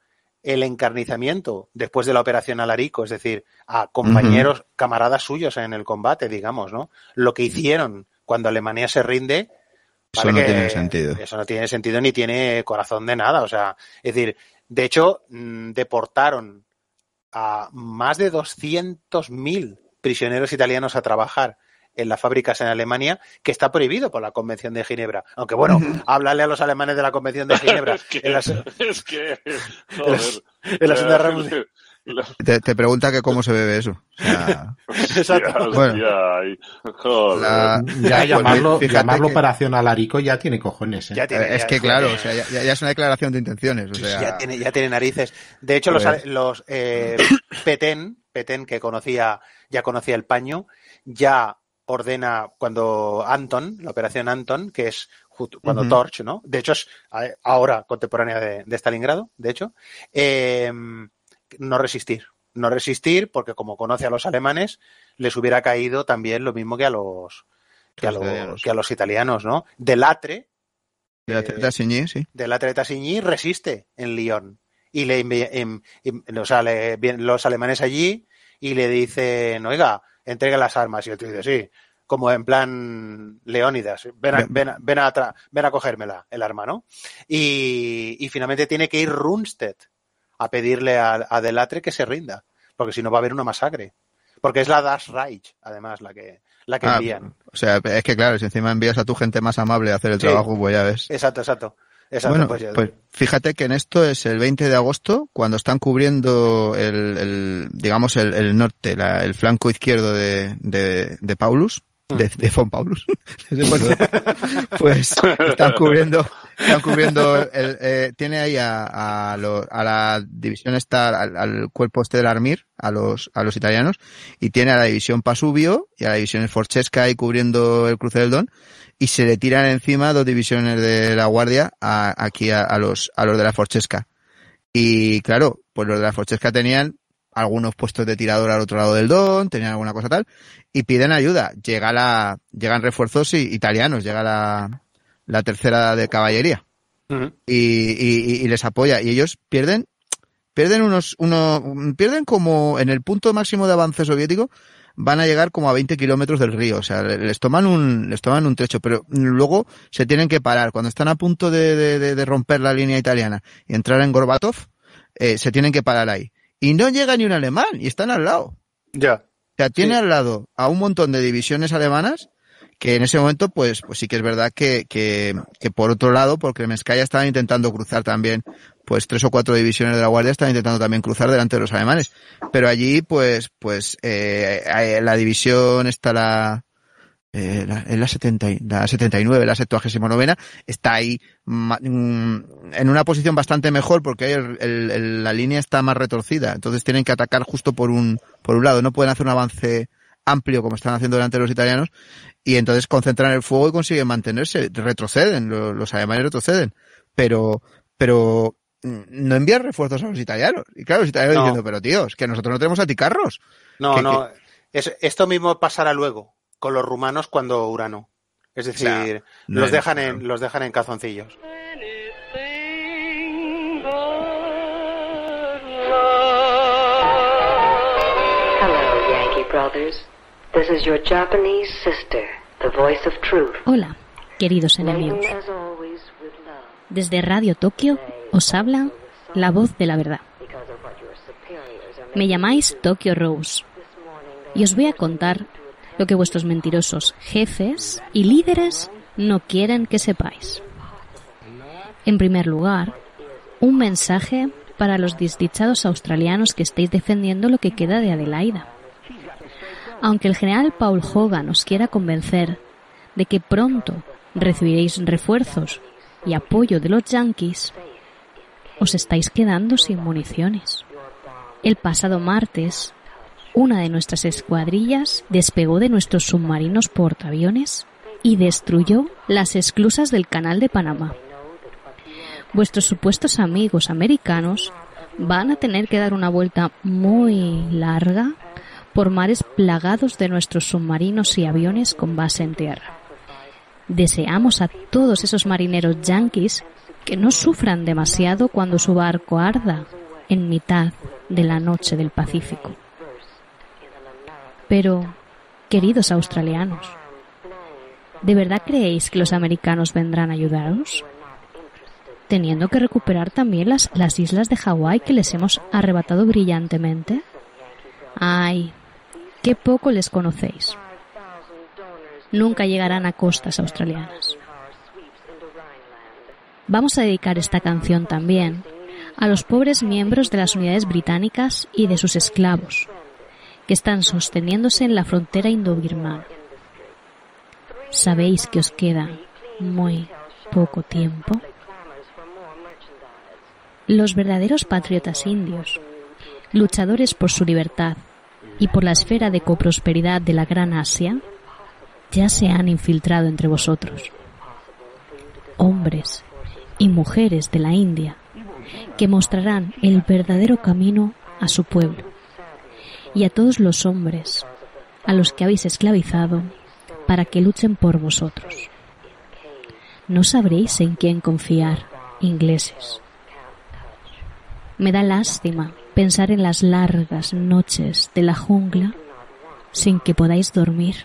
el encarnizamiento después de la operación Alarico, es decir, a compañeros, camaradas suyos en el combate, digamos, ¿no? Lo que hicieron cuando Alemania se rinde eso no tiene sentido. Eso no tiene sentido ni tiene corazón de nada. O sea, es decir, de hecho, mm, deportaron a más de 200.000 prisioneros italianos a trabajar en las fábricas en Alemania, que está prohibido por la Convención de Ginebra. Aunque bueno, háblale a los alemanes de la Convención de Ginebra te, pregunta que cómo se bebe eso. ya pues, llamarlo, llamarlo operación alarico ya tiene cojones. ¿eh? es que claro, ya, es una declaración de intenciones. ya, tiene, narices. De hecho, los, los eh, Petén, Petén, que conocía, ya conocía el paño, ya ordena cuando Anton, la operación Anton, que es cuando Torch, ¿no? De hecho, es ahora contemporánea de, Stalingrado, de hecho. Eh, no resistir. No resistir porque como conoce a los alemanes, les hubiera caído también lo mismo que a los, que a los, italianos, ¿no? Delatre. Delatre eh, Tassigny, sí. resiste en Lyon. Y le, em, em, en, los alemanes allí y le dicen, oiga, entrega las armas. Y el te dice, sí, como en plan Leónidas, ven a, ven a, ven a, cogérmela el arma, Y, y, finalmente tiene que ir Runstedt a pedirle a, a, Delatre que se rinda, porque si no va a haber una masacre. Porque es la Dash Reich, además, la que, la que ah, envían. O sea, es que claro, si encima envías a tu gente más amable a hacer el trabajo, pues ya ves. Exacto, exacto. exacto pues, pues, fíjate que en esto es el 20 de agosto, cuando están cubriendo el, el digamos, el, el norte, el flanco izquierdo de, de, Paulus, de, de Von Paulus. Pues, pues están cubriendo están cubriendo, el, eh, tiene ahí a, a, la división esta, al, cuerpo este del Armir, a los, a los italianos, y tiene a la división Pasubio y a la división Forchesca ahí cubriendo el cruce del Don, y se le tiran encima dos divisiones de la Guardia a, aquí a, los, a los de la Forchesca. Y claro, pues los de la Forchesca tenían algunos puestos de tirador al otro lado del Don, tenían alguna cosa tal, y piden ayuda. Llega la, llegan refuerzos y, italianos, llega la, la tercera de caballería, y, les apoya. Y ellos pierden, pierden unos, uno, pierden como en el punto máximo de avance soviético, van a llegar como a 20 kilómetros del río, o sea, les toman un, les toman un trecho, pero luego se tienen que parar. Cuando están a punto de, romper la línea italiana y entrar en Gorbatov, eh, se tienen que parar ahí. Y no llega ni un alemán, y están al lado. Ya. O sea, tiene al lado a un montón de divisiones alemanas que en ese momento, pues, pues sí que es verdad que, que, que por otro lado, porque ya estaba intentando cruzar también, pues tres o cuatro divisiones de la Guardia estaban intentando también cruzar delante de los alemanes. Pero allí, pues, pues, eh, la división está la, eh, la, 70, la 79, la 79, está ahí mm, en una posición bastante mejor porque la línea está más retorcida. Entonces tienen que atacar justo por un, por un lado. No pueden hacer un avance amplio como están haciendo delante los italianos y entonces concentran el fuego y consiguen mantenerse. Retroceden, los, alemanes retroceden, pero, pero mm, no envían refuerzos a los italianos. Y claro, los italianos dicen, diciendo, pero tíos, que nosotros no tenemos anticarros. No, no. esto mismo pasará luego con los rumanos cuando Urano. Es decir, los, dejan en, los dejan en calzoncillos. Hola, queridos enemigos. Desde Radio Tokio os habla la voz de la verdad. Me llamáis Tokyo Rose y os voy a contar lo que vuestros mentirosos jefes y líderes no quieren que sepáis. En primer lugar, un mensaje para los desdichados australianos que estéis defendiendo lo que queda de Adelaida. Aunque el general Paul Hogan os quiera convencer de que pronto recibiréis refuerzos y apoyo de los yanquis, os estáis quedando sin municiones. El pasado martes, una de nuestras escuadrillas despegó de nuestros submarinos portaaviones y destruyó las esclusas del Canal de Panamá. Vuestros supuestos amigos americanos van a tener que dar una vuelta muy larga por mares plagados de nuestros submarinos y aviones con base en tierra. Deseamos a todos esos marineros yanquis que no sufran demasiado cuando su barco arda en mitad de la noche del Pacífico. Pero, queridos australianos, ¿de verdad creéis que los americanos vendrán a ayudaros? Teniendo que recuperar también las, las islas de Hawái que les hemos arrebatado brillantemente. Ay, Qué poco les conocéis. Nunca llegarán a costas australianas. Vamos a dedicar esta canción también a los pobres miembros de las unidades británicas y de sus esclavos, que están sosteniéndose en la frontera indo-birmana. Sabéis que os queda muy poco tiempo. Los verdaderos patriotas indios, luchadores por su libertad, y por la esfera de coprosperidad de la Gran Asia, ya se han infiltrado entre vosotros. Hombres y mujeres de la India que mostrarán el verdadero camino a su pueblo y a todos los hombres a los que habéis esclavizado para que luchen por vosotros. No sabréis en quién confiar, ingleses. Me da lástima pensar en las largas noches de la jungla sin que podáis dormir,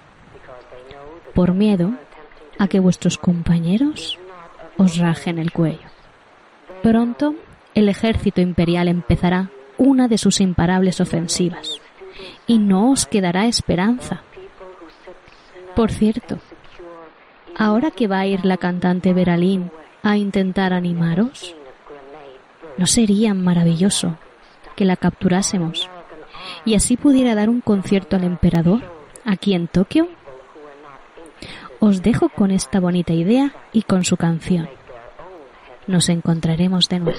por miedo a que vuestros compañeros os rajen el cuello. Pronto el ejército imperial empezará una de sus imparables ofensivas y no os quedará esperanza. Por cierto, ahora que va a ir la cantante Beralín a intentar animaros, ¿no sería maravilloso que la capturásemos y así pudiera dar un concierto al emperador aquí en Tokio? Os dejo con esta bonita idea y con su canción. Nos encontraremos de nuevo.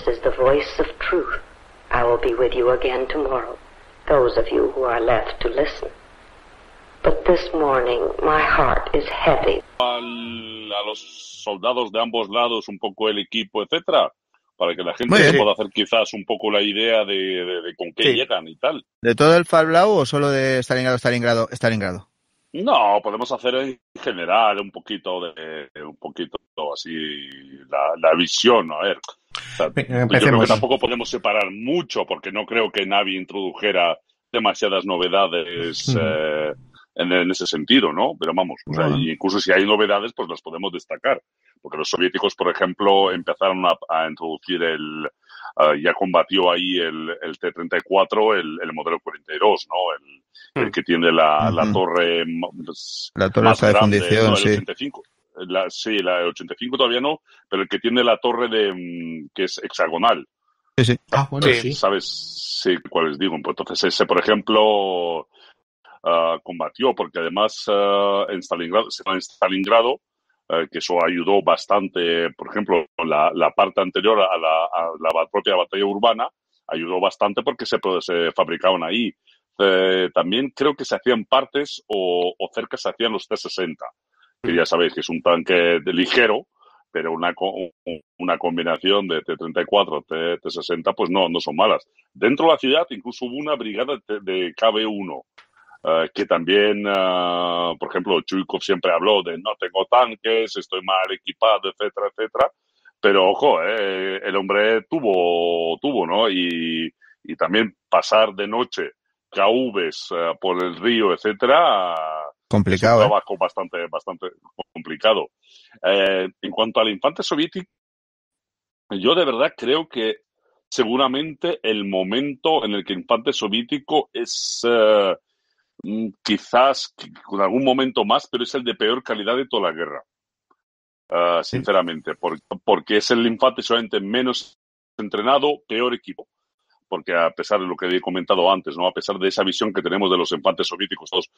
a los soldados de ambos lados, un poco el equipo, etc., para que la gente pueda hacer quizás un poco la idea de, de, con qué llegan y tal. ¿De todo el Fal o solo de Stalingrado, Stalingrado, Stalingrado? No, podemos hacer en general un poquito de, un poquito así la, visión, a ver. yo creo que tampoco podemos separar mucho porque no creo que Navi introdujera demasiadas novedades en, ese sentido, ¿no? Pero vamos, o sea, incluso si hay novedades, pues las podemos destacar. Porque los soviéticos, por ejemplo, empezaron a, a introducir el, ya combatió ahí el, el T-34, el, el, modelo 42, ¿no? El, hmm. que tiene la, la hmm. torre La torre más de fundición, sí. 85. La, sí, la 85 todavía no, pero el que tiene la torre de mm, que es hexagonal. Sí, sí. Ah, bueno, eh, sí. ¿Sabes sí, cuáles digo? Pues entonces ese, por ejemplo, Ah, combatió, porque además ah, en Stalingrado, en Stalingrado ah, que eso ayudó bastante, por ejemplo, la, la parte anterior a la, propia batalla urbana, ayudó bastante porque se, se fabricaban ahí. Eh, también creo que se hacían partes o, o cerca se hacían los T-60, que ya mm. sabéis que es un tanque de ligero, pero una, una combinación de T-34, T-60, pues no, no son malas. Dentro de la ciudad incluso hubo una brigada de, de KB-1, eh, que también, eh, por ejemplo, Chuikov siempre habló de no tengo tanques, estoy mal equipado, etcétera, etcétera. Pero ojo, eh, el hombre tuvo, tuvo, ¿no? Y, y también pasar de noche KVs por el río, etcétera. Complicado. Es un trabajo bastante, bastante complicado. en cuanto al infante soviético, yo de verdad creo que seguramente el momento en el que el infante soviético es, Mm, quizás con algún momento más, pero es el de peor calidad de toda la guerra. Ah, sinceramente, porque, es el Infante solamente menos entrenado, peor equipo. Porque a pesar de lo que he comentado antes, ¿no? a pesar de esa visión que tenemos de los infantes soviéticos, todos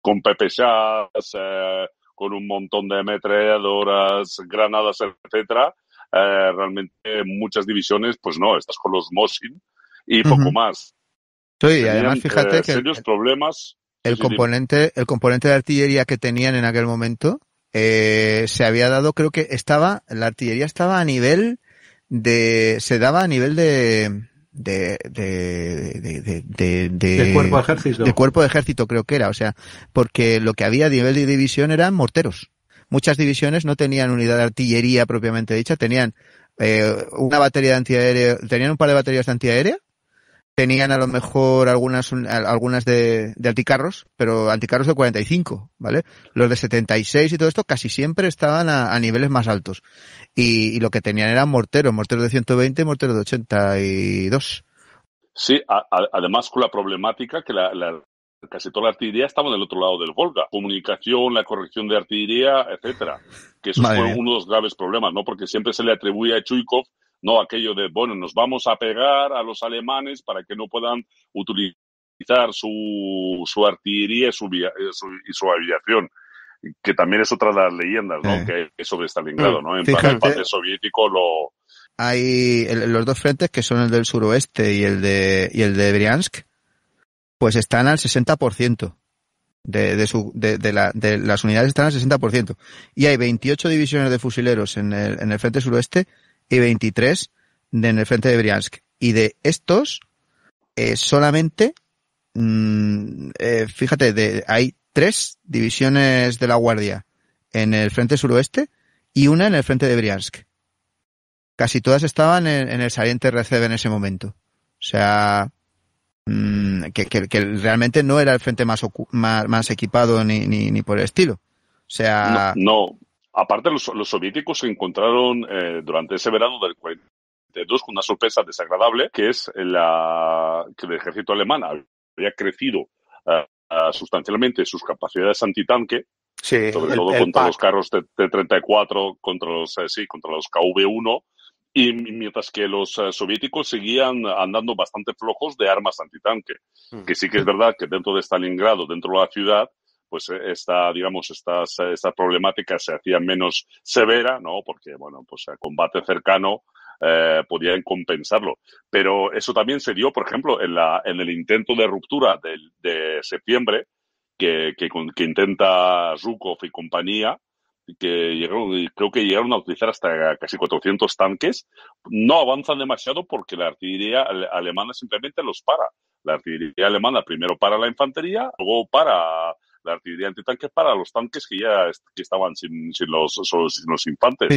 con pepechas, eh, con un montón de ametralladoras, granadas, etcétera, eh, realmente muchas divisiones, pues no, estás con los Mosin y poco más. Sí, además fíjate eh, que el, componente, el componente de artillería que tenían en aquel momento eh, se había dado, creo que estaba, la artillería estaba a nivel de, se daba a nivel de, de, de, de, cuerpo ejército. De cuerpo de ejército creo que era, o sea, porque lo que había a nivel de división eran morteros. Muchas divisiones no tenían unidad de artillería propiamente dicha, tenían eh, una batería de antiaéreo, tenían un par de baterías de antiaérea tenían a lo mejor algunas, algunas de, anticarros, pero anticarros de 45, ¿vale? Los de 76 y todo esto casi siempre estaban a, niveles más altos. Y, lo que tenían eran morteros, morteros de 120, morteros de 82. Sí, además con la problemática que la, casi toda la artillería estaba del otro lado del Volga. Comunicación, la corrección de artillería, etcétera. Que eso fue uno graves problemas, ¿no? Porque siempre se le atribuye a Chuikov no aquello de, bueno, nos vamos a pegar a los alemanes para que no puedan utilizar su, su artillería y su, eh, su, y su aviación que también es otra de las leyendas ¿no? Que que sobre Stalingrado, mm. ¿no? En parte soviético lo... Hay los dos frentes que son el del suroeste y el de, y el de Briansk, pues están al 60%. De, de, su, de, de, las unidades están al 60%. Y hay 28 divisiones de fusileros en el, en el frente suroeste y 23 en el frente de Briansk. Y de estos, eh, solamente, mm, eh, fíjate, de, hay tres divisiones de la Guardia en el frente suroeste y una en el frente de Briansk. Casi todas estaban en, el saliente RCB en ese momento. O sea, mm, que, realmente no era el frente más, más, equipado ni, ni, por el estilo. O sea. no Aparte, los, soviéticos se encontraron eh, durante ese verano del 42 con una sorpresa desagradable, que es que el ejército alemán había crecido eh, eh, sustancialmente sus capacidades antitanque, sobre todo contra los carros T-34, contra los, contra los KV-1, y mientras que los soviéticos seguían andando bastante flojos de armas antitanque, mm. que sí que es verdad que dentro de Stalingrado, dentro de la ciudad, pues eh, esta, digamos, esta, esta problemática se hacía menos severa, ¿no? Porque, bueno, pues el combate cercano eh, podía compensarlo. Pero eso también se dio, por ejemplo, en, la, en el intento de ruptura de, septiembre, que, intenta Zhukov y compañía, que llegaron, creo que llegaron a utilizar hasta casi 400 tanques, no avanzan demasiado porque la artillería alemana simplemente los para. La artillería alemana primero para la infantería, luego para la artillería antitanque para los tanques que ya que estaban sin, sin, los, sin los, infantes.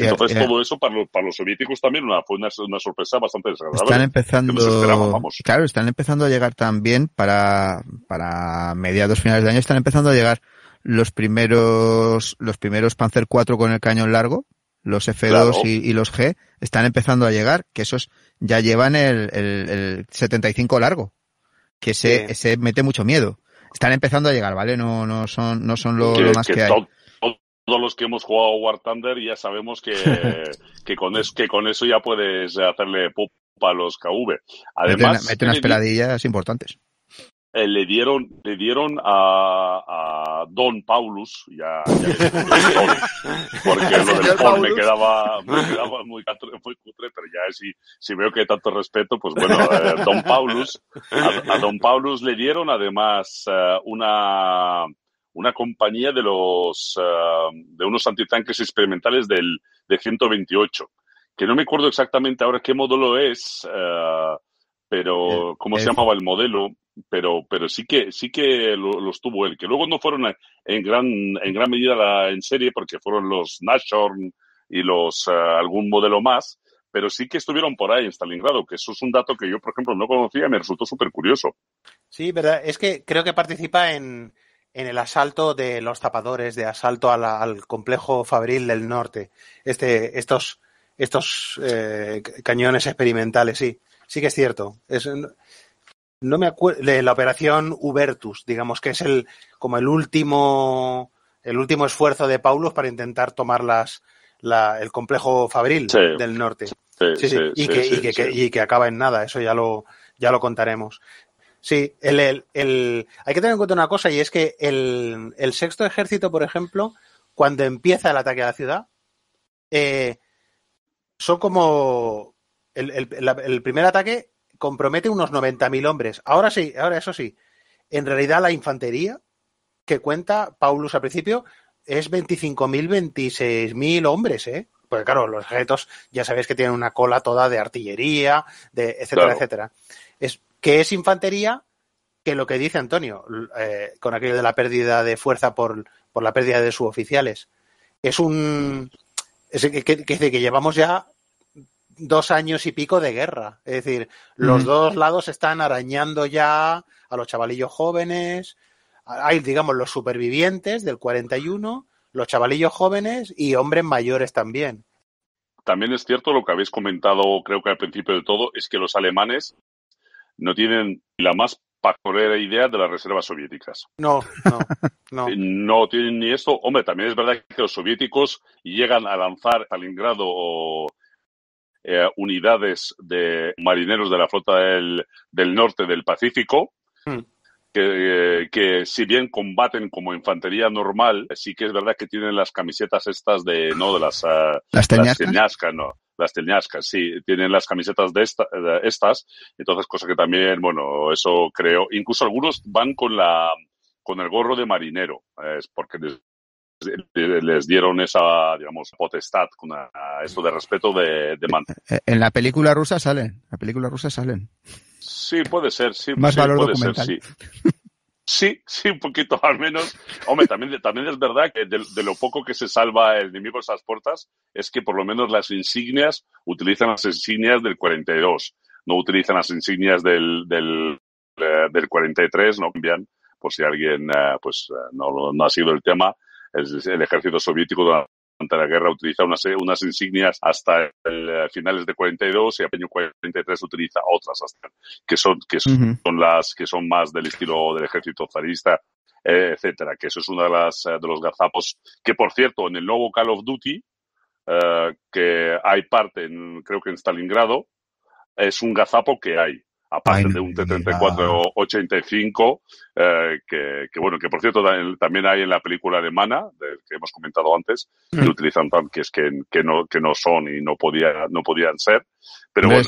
Entonces, todo eso para los, para los soviéticos también una, fue una, sorpresa bastante desagradable. Están empezando, claro, están empezando a llegar también para, para mediados finales de año, están empezando a llegar los primeros, los primeros Panzer 4 con el cañón largo, los F2 y, los G, están empezando a llegar, que esos ya llevan el, el, el 75 largo, que se mete mucho miedo. Están empezando a llegar, ¿vale? No, no son, no son lo, más que, hay. todos los que hemos jugado War Thunder ya sabemos que, que, con, que con eso ya puedes hacerle pop a los KV. Además, mete unas peladillas importantes. Eh, le dieron, le dieron a, a Don Paulus, ya, porque lo del me quedaba, muy, cutre, pero ya si, si veo que hay tanto respeto, pues bueno, eh, Don Paulus, a, Don Paulus le dieron además eh, una, una compañía de los, de unos antitanques experimentales del, de 128, que no me acuerdo exactamente ahora qué modelo es, pero ¿cómo se llamaba el modelo? pero, pero sí que, sí que los tuvo él, que luego no fueron en gran, en gran medida la, en serie porque fueron los Nashorn y los ah, algún modelo más, pero sí que estuvieron por ahí en Stalingrado, que eso es un dato que yo, por ejemplo, no conocía y me resultó súper curioso. Sí, verdad, es que creo que participa en, en el asalto de los tapadores, de asalto al complejo fabril del norte, este, estos, estos eh, cañones experimentales, sí, sí que es cierto. Es, no me acuerdo, de la operación Hubertus, digamos que es el como el último el último esfuerzo de Paulus para intentar tomar las, el complejo fabril del norte. Sí, sí, y, que, y, que, acaba en nada, eso ya lo, ya lo contaremos. Sí, el, el, hay que tener en cuenta una cosa y es que el, el sexto ejército, por ejemplo, cuando empieza el ataque a la ciudad, eh, son como el, el, el, primer ataque compromete unos 90.000 hombres. Ahora sí, ahora eso sí. En realidad la infantería que cuenta Paulus al principio es 25.000, 26.000 hombres, ¿eh? Porque claro, los ejércitos ya sabéis que tienen una cola toda de artillería, de etcétera, etcétera. Es que es infantería que lo que dice Antonio, eh, con aquello de la pérdida de fuerza por, la pérdida de sus oficiales. Es un... Es que, que llevamos ya dos años y pico de guerra. Es decir, los dos lados están arañando ya a los chavalillos jóvenes. Hay, digamos, los supervivientes del 41, los chavalillos jóvenes y hombres mayores también. También es cierto lo que habéis comentado, creo que al principio de todo, es que los alemanes no tienen la más pacorera idea de las reservas soviéticas. No, no, no. no tienen ni esto. Hombre, también es verdad que los soviéticos llegan a lanzar Stalingrado o eh, unidades de marineros de la flota del, del norte del Pacífico. Hmm. Que, eh, que, si bien combaten como infantería normal, sí que es verdad que tienen las camisetas estas de, no, de las, ah, teñascas, no, las teñascas, sí, tienen las camisetas de, esta, estas, entonces cosa que también, bueno, eso creo, incluso algunos van con la, con el gorro de marinero, es porque les dieron esa, digamos, potestad, con esto de respeto de, de eh, En la película rusa salen, la película rusa salen. Sí, puede ser, sí. Más sí, valor puede documental. Ser, sí. Sí, un poquito al menos. Hombre, también, también es verdad que de, lo poco que se salva el enemigo de esas puertas es que por lo menos las insignias utilizan las insignias del 42, no utilizan las insignias del, del, 43, eh, no cambian, por si alguien eh, pues no, no ha sido el tema, el ejército soviético durante la guerra utiliza unas, eh, unas insignias hasta eh, finales de 42 y a Peño 43 utiliza otras hasta, que son que son, las que son más del estilo del ejército zarista etcétera que eso es uno de las eh, de los gazapos que por cierto en el nuevo Call of Duty que hay parte creo que en Stalingrado es un gazapo que hay aparte de un T-34 85, eh, que, bueno, que por cierto también hay en la película alemana, que hemos comentado antes, que mm. utilizan tanques que, no, que no son y no, no podían ser. Pero eh.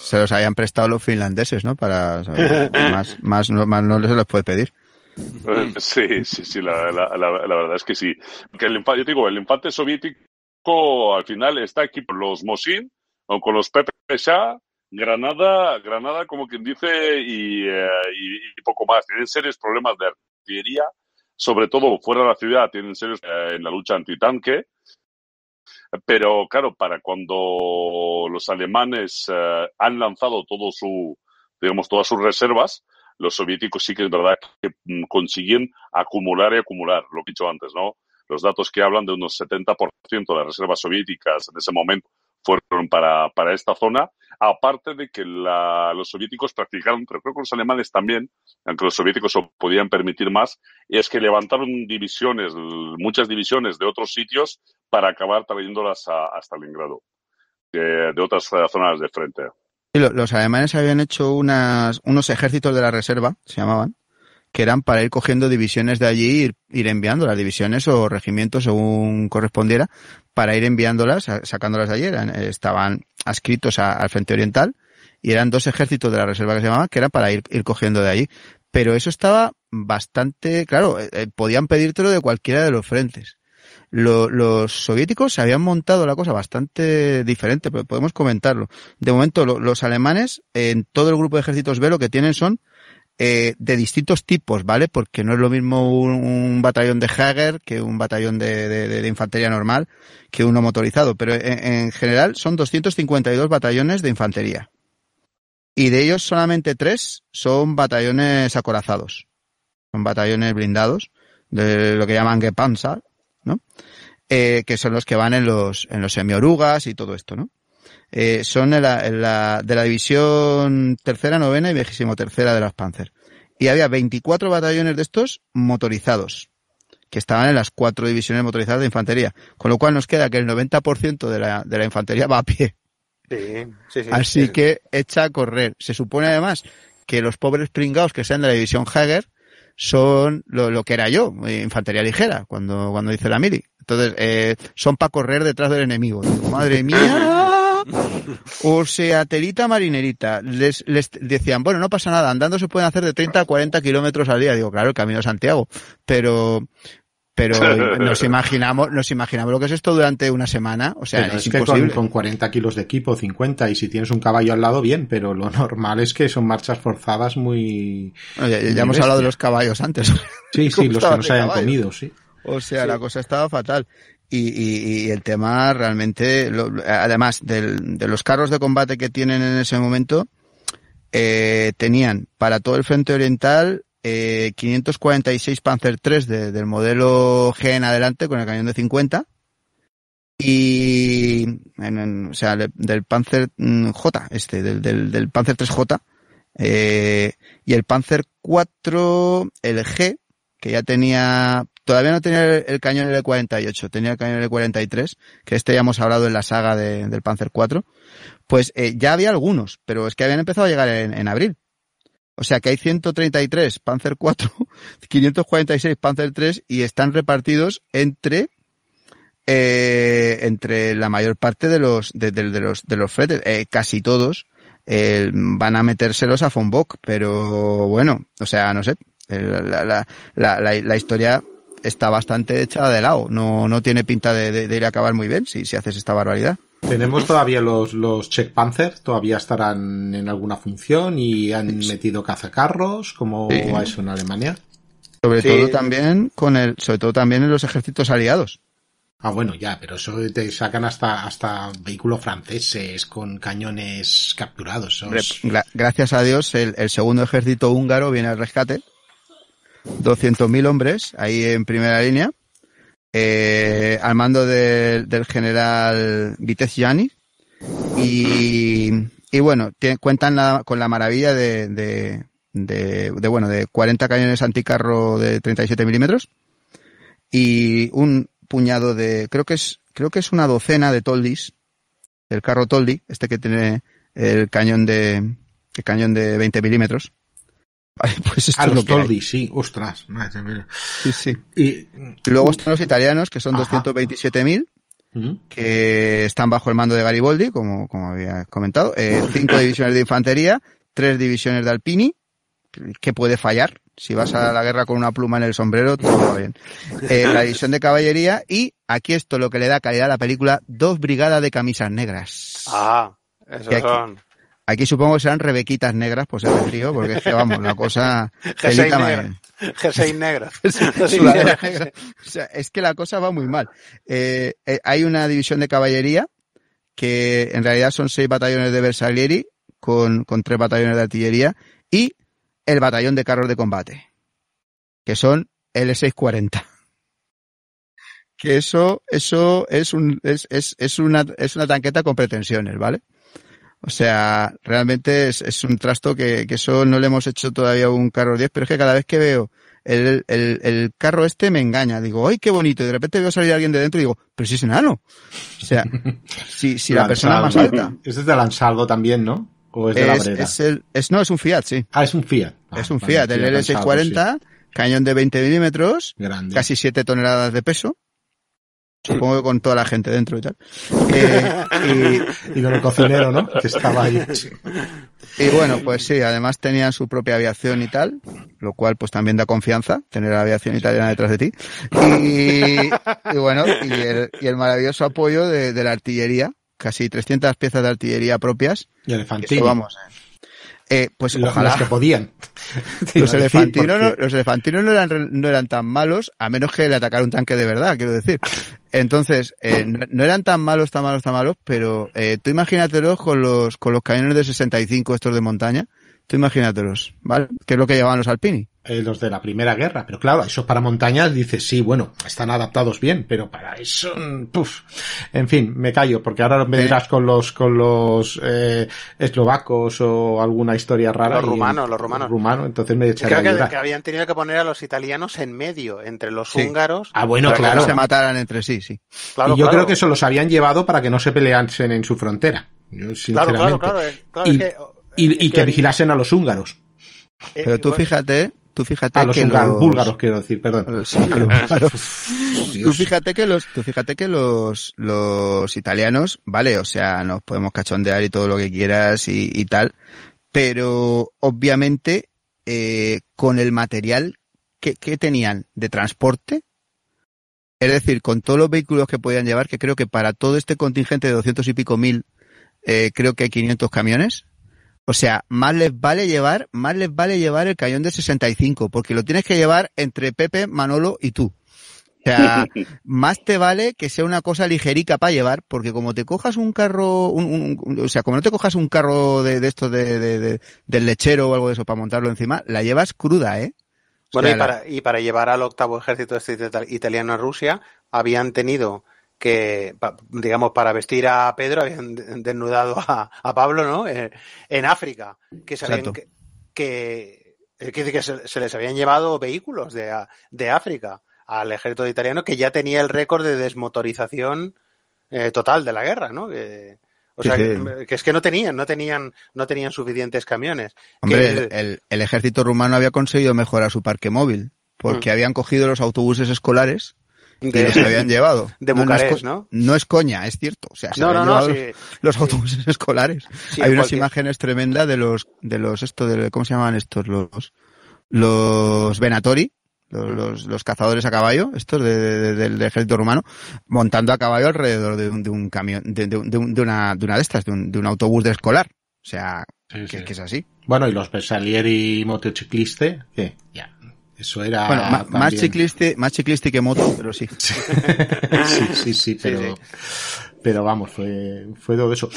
se, los habían prestado los finlandeses, ¿no? Para, más, más, no, se los puede pedir. Eh, sí, sí, sí, la, verdad es que sí. Que el, yo digo, el infante soviético al final está aquí por los Mosin, o con los PPSA Granada, Granada, como quien dice, eh, y, poco más. Tienen serios problemas de artillería, sobre todo fuera de la ciudad, tienen serios eh, en la lucha antitanque. Pero claro, para cuando los alemanes eh, han lanzado todo su, digamos, todas sus reservas, los soviéticos sí que es verdad que mm, consiguen acumular y acumular, lo que he dicho antes, ¿no? Los datos que hablan de unos 70% de las reservas soviéticas en ese momento fueron para, para esta zona, aparte de que los soviéticos practicaron, pero creo que los alemanes también, aunque los soviéticos se podían permitir más, es que levantaron divisiones, muchas divisiones de otros sitios para acabar trayéndolas a, a Stalingrado, de, eh, de otras eh, zonas de frente. los alemanes habían hecho unas, unos ejércitos de la reserva, se llamaban, que eran para ir cogiendo divisiones de allí, ir, ir enviando las divisiones o regimientos según correspondiera, para ir enviándolas, sacándolas de ayer. Eh, estaban adscritos al Frente Oriental y eran dos ejércitos de la reserva que se llamaba, que era para ir, ir cogiendo de allí. Pero eso estaba bastante, claro, eh, eh, podían pedírtelo de cualquiera de los frentes. los soviéticos se habían montado la cosa bastante diferente, pero podemos comentarlo. De momento, los alemanes, en todo el grupo de ejércitos B, lo que tienen son eh, de distintos tipos, ¿vale? Porque no es lo mismo un, batallón de Hager que un batallón de, infantería normal que uno motorizado, pero en, general son 252 batallones de infantería. Y de ellos solamente tres son batallones acorazados, son batallones blindados, de lo que llaman Gepanzer, ¿no? Eh, que son los que van en los, en los semiorugas y todo esto, ¿no? eh, son la, de la división tercera, novena y vigésimo tercera de las Panzer. Y había 24 batallones de estos motorizados, que estaban en las cuatro divisiones motorizadas de infantería. Con lo cual nos queda que el 90% de la, de la infantería va a pie. Sí, sí, sí, Así que echa a correr. Se supone además que los pobres pringados que sean de la división Hager son lo, que era yo, eh, infantería ligera, cuando, cuando dice la mili. Entonces, eh, son para correr detrás del enemigo. Madre mía. o sea, telita marinerita. Les, decían, bueno, no pasa nada, andando se pueden hacer de 30 a 40 kilómetros al día. Digo, claro, el camino de Santiago, pero, pero nos imaginamos, nos imaginamos lo que es esto durante una semana. O sea, es, imposible. Con, 40 kilos de equipo, 50, y si tienes un caballo al lado, bien, pero lo normal es que son marchas forzadas muy. ya, hemos hablado de los caballos antes. Sí, sí, los que no hayan comido, sí. O sea, la cosa estaba fatal. Y, y, y, el tema realmente, además del, de los carros de combate que tienen en ese momento, eh, tenían para todo el frente oriental eh, 546 Panzer III del modelo G en adelante con el cañón de 50 y o sea del Panzer mm, J este del, del, Panzer 3J eh, y el Panzer 4 LG, que ya tenía Todavía no tenía el, cañón L48, tenía el cañón L43, que este ya hemos hablado en la saga del Panzer 4. Pues eh, ya había algunos, pero es que habían empezado a llegar en, abril. O sea que hay 133 Panzer 4, 546 Panzer 3 y están repartidos entre eh, entre la mayor parte de los de, de los de los fretes, eh, casi todos van a metérselos a Fonbok, pero bueno, o sea, no sé, la, la, la, la historia está bastante echada de lado. No, no tiene pinta de, ir a acabar muy bien si, si haces esta barbaridad. Tenemos todavía los, los Check Panzer, todavía estarán en alguna función y han metido cazacarros, como sí. en Alemania. Sobre todo también con el, sobre todo también en los ejércitos aliados. Ah, bueno, ya, pero eso te sacan hasta, hasta vehículos franceses con cañones capturados. Gracias a Dios, el, el segundo ejército húngaro viene al rescate 200.000 hombres ahí en primera línea, eh, al mando del general Vitez Y, bueno, cuentan con la maravilla de, bueno, de 40 cañones anticarro de 37 milímetros y un puñado de, creo que es, creo que es una docena de toldis, el carro toldi, este que tiene el cañón de, el cañón de 20 milímetros pues esto sí, ostras. Sí, sí. Y, Luego están los italianos, que son 227.000, que están bajo el mando de Garibaldi, como, como había comentado. Eh, cinco divisiones de infantería, tres divisiones de alpini, que puede fallar. Si vas a la guerra con una pluma en el sombrero, todo va bien. Eh, la división de caballería y aquí esto lo que le da calidad a la película, dos brigadas de camisas negras. Ah, esos son. Aquí supongo que serán rebequitas negras, pues hace frío, porque es que vamos, la cosa. Jersey negro Jersey negra. es que la cosa va muy mal. Eh, eh, hay una división de caballería que en realidad son seis batallones de Bersaglieri con, con tres batallones de artillería y el batallón de carros de combate, que son L640 que eso, eso es, un, es, es, es, una, es una tanqueta con pretensiones, ¿vale? O sea, realmente es, un trasto que, que, eso no le hemos hecho todavía un carro 10, pero es que cada vez que veo el, el, el carro este me engaña. Digo, ¡ay, qué bonito! Y de repente veo salir alguien de dentro y digo, pero si es enano. O sea, si, la persona más alta. Este es de Lansalgo también, ¿no? ¿O es de la No, es un Fiat, sí. Ah, es un Fiat. es ah, un Fiat, el L640, cañón de 20 milímetros, casi 7 toneladas de peso supongo que con toda la gente dentro y tal. Eh, y, y, con cocinero, ¿no? Que estaba ahí. Y bueno, pues sí, además tenían su propia aviación y tal, lo cual pues también da confianza, tener la aviación italiana detrás de ti. Y, bueno, y el, maravilloso apoyo de, la artillería, casi 300 piezas de artillería propias. Y elefantil. vamos, eh, pues ojalá. Los que podían. los, elefantinos, no, no eran, no eran tan malos, a menos que le atacara un tanque de verdad, quiero decir. Entonces, eh, no, eran tan malos, tan malos, tan malos, pero eh, tú imagínatelos con los, con los cañones de 65 estos de montaña, tú imagínatelos, ¿vale? Que es lo que llevaban los alpini. Eh, los de la Primera Guerra, pero claro, esos para montañas dices, sí, bueno, están adaptados bien, pero para eso, mm, En fin, me callo, porque ahora me dirás con los, con los eh, eslovacos o alguna historia rara. Los rumanos, los rumanos. Rumano, entonces me echaré Creo que, habían tenido que poner a los italianos en medio, entre los húngaros. Ah, bueno, para claro. Que no se mataran entre sí, sí. y yo creo que eso los habían llevado para que no se peleasen en su frontera. sinceramente. Claro, claro, eh, claro. y, y que vigilasen a los húngaros. Pero tú fíjate Tú fíjate ah, que los búlgaros quiero decir, perdón. fíjate que los, fíjate que los, los italianos, vale, o sea, nos podemos cachondear y todo lo que quieras y, tal, pero obviamente eh, con el material que, tenían de transporte, es decir, con todos los vehículos que podían llevar, que creo que para todo este contingente de doscientos y pico mil, eh, creo que hay 500 camiones, o sea, más les vale llevar, más les vale llevar el cañón de 65, porque lo tienes que llevar entre Pepe, Manolo y tú. O sea, más te vale que sea una cosa ligerica para llevar, porque como te cojas un carro, un, o sea, como no te cojas un carro de, de de, de, del lechero o algo de eso para montarlo encima, la llevas cruda, ¿eh? bueno, y para, y para llevar al octavo ejército este italiano a Rusia, habían tenido que, digamos, para vestir a Pedro habían desnudado a, Pablo, ¿no? Eh, en, África, que que, que, eh, se, les habían llevado vehículos de, de, África al ejército italiano que ya tenía el récord de desmotorización eh, total de la guerra, ¿no? o sea, Que, es que no tenían, no tenían, no tenían suficientes camiones. Hombre, el, ejército rumano había conseguido mejorar su parque móvil porque mm. habían cogido los autobuses escolares que los habían llevado. De no, no, es ¿no? es coña, es cierto. O sea, los, autobuses escolares. Hay unas imágenes tremendas de los, de los, esto, ¿cómo se llaman estos? Los, los Venatori. Mm. Los, los, cazadores a caballo, estos de, del ejército rumano, montando a caballo alrededor de un, camión, de, una, de una de estas, de un, autobús de escolar. O sea, que, es así. Bueno, y los Pesalieri motocicliste, Ya. Eso era. Bueno, más, ciclista, más que moto, pero sí. sí, sí, sí, pero, pero vamos, fue, fue todo eso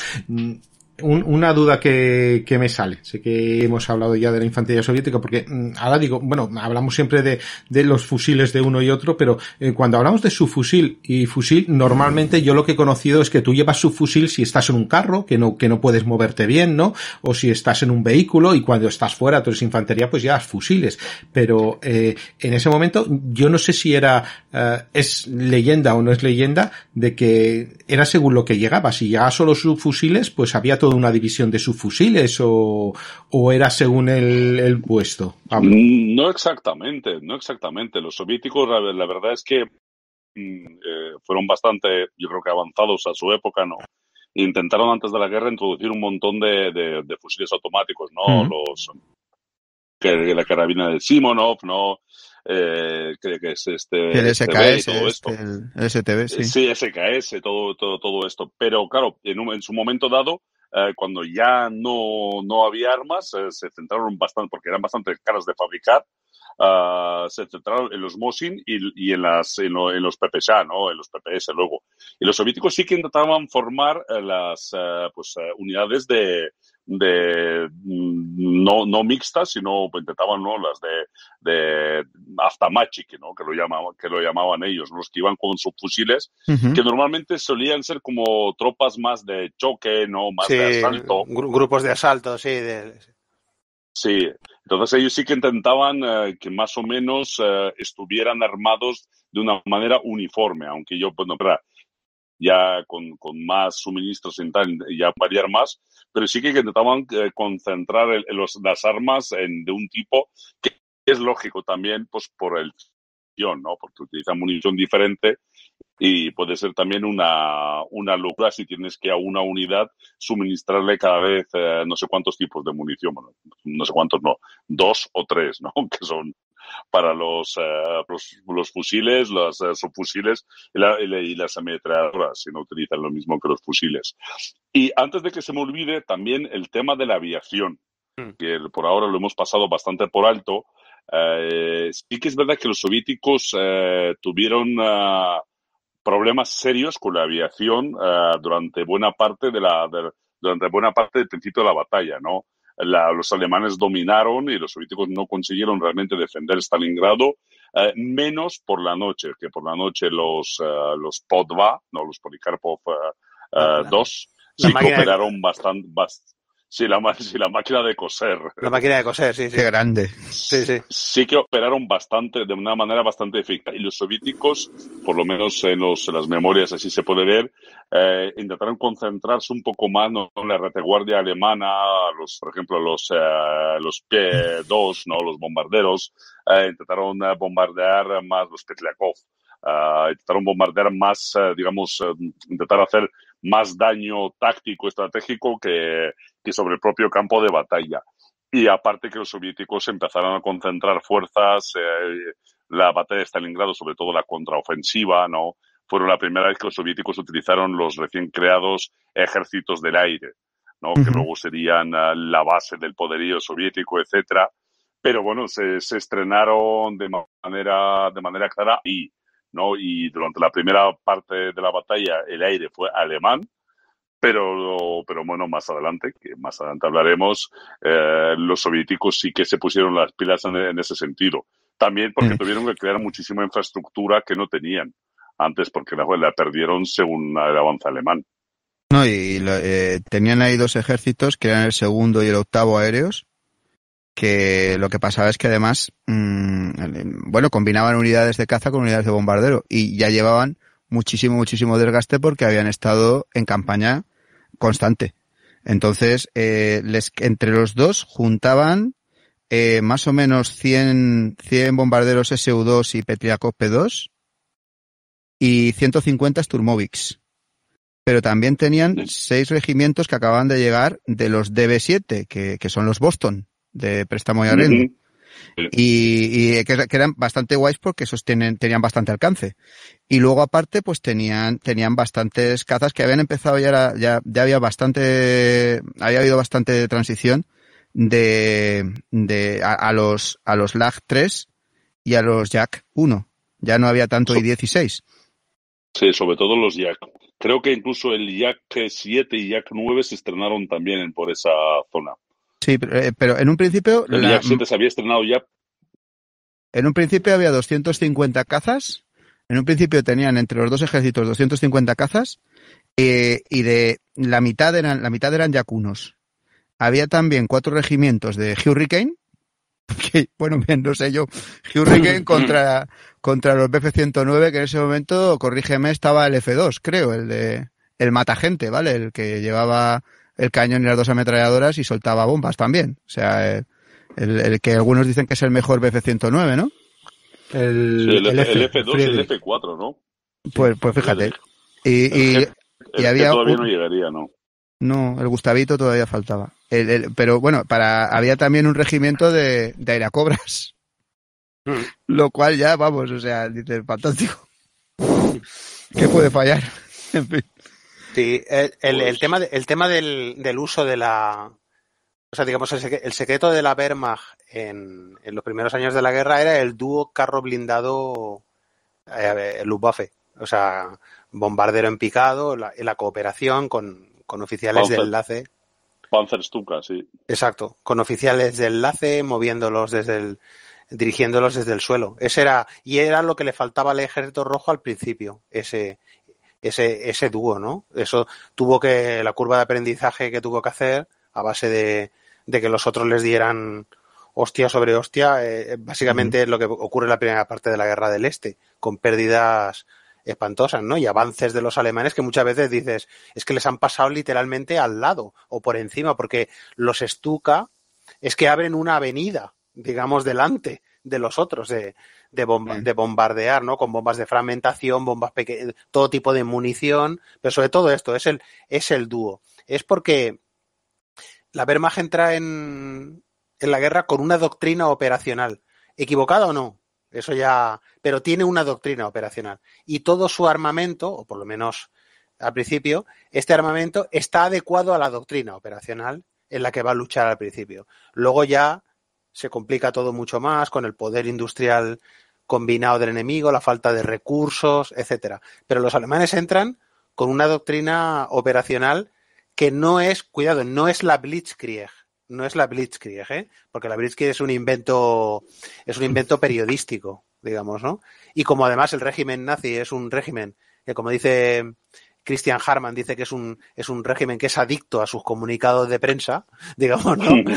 una duda que, me sale. Sé que hemos hablado ya de la infantería soviética, porque mm, ahora digo, bueno, hablamos siempre de, los fusiles de uno y otro, pero eh, cuando hablamos de subfusil y fusil, normalmente yo lo que he conocido es que tú llevas subfusil si estás en un carro, que no, que no puedes moverte bien, ¿no? O si estás en un vehículo y cuando estás fuera, tú eres infantería, pues llevas fusiles. Pero eh, en ese momento, yo no sé si era, eh, es leyenda o no es leyenda, de que era según lo que llegaba. Si llegaba solo subfusiles, pues había de una división de sus o, o era según el, puesto? Mm, no exactamente, no exactamente. Los soviéticos, la verdad es que mm, eh, fueron bastante, yo creo que avanzados a su época, ¿no? Intentaron antes de la guerra introducir un montón de, fusiles automáticos, ¿no? Los que, la carabina del Simonov, ¿no? Eh, que es este el SKS, todo esto. STB, sí. SKS, todo, todo, todo esto. Pero claro, en, un, en su momento dado, eh, cuando ya no, no había armas, eh, se centraron bastante, porque eran bastante caras de fabricar, ah, se centraron en los Mosin y, en, las, en, los PPSA, en los PPS luego. Y los soviéticos sí que intentaban formar eh, las pues, unidades de, de mm, no, no mixtas, sino pues, intentaban ¿no? las de, de ¿no? que, lo llamaban, que lo llamaban ellos, los que iban con subfusiles, que normalmente solían ser como tropas más de choque, no más de asalto. grupos de asalto, sí. Sí, entonces ellos sí que intentaban eh, que más o menos eh, estuvieran armados de una manera uniforme, aunque yo, pues no, ya con, más suministros, ya variar más, pero sí que intentaban eh, concentrar las armas de un tipo que es lógico también pues, por el ¿no? Porque utilizan munición diferente y puede ser también una, una locura si tienes que a una unidad suministrarle cada vez eh, no sé cuántos tipos de munición, bueno, no sé cuántos, no, dos o tres, ¿no? Que son para eh, los, los, fusiles, los eh, subfusiles y, las ametralladoras, si no utilizan lo mismo que los fusiles. Y antes de que se me olvide, también el tema de la aviación, hmm. que por ahora lo hemos pasado bastante por alto. Eh, sí que es verdad que los soviéticos tuvieron ah, problemas serios con la aviación ah, durante buena parte de la... durante buena parte del principio de la batalla, ¿no? los alemanes dominaron y los soviéticos no consiguieron realmente defender Stalingrado, eh, menos por la noche, que por la noche los, eh, los Podva, no los Polikarpov II, uh, eh, ah, dos sí bastante, Sí, la, máquina de coser. La máquina de coser, sí, sí. grande. Sí, sí. Sí que operaron bastante, de una manera bastante eficaz. Y los soviéticos, por lo menos en, los, las memorias así se puede ver, eh, intentaron concentrarse un poco más en la retaguardia alemana, los, por ejemplo, los, eh, los P-2, ¿no? los bombarderos, eh, intentaron bombardear más los Petlakov. intentaron bombardear más, digamos, intentar hacer más daño táctico, estratégico que, y sobre el propio campo de batalla. Y aparte que los soviéticos empezaron a concentrar fuerzas, eh, la batalla de Stalingrado, sobre todo la contraofensiva, ¿no? Fueron la primera vez que los soviéticos utilizaron los recién creados ejércitos del aire, ¿no? Que luego serían eh, la base del poderío soviético, etcétera. Pero bueno, se, estrenaron de manera, de manera clara y, ¿no? Y durante la primera parte de la batalla el aire fue alemán, pero, pero bueno, más adelante, que más adelante hablaremos, eh, los soviéticos sí que se pusieron las pilas en, ese sentido. También porque mm. tuvieron que crear muchísima infraestructura que no tenían antes, porque la, perdieron según el avance alemán. No, y eh, tenían ahí dos ejércitos, que eran el segundo y el octavo aéreos, que lo que pasaba es que además, mm, bueno, combinaban unidades de caza con unidades de bombardero y ya llevaban muchísimo, muchísimo desgaste porque habían estado en campaña constante. Entonces, eh, les, entre los dos juntaban eh, más o menos 100, 100 bombarderos SU-2 y Petriakov P-2 y 150 Sturmovics. Pero también tenían seis regimientos que acababan de llegar de los DB-7, que, que, son los Boston, de préstamo y arriendo. Y, eh, que, eran bastante guays porque sostienen, tenían bastante alcance. Y luego aparte, pues tenían, tenían bastantes cazas que habían empezado ya, ya, había bastante, había habido bastante transición de, de a, los, a los LAG 3 y a los Jack 1. Ya no había tanto y I-16. Sí, sobre todo los Jack. Creo que incluso el Jack 7 y Jack 9 se estrenaron también por esa zona. Sí, eh, pero, en un principio... El la, se había estrenado ya. En un principio había 250 cazas. En un principio tenían entre los dos ejércitos 250 cazas eh, y de la mitad eran la mitad eran yacunos. Había también cuatro regimientos de Hurricane, bueno, bien, no sé yo, Hurricane contra, contra los BF-109, que en ese momento, corrígeme, estaba el F-2, creo, el de el matagente, ¿vale? El que llevaba el cañón y las dos ametralladoras y soltaba bombas también. O sea, eh, el, el que algunos dicen que es el mejor BF-109, ¿no? El, el, F, 2 pues, pues y el F4, ¿no? Pues, pues fíjate. Y, y, había... todavía no llegaría, ¿no? No, el Gustavito todavía faltaba. pero bueno, para había también un regimiento de, de airacobras. Mm. Lo cual ya, vamos, o sea, dice, fantástico. ¿Qué puede fallar? En fin. Sí, el, pues tema, del, uso de la. O sea, digamos, el, secreto de la Wehrmacht en, los primeros años de la guerra era el dúo carro blindado eh, Luftwaffe. O sea, bombardero en picado, la, la cooperación con, oficiales de enlace. Panzer Stuka, sí. Exacto, con oficiales de enlace, moviéndolos desde el. dirigiéndolos desde el suelo. Ese era. Y era lo que le faltaba al Ejército Rojo al principio, ese ese, ese dúo, ¿no? Eso tuvo que, la curva de aprendizaje que tuvo que hacer a base de, de que los otros les dieran hostia sobre hostia, eh, eh, básicamente es lo que ocurre en la primera parte de la guerra del Este, con pérdidas espantosas, ¿no? Y avances de los alemanes que muchas veces dices, es que les han pasado literalmente al lado o por encima, porque los estuca, es que abren una avenida, digamos, delante de los otros, de, mm. de bombardear, ¿no? Con bombas de fragmentación, bombas pequeñas, todo tipo de munición, pero sobre todo esto, es el, es el dúo. Es porque la Wehrmacht entra en, en la guerra con una doctrina operacional. ¿Equivocada o no? Eso ya. Pero tiene una doctrina operacional. Y todo su armamento, o por lo menos al principio, este armamento está adecuado a la doctrina operacional en la que va a luchar al principio. Luego ya se complica todo mucho más con el poder industrial combinado del enemigo, la falta de recursos, etcétera. Pero los alemanes entran con una doctrina operacional que no es, cuidado, no es la Blitzkrieg, no es la Blitzkrieg, ¿eh? porque la Blitzkrieg es un invento, es un invento periodístico, digamos, ¿no? Y como además el régimen nazi es un régimen que, como dice Christian Harman dice que es un, es un régimen que es adicto a sus comunicados de prensa, digamos, ¿no?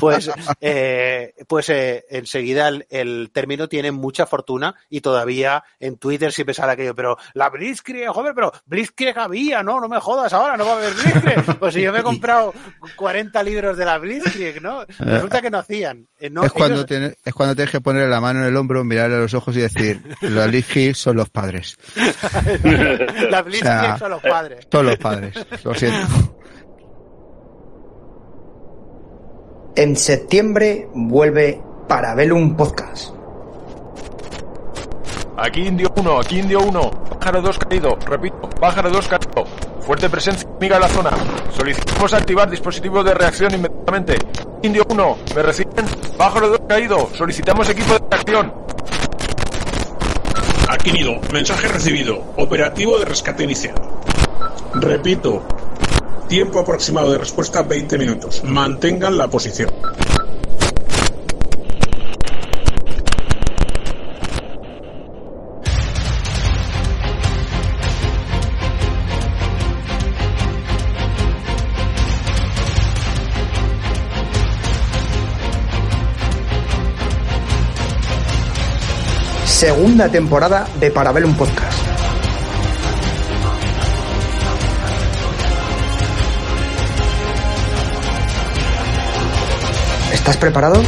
Pues, eh, pues eh, enseguida el, término tiene mucha fortuna y todavía en Twitter siempre sale aquello, pero la Blitzkrieg, joder, pero Blitzkrieg había, ¿no? No me jodas ahora, no va a haber Blitzkrieg. Pues si yo me he comprado 40 libros de la Blitzkrieg, ¿no? Resulta que no hacían. Eh, es, cuando tienes que poner la mano en el hombro, mirarle a los ojos y decir, los Blitzkrieg son los padres. la Blitzkrieg todos los padres. Eh, todos los padres, lo siento. En septiembre vuelve para un Podcast. Aquí Indio 1, aquí Indio 1. Pájaro 2 caído, repito, pájaro 2 caído. Fuerte presencia enemiga en la zona. Solicitamos activar dispositivos de reacción inmediatamente. Indio 1, ¿me reciben? Pájaro 2 caído, solicitamos equipo de reacción. Aquí Indio, mensaje recibido. Operativo de rescate iniciado. Repito, tiempo aproximado de respuesta 20 minutos. Mantengan la posición. segunda temporada de Parabellum Podcast. ¿Estás preparado?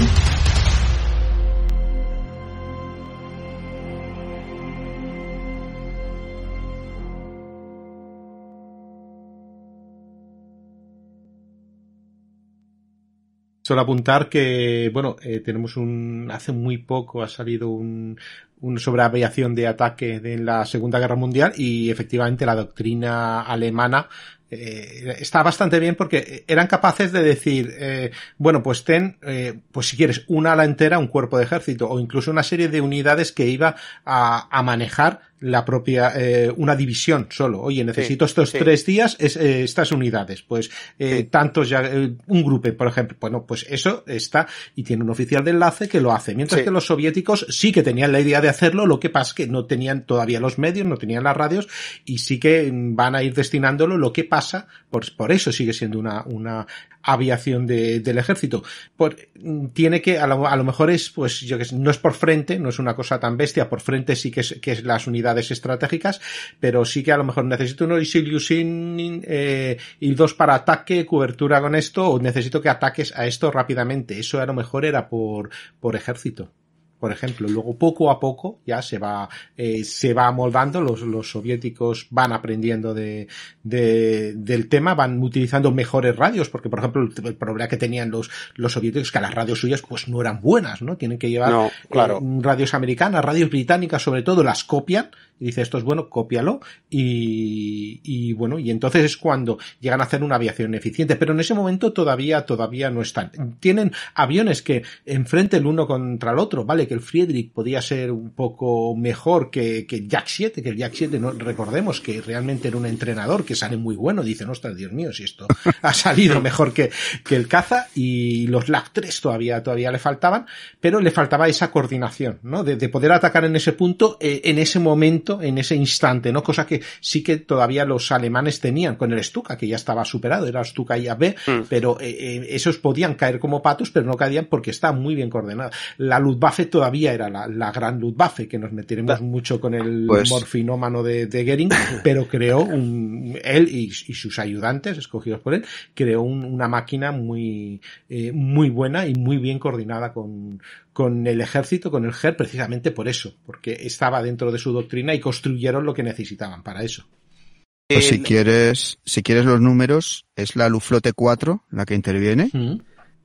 Solo apuntar que, bueno, eh, tenemos un, hace muy poco ha salido un, un sobre aviación de ataque de la Segunda Guerra Mundial y efectivamente la doctrina alemana eh, está bastante bien porque eran capaces de decir, eh, bueno, pues ten, eh, pues si quieres, una ala entera, un cuerpo de ejército o incluso una serie de unidades que iba a manejar la propia eh, una división solo oye necesito estos tres días eh, estas unidades pues eh, tantos ya eh, un grupo por ejemplo bueno pues eso está y tiene un oficial de enlace que lo hace mientras que los soviéticos sí que tenían la idea de hacerlo lo que pasa es que no tenían todavía los medios no tenían las radios y sí que van a ir destinándolo lo que pasa por, por eso sigue siendo una una aviación de, del ejército por, tiene que a lo, a lo mejor es pues yo que no es por frente no es una cosa tan bestia por frente sí que es, que es las unidades estratégicas, pero sí que a lo mejor necesito uno eh, y dos para ataque, cobertura con esto, o necesito que ataques a esto rápidamente. Eso a lo mejor era por, por ejército por ejemplo. Luego poco a poco ya se va, eh, se va moldando, los, los soviéticos van aprendiendo de, del tema, van utilizando mejores radios, porque por ejemplo el, problema que tenían los, los soviéticos es que las radios suyas pues no eran buenas, ¿no? Tienen que llevar eh, radios americanas, radios británicas sobre todo, las copian dice esto es bueno, cópialo y, bueno, y entonces es cuando llegan a hacer una aviación eficiente, pero en ese momento todavía, todavía no están. Tienen aviones que enfrenten el uno contra el otro, vale, que el Friedrich podía ser un poco mejor que, que Jack 7, que el Jack 7, recordemos que realmente era un entrenador que sale muy bueno, dice ostras, Dios mío, si esto ha salido mejor que, que el caza y los LAC 3 todavía, todavía le faltaban, pero le faltaba esa coordinación, ¿no? De, poder atacar en ese punto, eh, en ese momento en ese instante, ¿no? Cosa que sí que todavía los alemanes tenían con el Stuka, que ya estaba superado, era Stuka y mm. pero eh, eh, esos podían caer como patos, pero no caían porque está muy bien coordinada. La Luftwaffe todavía era la, gran Luftwaffe, que nos metiremos mucho con el pues morfinómano de, de Gering, pero creó un, él y, sus ayudantes, escogidos por él, creó una máquina muy, eh, muy buena y muy bien coordinada con, con el ejército, con el GER, precisamente por eso, porque estaba dentro de su doctrina y construyeron lo que necesitaban para eso. Pues si quieres, si quieres los números, es la Luflote 4 la que interviene.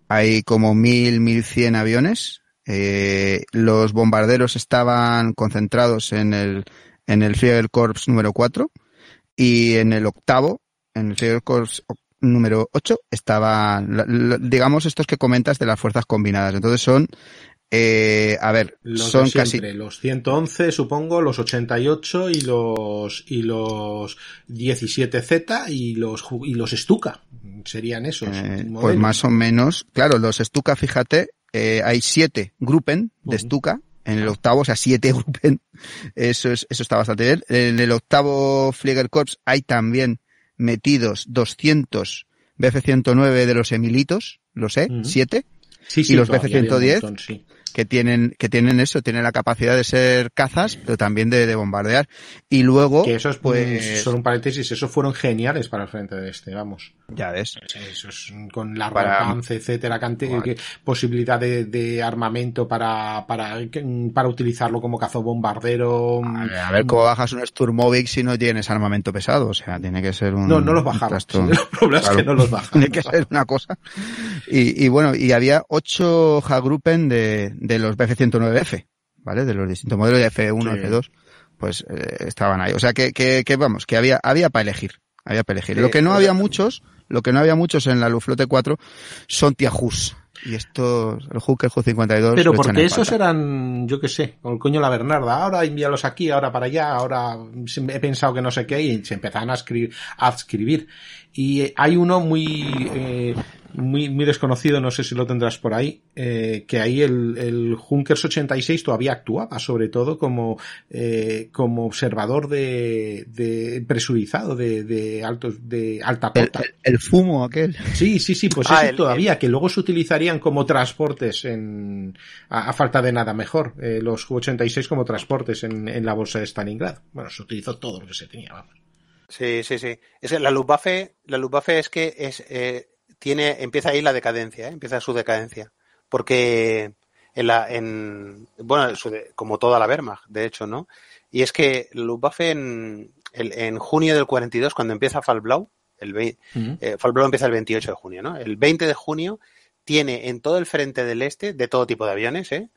Hay como 1.000, 1.100 aviones. Eh, los bombarderos estaban concentrados en el, en el Corps número 4 y en el octavo, en el Field número 8, estaban, digamos, estos que comentas de las fuerzas combinadas. Entonces son eh, a ver, los son casi los 111, supongo, los 88 y los y los 17Z y los y los Stuka serían esos. Eh, pues más o menos, claro, los Stuka, fíjate, eh, hay siete Gruppen de Stuka en el octavo, o sea, siete Gruppen. Eso es, eso está bastante bien. En el octavo Corps hay también metidos 200 BF-109 de los Emilitos, lo sé, 7 siete. Sí, y los BF-110. Sí que tienen, que tienen eso, tienen la capacidad de ser cazas, pero también de, bombardear. Y luego. Que esos, pues. Mm, son un paréntesis, esos fueron geniales para el frente de este, vamos. Ya eso es con la rompance etcétera, cantidad, posibilidad de, armamento para, para, utilizarlo como cazobombardero. Mm. A a ver cómo bajas un Sturmovik si no tienes armamento pesado, o sea, tiene que ser un. No, no los bajamos. que no los que una cosa. Y, y bueno, y había ocho Hagruppen de, de los BF109F, ¿vale? De los distintos modelos de F1, F2, pues eh, estaban ahí. O sea que, que, vamos, que había, había para elegir. Había para elegir. lo que no pues había muchos, lo que no había muchos en la Luflote 4 son Tiajus. Y estos, el el Ju52. Pero porque esos eran, yo qué sé, con el coño la Bernarda. Ahora envíalos aquí, ahora para allá, ahora he pensado que no sé qué, y se empezaron a, escribir, a escribir. Y hay uno muy. Eh, muy, desconocido, no sé si lo tendrás por ahí, eh, que ahí el, el, Junkers 86 todavía actuaba, sobre todo como, eh, como observador de, presurizado de, altos, de alta cota. El, fumo aquel. Sí, sí, sí, pues ah, todavía, que luego se utilizarían como transportes en, a, falta de nada mejor, eh, los 86 como transportes en, en la bolsa de Stalingrad. Bueno, se utilizó todo lo que se tenía, Sí, sí, sí. Es, la Luftwaffe, la Luftwaffe es que es, tiene, empieza ahí la decadencia, ¿eh? empieza su decadencia. Porque en la, en, bueno, como toda la Wehrmacht, de hecho, ¿no? Y es que Luftwaffe en, en, junio del 42, cuando empieza Falblau el eh, Fall Blau empieza el 28 de junio, ¿no? El 20 de junio tiene en todo el frente del este, de todo tipo de aviones, Eh,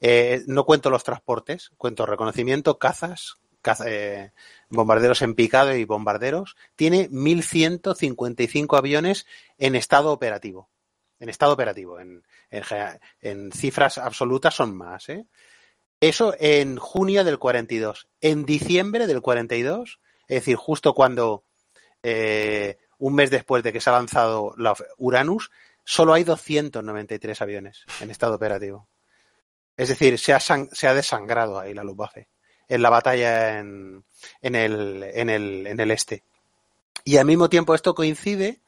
eh no cuento los transportes, cuento reconocimiento, cazas, eh, bombarderos en picado y bombarderos, tiene 1.155 aviones en estado operativo. En estado operativo, en, cifras absolutas son más. ¿eh? Eso en junio del 42. En diciembre del 42, es decir, justo cuando eh, un mes después de que se ha lanzado la Uranus, solo hay 293 aviones en estado operativo. Es decir, se ha, se ha desangrado ahí la Luftwaffe en la batalla en, en, el, en, el, este. Y al mismo tiempo esto coincide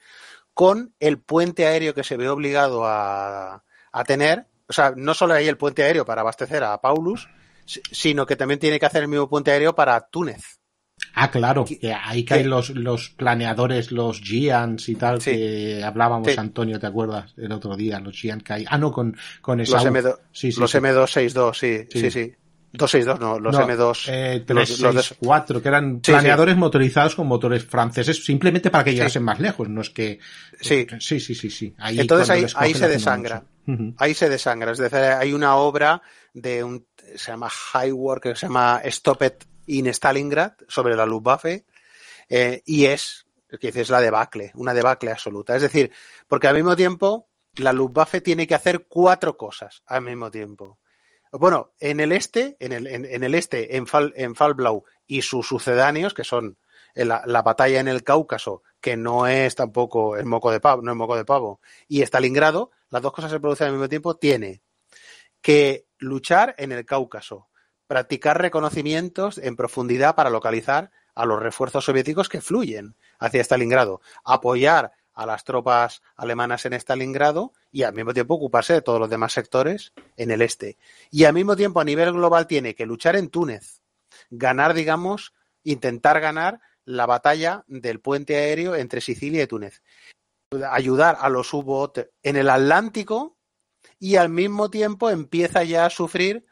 con el puente aéreo que se ve obligado a, a tener. O sea, no solo hay el puente aéreo para abastecer a Paulus, sino que también tiene que hacer el mismo puente aéreo para Túnez. Ah, claro, que ahí caen los, los, planeadores, los Giants y tal, que hablábamos, Antonio, ¿te acuerdas? El otro día, los Giants que Ah, no, con, con los M262, sí, sí, sí. 262, no, los M2. Eh, los 364, que eran planeadores motorizados con motores franceses, simplemente para que llegasen más lejos, no es que. Sí. Sí, sí, sí, Entonces ahí, se desangra. Ahí se desangra. Es decir, hay una obra de un. Se llama High War, que se llama Stop in Stalingrad, sobre la Luftwaffe, eh, y es, es la debacle, una debacle absoluta. Es decir, porque al mismo tiempo, la Luftwaffe tiene que hacer cuatro cosas al mismo tiempo bueno, en el este, en el, en, el este, en, Fal, en Falblau y sus sucedáneos, que son la, batalla en el Cáucaso, que no es tampoco el moco de pavo, no moco de pavo, y Stalingrado, las dos cosas se producen al mismo tiempo, tiene que luchar en el Cáucaso, practicar reconocimientos en profundidad para localizar a los refuerzos soviéticos que fluyen hacia Stalingrado, apoyar a las tropas alemanas en Stalingrado y al mismo tiempo ocuparse de todos los demás sectores en el este. Y al mismo tiempo a nivel global tiene que luchar en Túnez, ganar, digamos, intentar ganar la batalla del puente aéreo entre Sicilia y Túnez, ayudar a los u en el Atlántico y al mismo tiempo empieza ya a sufrir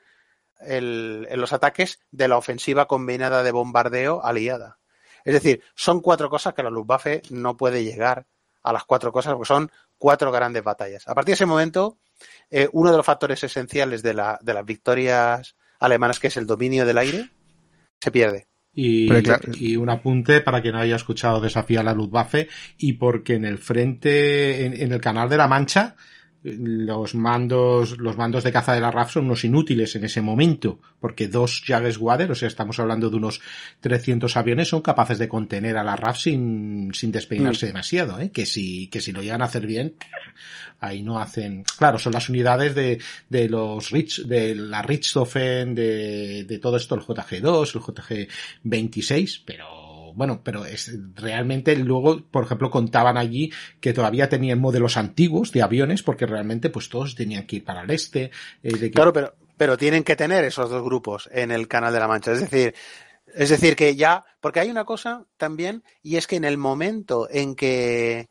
los ataques de la ofensiva combinada de bombardeo aliada. Es decir, son cuatro cosas que la Luftwaffe no puede llegar a las cuatro cosas, porque son cuatro grandes batallas. A partir de ese momento, eh, uno de los factores esenciales de, de las victorias alemanas, que es el dominio del aire, se pierde. Y, un apunte para quien no haya escuchado Desafía a la Luftwaffe y porque en el frente, en el Canal de la Mancha, los mandos, los mandos de caza de la RAF son unos inútiles en ese momento, porque dos Jagerswader, o sea, estamos hablando de unos 300 aviones, son capaces de contener a la RAF sin, sin despeinarse mm. demasiado, ¿eh? que si, que si lo llegan a hacer bien, ahí no hacen, claro, son las unidades de, de los Rich, de la Richthofen, de, de todo esto, el JG2, el JG26, pero bueno, pero es, realmente luego, por ejemplo, contaban allí que todavía tenían modelos antiguos de aviones porque realmente pues todos tenían que ir para el este. Eh, claro, pero, pero tienen que tener esos dos grupos en el Canal de la Mancha. Es decir, es decir, que ya, porque hay una cosa también, y es que en el momento en que,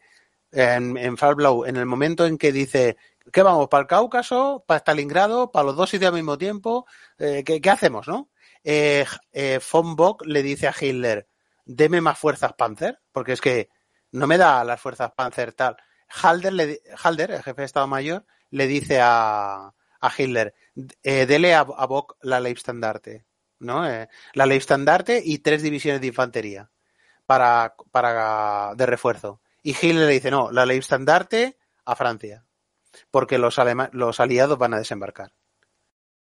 en, en en el momento en que dice, ¿qué vamos? ¿Para el Cáucaso? ¿Para Stalingrado? ¿Para los dos sitios al mismo tiempo? Eh, ¿qué, hacemos, no? Eh, eh, Von Bock le dice a Hitler, deme más fuerzas Panzer, porque es que no me da las fuerzas Panzer tal. Halder, el jefe de Estado Mayor, le dice a, a Hitler, eh, dele a, Bock la Leibstandarte, ¿no? Eh, la Leibstandarte y tres divisiones de infantería para, para, de refuerzo. Y Hitler le dice, no, la Leibstandarte a Francia, porque los, los aliados van a desembarcar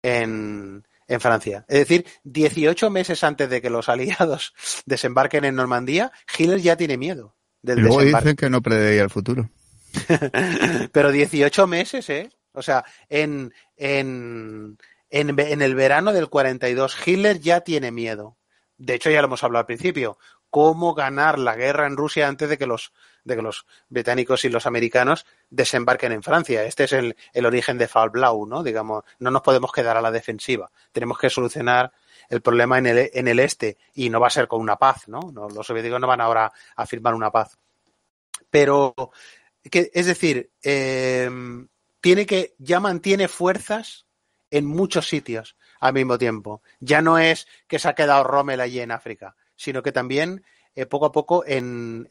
en, en Francia. Es decir, 18 meses antes de que los aliados desembarquen en Normandía, Hitler ya tiene miedo luego dicen que no preveía el futuro. Pero 18 meses, ¿eh? O sea, en, en, en, en el verano del 42, Hitler ya tiene miedo. De hecho, ya lo hemos hablado al principio. Cómo ganar la guerra en Rusia antes de que los de que los británicos y los americanos desembarquen en Francia. Este es el, origen de Fall Blau, ¿no? Digamos, no nos podemos quedar a la defensiva. Tenemos que solucionar el problema en el, en el este y no va a ser con una paz, ¿no? Los soviéticos no van ahora a firmar una paz. Pero, que, es decir, em, tiene que, ya mantiene fuerzas en muchos sitios al mismo tiempo. Ya no es que se ha quedado Rommel allí en África, sino que también eh, poco a poco en,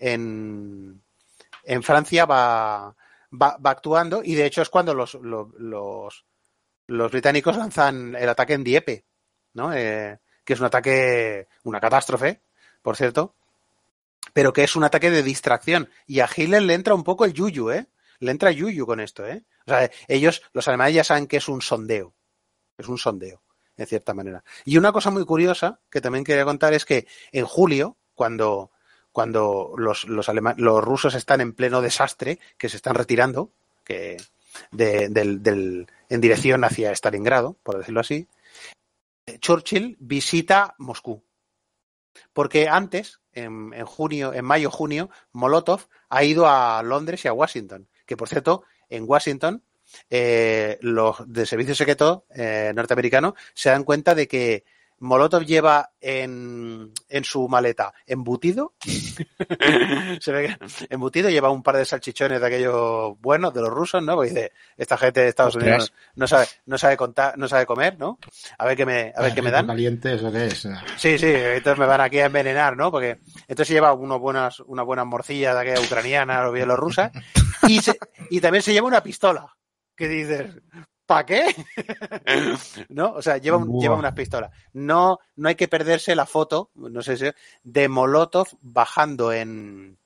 en Francia va, actuando y de hecho es cuando los, los, británicos lanzan el ataque en Dieppe, ¿no? Eh, que es un ataque, una catástrofe, por cierto, pero que es un ataque de distracción. Y a Hitler le entra un poco el yuyu, ¿eh? Le entra yuyu con esto, ¿eh? O sea, ellos, los alemanes ya saben que es un sondeo, es un sondeo, en cierta manera. Y una cosa muy curiosa que también quería contar es que en julio, cuando cuando los, los, rusos están en pleno desastre, que se están retirando que de, del, en dirección hacia Stalingrado, por decirlo así, Churchill visita Moscú. Porque antes, en, en junio, en mayo-junio, Molotov ha ido a Londres y a Washington. Que por cierto, en Washington, eh, los de servicio secreto eh, norteamericano se dan cuenta de que Molotov lleva en, su maleta embutido. embutido lleva un par de salchichones de aquellos buenos, de los rusos, ¿no? Porque dice, esta gente de Estados Unidos no sabe, no sabe contar, no sabe comer, ¿no? A ver qué me, a ver ah, qué me dan. es. Sí, sí, entonces me van aquí a envenenar, ¿no? Porque entonces lleva una buenas, unas buenas morcillas de aquella ucraniana o bielorrusa. Y, y también se lleva una pistola. ¿Qué dices? ¿Para qué? ¿No? O sea, lleva, lleva, unas pistolas. No, no hay que perderse la foto, no sé si, de Molotov bajando en,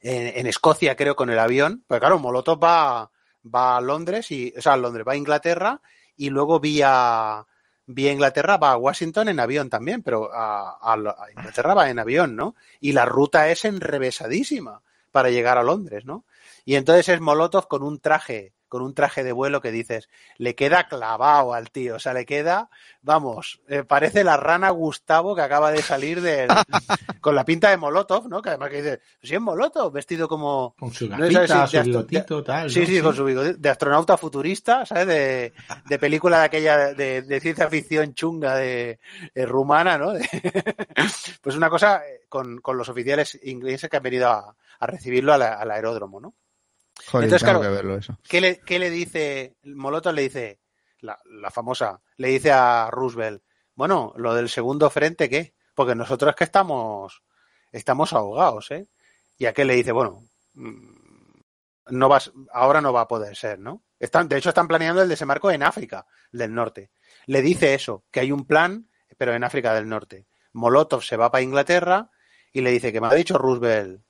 en, Escocia, creo, con el avión. Pues claro, Molotov va, va a Londres, y, o sea, a Londres, va a Inglaterra y luego vía, vía Inglaterra va a Washington en avión también, pero a Inglaterra va en avión, ¿no? Y la ruta es enrevesadísima para llegar a Londres, ¿no? Y entonces es Molotov con un traje con un traje de vuelo que dices, le queda clavado al tío, o sea, le queda, vamos, eh, parece la rana Gustavo que acaba de salir de con la pinta de Molotov, ¿no? Que además que dice, sí es Molotov, vestido como... Con su tal. Sí, sí, con su bigotito, de astronauta futurista, ¿sabes? De, película de aquella de, ciencia ficción chunga de, eh, rumana, ¿no? pues una cosa eh, con, con, los oficiales ingleses que han venido a, recibirlo al aeródromo, ¿no? Entonces, claro, ¿qué le, dice? Molotov le dice, la, famosa, le dice a Roosevelt, bueno, lo del segundo frente, ¿qué? Porque nosotros que estamos, estamos ahogados, ¿eh? Y a qué le dice, bueno, mm, no vas, ahora no va a poder ser, ¿no? Están, de hecho, están planeando el desembarco en África del Norte. Le dice eso, que hay un plan, pero en África del Norte. Molotov se va para Inglaterra y le dice que me ha dicho Roosevelt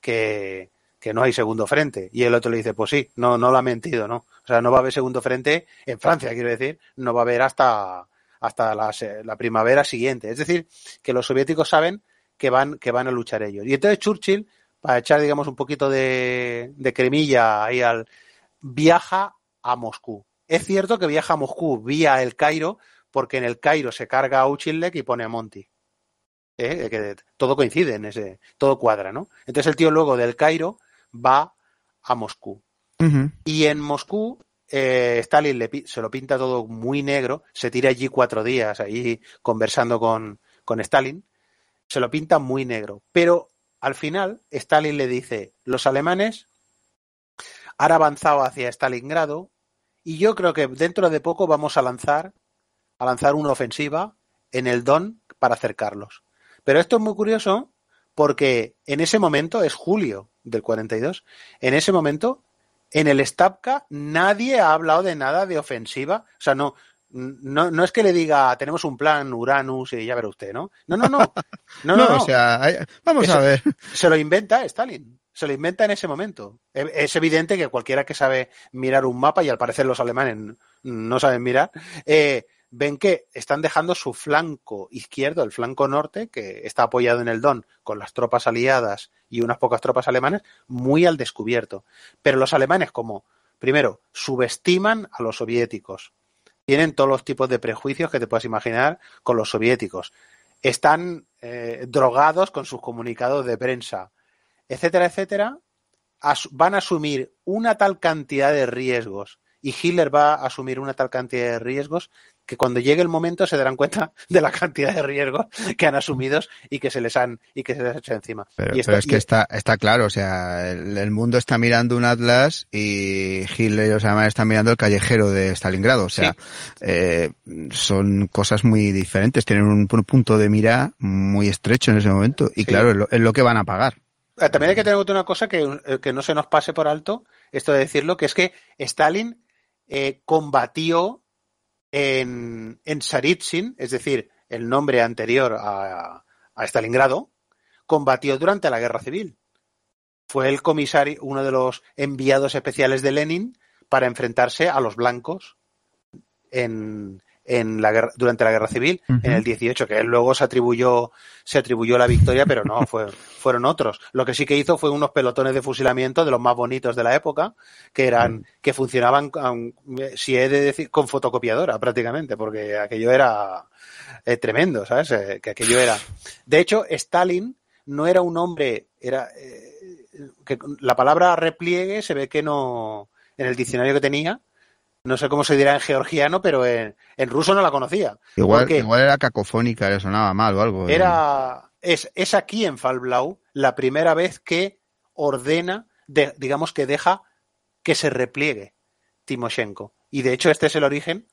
que, que no hay segundo frente. Y el otro le dice, pues sí, no, no lo ha mentido, ¿no? O sea, no va a haber segundo frente en Francia, quiero decir, no va a haber hasta, hasta la, primavera siguiente. Es decir, que los soviéticos saben que van, que van a luchar ellos. Y entonces Churchill, para echar, digamos, un poquito de, cremilla ahí al, viaja a Moscú. Es cierto que viaja a Moscú vía el Cairo, porque en el Cairo se carga a Uchilek y pone a Monty. Eh, que todo coincide en ese, todo cuadra, ¿no? Entonces el tío luego del Cairo va a Moscú. Y en Moscú, eh, Stalin le, se lo pinta todo muy negro, se tira allí cuatro días, ahí conversando con, con Stalin, se lo pinta muy negro. Pero al final, Stalin le dice, los alemanes han avanzado hacia Stalingrado y yo creo que dentro de poco vamos a lanzar, a lanzar una ofensiva en el Don para acercarlos. Pero esto es muy curioso porque en ese momento, es julio del 42, en ese momento, en el Stapka, nadie ha hablado de nada de ofensiva, o sea, no, no, es que le diga tenemos un plan Uranus y ya verá usted, ¿no? No, no, no. No, no, O sea, vamos a ver. Se lo inventa Stalin. Se lo inventa en ese momento. E, es evidente que cualquiera que sabe mirar un mapa, y al parecer los alemanes no saben mirar, eh, ven que están dejando su flanco izquierdo, el flanco norte, que está apoyado en el Don con las tropas aliadas y unas pocas tropas alemanas, muy al descubierto. Pero los alemanes, como, primero, subestiman a los soviéticos, tienen todos los tipos de prejuicios que te puedas imaginar con los soviéticos, están eh, drogados con sus comunicados de prensa, etcétera, etcétera, van a asumir una tal cantidad de riesgos y Hitler va a asumir una tal cantidad de riesgos que cuando llegue el momento se darán cuenta de la cantidad de riesgos que han asumido y que se les han y que se les ha hecho encima. Pero, es que está, está claro, o sea, el, mundo está mirando un atlas y Hitler y Osama están mirando el callejero de Stalingrado, o sea, eh, son cosas muy diferentes, tienen un, punto de mira muy estrecho en ese momento y claro, es lo, que van a pagar. Ah, también hay que tener una cosa eh, que, no se nos pase por alto, esto de decirlo, que es que Stalin eh, combatió en, Saritsin, es decir, el nombre anterior a, a Stalingrado, combatió durante la guerra civil. Fue el comisario, uno de los enviados especiales de Lenin para enfrentarse a los blancos en, en la guerra, durante la Guerra Civil, en el 18, que luego se atribuyó, se atribuyó la victoria, pero no, fue, fueron otros. Lo que sí que hizo fue unos pelotones de fusilamiento de los más bonitos de la época, que eran, que funcionaban, si he de decir, con fotocopiadora prácticamente, porque aquello era eh, tremendo, ¿sabes? Eh, que aquello era. De hecho, Stalin no era un hombre, era, eh, que la palabra repliegue se ve que no, en el diccionario que tenía, no sé cómo se dirá en georgiano, pero en, en ruso no la conocía. Igual, igual era cacofónica, le sonaba mal o algo. Era, es, es aquí en Falblau la primera vez que ordena, de, digamos que deja que se repliegue Timoshenko. Y de hecho este es el origen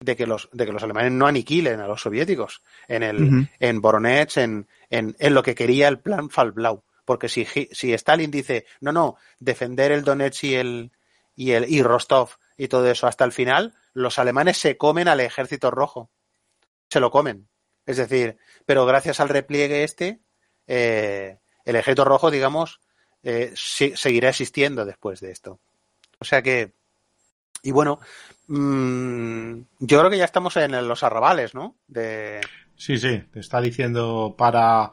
de que los, de que los alemanes no aniquilen a los soviéticos en, el, en Voronezh, en, en, lo que quería el plan Falblau. Porque si, si Stalin dice, no, no, defender el Donetsk y el, y, el, y Rostov y todo eso. Hasta el final, los alemanes se comen al ejército rojo. Se lo comen. Es decir, pero gracias al repliegue este, eh, el ejército rojo, digamos, eh, seguirá existiendo después de esto. O sea que, y bueno, mm, yo creo que ya estamos en los arrabales, ¿no? De... Sí, sí, te está diciendo para...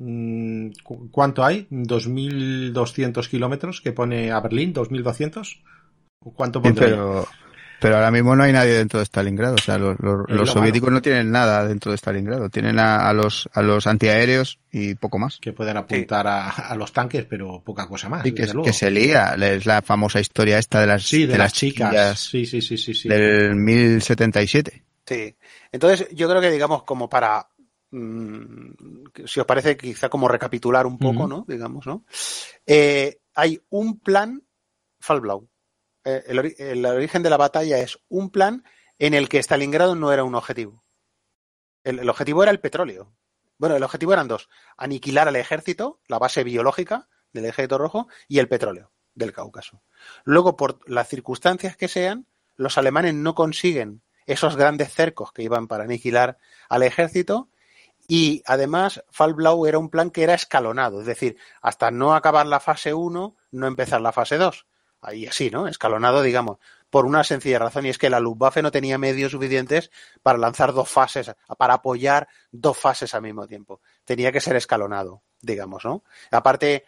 Mm, ¿Cuánto hay? ¿2.200 kilómetros que pone a Berlín? ¿2.200? ¿Cuánto pero, ahora mismo no hay nadie dentro de Stalingrado. O sea, los, soviéticos no tienen nada dentro de Stalingrado. Tienen a, los, a los antiaéreos y poco más. Que pueden apuntar a, los tanques, pero poca cosa más. que, que, se lía. Es la famosa historia esta de las, de, las, chicas. Sí, sí, sí, sí, sí. Del 1077. Sí. Entonces, yo creo que, digamos, como para mm, si os parece, quizá como recapitular un poco, ¿no? Digamos, ¿no? Eh, hay un plan Falblau eh, el, origen de la batalla es un plan en el que Stalingrado no era un objetivo. El, objetivo era el petróleo. Bueno, el objetivo eran dos: aniquilar al ejército, la base biológica del ejército rojo, y el petróleo del Cáucaso. Luego, por las circunstancias que sean, los alemanes no consiguen esos grandes cercos que iban para aniquilar al ejército y además, Blau era un plan que era escalonado, es decir, hasta no acabar la fase 1, no empezar la fase 2 ahí así, ¿no? Escalonado, digamos, por una sencilla razón, y es que la Luftwaffe no tenía medios suficientes para lanzar dos fases, para apoyar dos fases al mismo tiempo. Tenía que ser escalonado, digamos, ¿no? Aparte,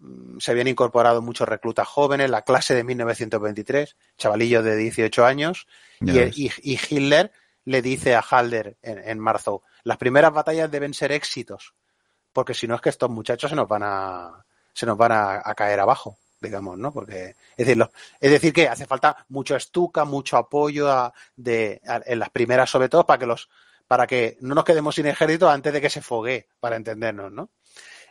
mm, se habían incorporado muchos reclutas jóvenes, la clase de 1923, chavalillos de 18 años, y, Hitler le dice a Halder en, marzo, las primeras batallas deben ser éxitos, porque si no es que estos muchachos se nos van a, se nos van a caer abajo digamos, ¿no? Porque es decir, es decir que hace falta mucho estuca, mucho apoyo de, en las primeras sobre todo para que los para que no nos quedemos sin ejército antes de que se fogue, para entendernos, ¿no?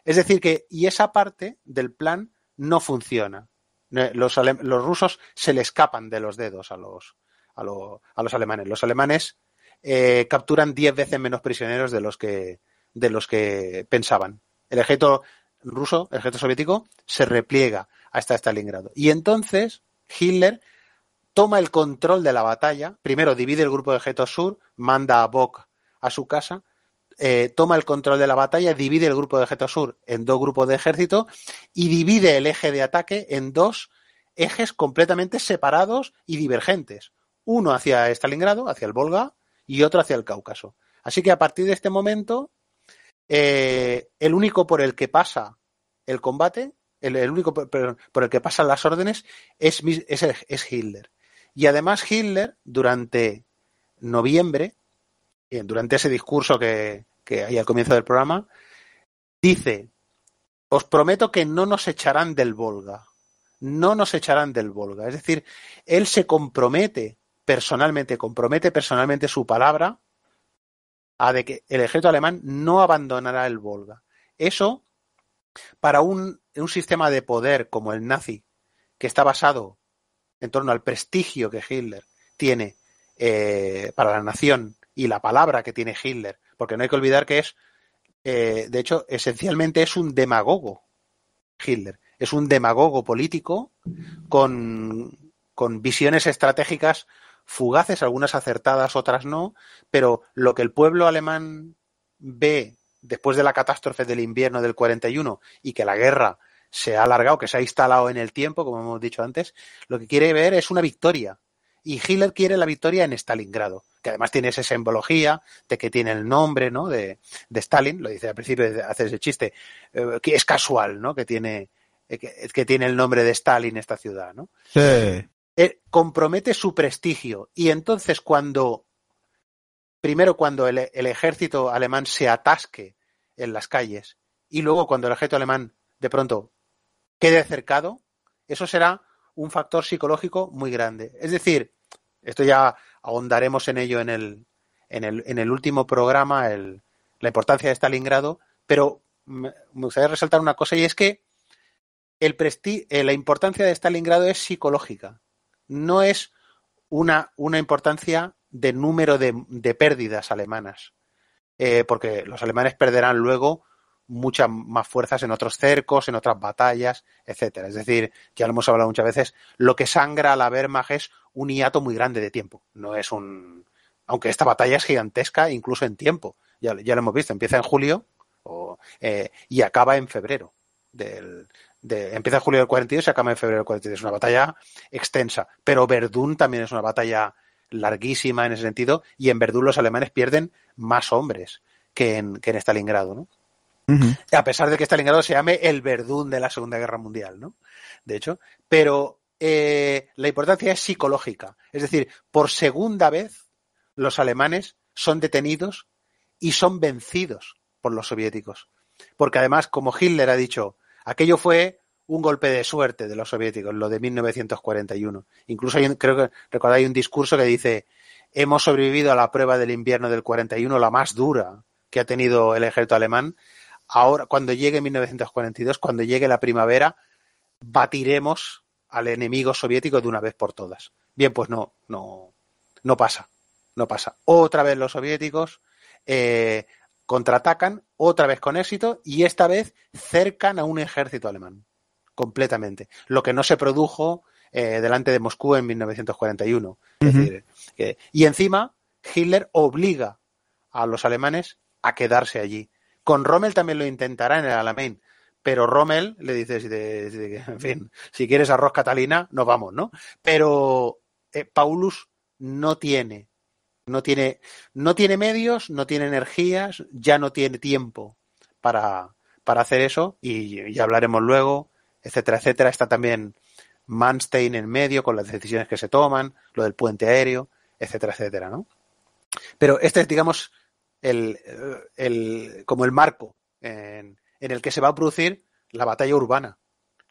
Es decir que y esa parte del plan no funciona. Los, los rusos se le escapan de los dedos a los a, a los alemanes. Los alemanes eh, capturan 10 veces menos prisioneros de los que de los que pensaban. El ejército ruso, el ejército soviético, se repliega hasta Stalingrado. Y entonces Hitler toma el control de la batalla, primero divide el grupo de Geto Sur, manda a Bock a su casa, eh, toma el control de la batalla, divide el grupo de Geto Sur en dos grupos de ejército y divide el eje de ataque en dos ejes completamente separados y divergentes. Uno hacia Stalingrado, hacia el Volga, y otro hacia el Cáucaso. Así que a partir de este momento, eh, el único por el que pasa el combate el, único por, el que pasan las órdenes es, es Hitler. Y además Hitler, durante noviembre, eh, durante ese discurso que, que hay al comienzo del programa, dice, os prometo que no nos echarán del Volga, no nos echarán del Volga. Es decir, él se compromete personalmente, compromete personalmente su palabra a de que el ejército alemán no abandonará el Volga. Eso, para un un sistema de poder como el nazi, que está basado en torno al prestigio que Hitler tiene eh, para la nación y la palabra que tiene Hitler, porque no hay que olvidar que es, eh, de hecho, esencialmente es un demagogo Hitler, es un demagogo político con, con visiones estratégicas fugaces, algunas acertadas, otras no, pero lo que el pueblo alemán ve después de la catástrofe del invierno del 41 y que la guerra se ha alargado, que se ha instalado en el tiempo, como hemos dicho antes, lo que quiere ver es una victoria. Y Hitler quiere la victoria en Stalingrado, que además tiene esa simbología de que tiene el nombre ¿no? de, Stalin, lo dice al principio, hace ese chiste, eh, que es casual, ¿no? que, tiene, eh, eh, que, tiene el nombre de Stalin esta ciudad. ¿no? compromete su prestigio. Y entonces cuando, primero cuando el, el ejército alemán se atasque en las calles y luego cuando el ejército alemán de pronto quede cercado, eso será un factor psicológico muy grande. Es decir, esto ya ahondaremos en ello en el, en el, en el último programa, la importancia de Stalingrado, pero me gustaría resaltar una cosa y es que el eh, la importancia de Stalingrado es psicológica, no es una, una importancia de número de, pérdidas alemanas, eh, porque los alemanes perderán luego muchas más fuerzas en otros cercos, en otras batallas, etcétera. Es decir, ya lo hemos hablado muchas veces, lo que sangra a la Wehrmacht es un hiato muy grande de tiempo. No es un. Aunque esta batalla es gigantesca, incluso en tiempo. Ya, ya lo hemos visto. Empieza en julio y acaba en febrero. empieza eh, en julio del 42 y acaba en febrero del 42. Es una batalla extensa. Pero Verdún también es una batalla larguísima en ese sentido. Y en Verdún los alemanes pierden más hombres que en, que en Stalingrado. ¿no? A pesar de que Stalingrado se llame el Verdún de la Segunda Guerra Mundial, ¿no? De hecho, pero eh, la importancia es psicológica. Es decir, por segunda vez los alemanes son detenidos y son vencidos por los soviéticos. Porque además, como Hitler ha dicho, aquello fue un golpe de suerte de los soviéticos, lo de 1941. Incluso hay creo que recordáis un discurso que dice, hemos sobrevivido a la prueba del invierno del 41, la más dura que ha tenido el ejército alemán, ahora, cuando llegue 1942, cuando llegue la primavera, batiremos al enemigo soviético de una vez por todas. Bien, pues no, no, no pasa, no pasa. Otra vez los soviéticos eh, contraatacan, otra vez con éxito, y esta vez cercan a un ejército alemán, completamente. Lo que no se produjo eh, delante de Moscú en 1941. y encima, Hitler obliga a los alemanes a quedarse allí. Con Rommel también lo intentará en el Alamein, pero Rommel le dice, en fin, si quieres arroz Catalina, nos vamos, ¿no? Pero eh, Paulus no tiene, no tiene, no tiene medios, no tiene energías, ya no tiene tiempo para, para hacer eso y ya hablaremos luego, etcétera, etcétera. Está también Manstein en medio con las decisiones que se toman, lo del puente aéreo, etcétera, etcétera, ¿no? Pero este digamos, el, como el marco en, el que se va a producir la batalla urbana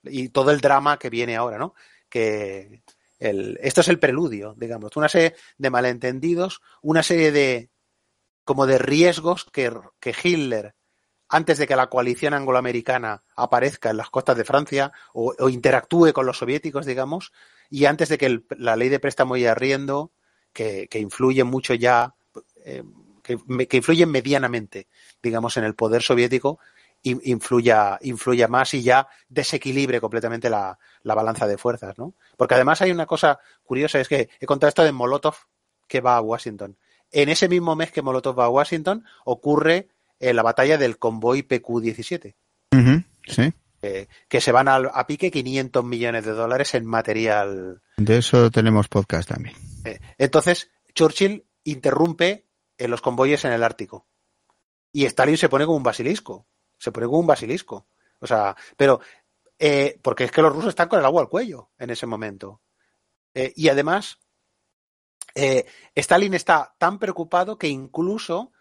y todo el drama que viene ahora, ¿no? Que el, esto es el preludio, digamos, una serie de malentendidos, una serie de como de riesgos que, Hitler antes de que la coalición angloamericana aparezca en las costas de Francia o, interactúe con los soviéticos, digamos, y antes de que la ley de préstamo y arriendo, que, influye mucho ya, eh, que, influyen medianamente, digamos, en el poder soviético, influya, influya más y ya desequilibre completamente la, balanza de fuerzas, ¿no? Porque además hay una cosa curiosa, es que he contado esto de Molotov que va a Washington. En ese mismo mes que Molotov va a Washington ocurre eh, la batalla del convoy PQ-17. Eh, que se van a, pique 500 millones de dólares en material. De eso tenemos podcast también. Eh, entonces, Churchill interrumpe en los convoyes en el Ártico. Y Stalin se pone como un basilisco. Se pone como un basilisco. O sea, pero. Eh, porque es que los rusos están con el agua al cuello en ese momento. Eh, y además, eh, Stalin está tan preocupado que incluso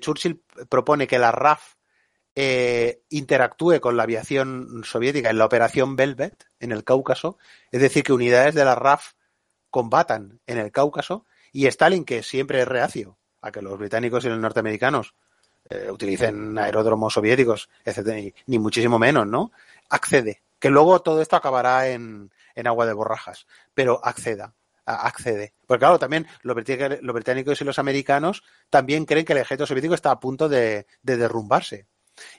Churchill propone que la RAF interactúe con la aviación soviética en la operación Velvet en el Cáucaso, es decir, que unidades de la RAF combatan en el Cáucaso y Stalin, que siempre es reacio que los británicos y los norteamericanos eh, utilicen aeródromos soviéticos, etcétera, ni muchísimo menos, ¿no? Accede, que luego todo esto acabará en, agua de borrajas, pero acceda, accede. Porque claro, también los británicos, los británicos y los americanos también creen que el ejército soviético está a punto de, derrumbarse.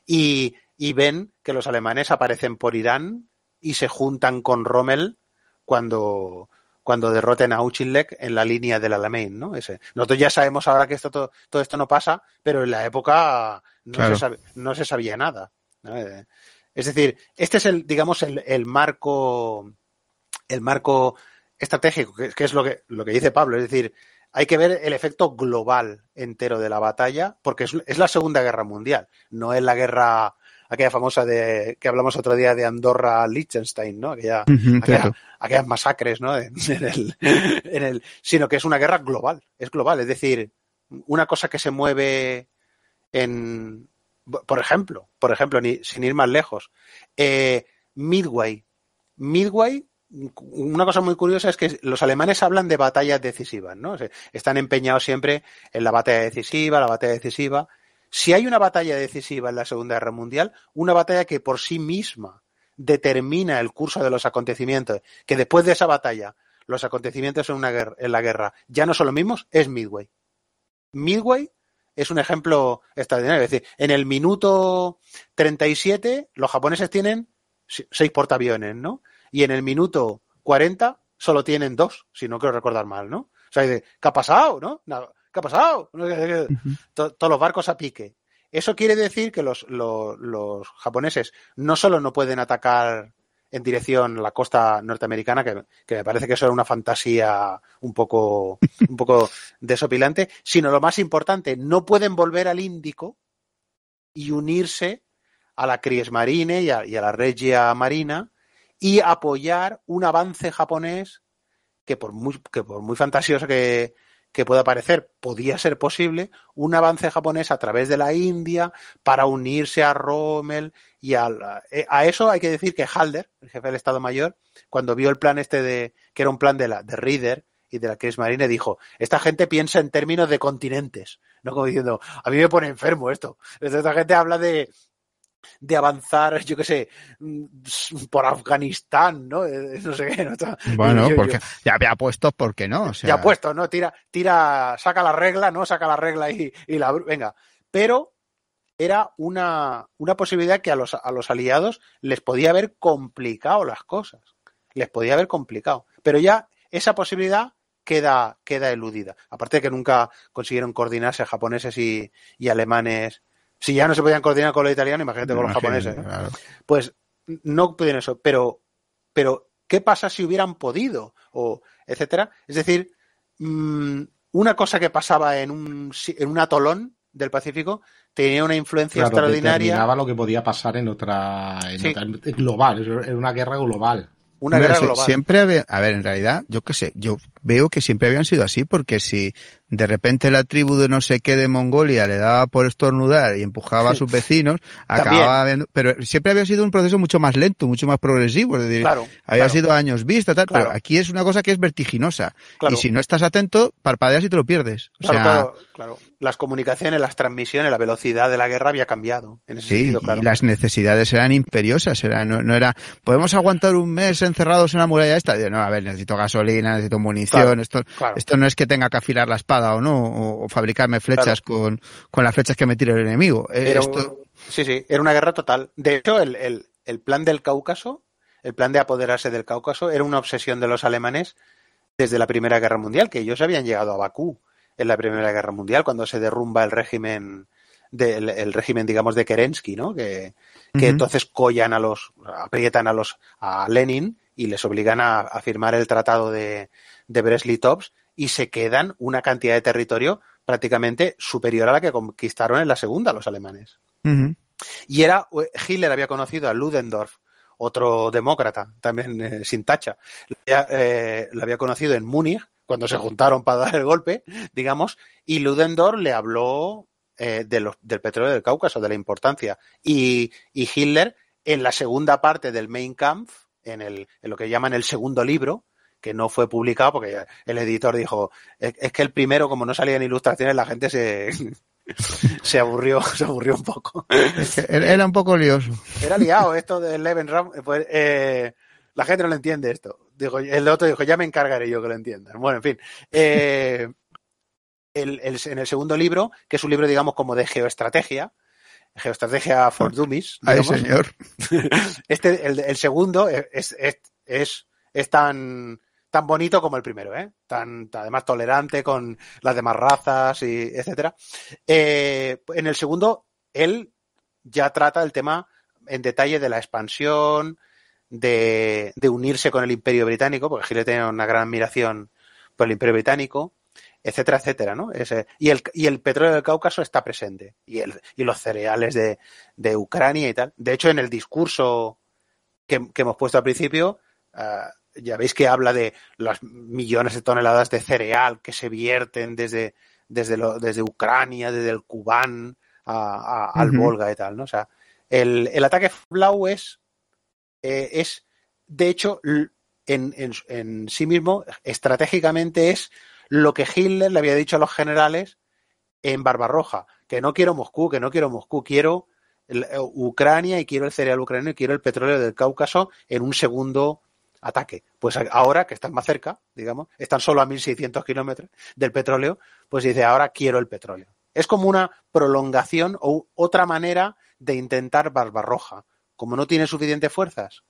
Y, y, ven que los alemanes aparecen por Irán y se juntan con Rommel cuando, cuando derroten a Uchinlek en la línea del Alamein, ¿no? Ese. Nosotros ya sabemos ahora que esto todo, todo esto no pasa, pero en la época no, se, sabía nada. Eh, es decir, este es el, digamos, el, el marco, el marco estratégico, que, es lo que, lo que dice Pablo, es decir, hay que ver el efecto global entero de la batalla, porque es, es la Segunda Guerra Mundial, no es la guerra aquella famosa de que hablamos otro día de Andorra Liechtenstein, ¿no? aquellas masacres, ¿no? En, el, sino que es una guerra global, es global, es decir, una cosa que se mueve en, por ejemplo, por ejemplo, sin ir más lejos, eh, Midway, Midway una cosa muy curiosa es que los alemanes hablan de batallas decisivas, ¿no? están empeñados siempre en la batalla decisiva, la batalla decisiva, si hay una batalla decisiva en la Segunda Guerra Mundial, una batalla que por sí misma determina el curso de los acontecimientos, que después de esa batalla los acontecimientos en, la guerra ya no son los mismos, es Midway. Midway es un ejemplo extraordinario. Es decir, en el minuto 37 los japoneses tienen seis portaaviones, ¿no? Y en el minuto 40 solo tienen dos, si no quiero recordar mal, ¿no? O sea, ¿qué ha pasado, no? ¿Qué ha pasado? Todos los barcos a pique. Eso quiere decir que los, los, japoneses no solo no pueden atacar en dirección a la costa norteamericana, que, me parece que eso era una fantasía un poco, un poco desopilante, sino lo más importante, no pueden volver al Índico y unirse a la Cries Marine y a la Regia Marina y apoyar un avance japonés que por muy, que por muy fantasioso que, que pueda parecer, podía ser posible, un avance japonés a través de la India para unirse a Rommel y a, eh, a eso hay que decir que Halder, el jefe del Estado Mayor, cuando vio el plan este de, que era un plan de la, de Reader, y de la Chris Marine dijo, esta gente piensa en términos de continentes, ¿no? Como diciendo, a mí me pone enfermo esto. Esta gente habla de, de avanzar, yo qué sé, mm, por Afganistán, ¿no? Eh, eh, no sé qué. Bueno, porque ya había puesto, ¿por qué no? Ya ha puesto, ¿no? Tira, tira, saca la regla, ¿no? Saca la regla y, la... Venga, pero era una, una posibilidad que a los, a los aliados les podía haber complicado las cosas. Les podía haber complicado. Pero ya esa posibilidad queda, queda eludida. Aparte de que nunca consiguieron coordinarse japoneses y, y alemanes si ya no se podían coordinar con los italianos, imagínate con los japoneses. Pues no pudieron eso, pero, pero ¿qué pasa si hubieran podido? O etcétera. Es decir, mm, una cosa que pasaba en un, en un atolón del Pacífico tenía una influencia extraordinaria. Determinaba lo que podía pasar en otra, en global, en una guerra global. Una guerra global. Siempre, a ver, en realidad, yo qué sé, yo veo que siempre habían sido así, porque si de repente la tribu de no sé qué de Mongolia le daba por estornudar y empujaba a sus vecinos, acababa pero siempre había sido un proceso mucho más lento, mucho más progresivo, es había sido años vista, tal, pero aquí es una cosa que es vertiginosa. Y si no estás atento, parpadeas y te lo pierdes. O claro, Las comunicaciones, las transmisiones, la velocidad de la guerra había cambiado. sí, claro. las necesidades eran imperiosas, era, no, era, podemos aguantar un mes encerrados en la muralla esta. No, a ver, necesito gasolina, necesito munición, esto, esto no es que tenga que afilar las o no, o, fabricarme flechas con, con, las flechas que me tira el enemigo. Eh, sí, sí, era una guerra total. De hecho, el, el, plan del Cáucaso, el plan de apoderarse del Cáucaso, era una obsesión de los alemanes desde la Primera Guerra Mundial, que ellos habían llegado a Bakú en la Primera Guerra Mundial, cuando se derrumba el régimen del el régimen, digamos, de Kerensky, ¿no? Que, entonces collan a los, aprietan a los, a Lenin y les obligan a, a firmar el tratado de, de Brest-Litovsk y se quedan una cantidad de territorio prácticamente superior a la que conquistaron en la segunda los alemanes. Y era, eh, Hitler había conocido a Ludendorff, otro demócrata, también eh, sin tacha. Eh, lo había conocido en Múnich, cuando se juntaron para dar el golpe, digamos, y Ludendorff le habló de los, del petróleo del Cáucaso, de la importancia. Y, Hitler, en la segunda parte del main Kampf, en lo que llaman el segundo libro, que no fue publicado porque el editor dijo, es, que el primero, como no salían ilustraciones, la gente se, aburrió, se aburrió un poco. Era un poco lioso. Era liado esto del Eleven Ram. Pues, eh, la gente no lo entiende esto. Dijo, el otro dijo, ya me encargaré yo que lo entiendan. Bueno, en fin. Eh, en el segundo libro, que es un libro, digamos, como de geoestrategia, geoestrategia for dummies. Ay, señor. Este, el, segundo es, es tan tan bonito como el primero, ¿eh? Tan, además tolerante con las demás razas y etcétera. Eh, en el segundo, él ya trata el tema en detalle de la expansión, de, unirse con el Imperio Británico, porque Gile tenía una gran admiración por el Imperio Británico, etcétera, etcétera, ¿no? y, el, el petróleo del Cáucaso está presente, y, y los cereales de, Ucrania y tal. De hecho, en el discurso que, hemos puesto al principio, ah, ya veis que habla de las millones de toneladas de cereal que se vierten desde, desde, desde Ucrania, desde el Cubán al Volga y tal, ¿no? O sea, el, ataque Flau es, eh, es, de hecho, en, sí mismo, estratégicamente es lo que Hitler le había dicho a los generales en Barbarroja, que no quiero Moscú, que no quiero Moscú, quiero eh, Ucrania y quiero el cereal ucraniano y quiero el petróleo del Cáucaso en un segundo ataque. Pues ahora que están más cerca, digamos, están solo a 1.600 kilómetros del petróleo, pues dice, ahora quiero el petróleo. Es como una prolongación o otra manera de intentar Barbarroja. Como no tiene suficientes fuerzas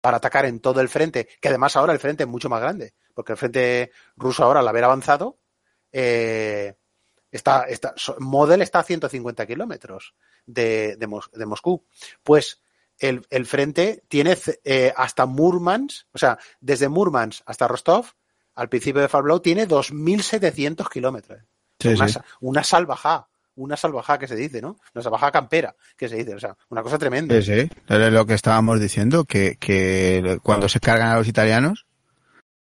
para atacar en todo el frente, que además ahora el frente es mucho más grande, porque el frente ruso ahora al haber avanzado, eh, está, está, Model está a 150 kilómetros de, de Moscú. Pues el, frente tiene eh, hasta Murmans, o sea, desde Murmans hasta Rostov, al principio de Far tiene 2.700 kilómetros. Sí, una, sí. una salvajá una salvaja que se dice, ¿no? Una salvajá campera que se dice, o sea, una cosa tremenda. Sí, sí, lo que estábamos diciendo, que, que cuando se cargan a los italianos,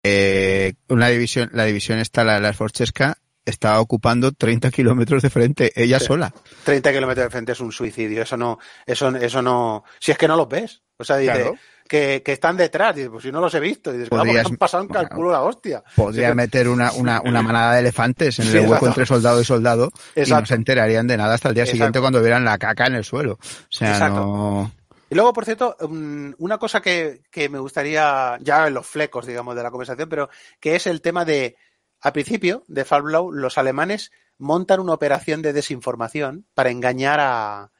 eh, una división, la división está la, la Forchesca está ocupando 30 kilómetros de frente ella sola. 30 kilómetros de frente es un suicidio, eso no, eso, eso no, si es que no los ves, o sea, dice, que, están detrás, dice, pues si no los he visto, dices, Podrías, pues han pasado un calculo cálculo la hostia. Podría meter una, manada de elefantes en el hueco entre soldado y soldado y no se enterarían de nada hasta el día siguiente cuando vieran la caca en el suelo. O sea, no... Y luego, por cierto, um, una cosa que, que me gustaría, ya en los flecos, digamos, de la conversación, pero que es el tema de al principio de Fall los alemanes montan una operación de desinformación para engañar a,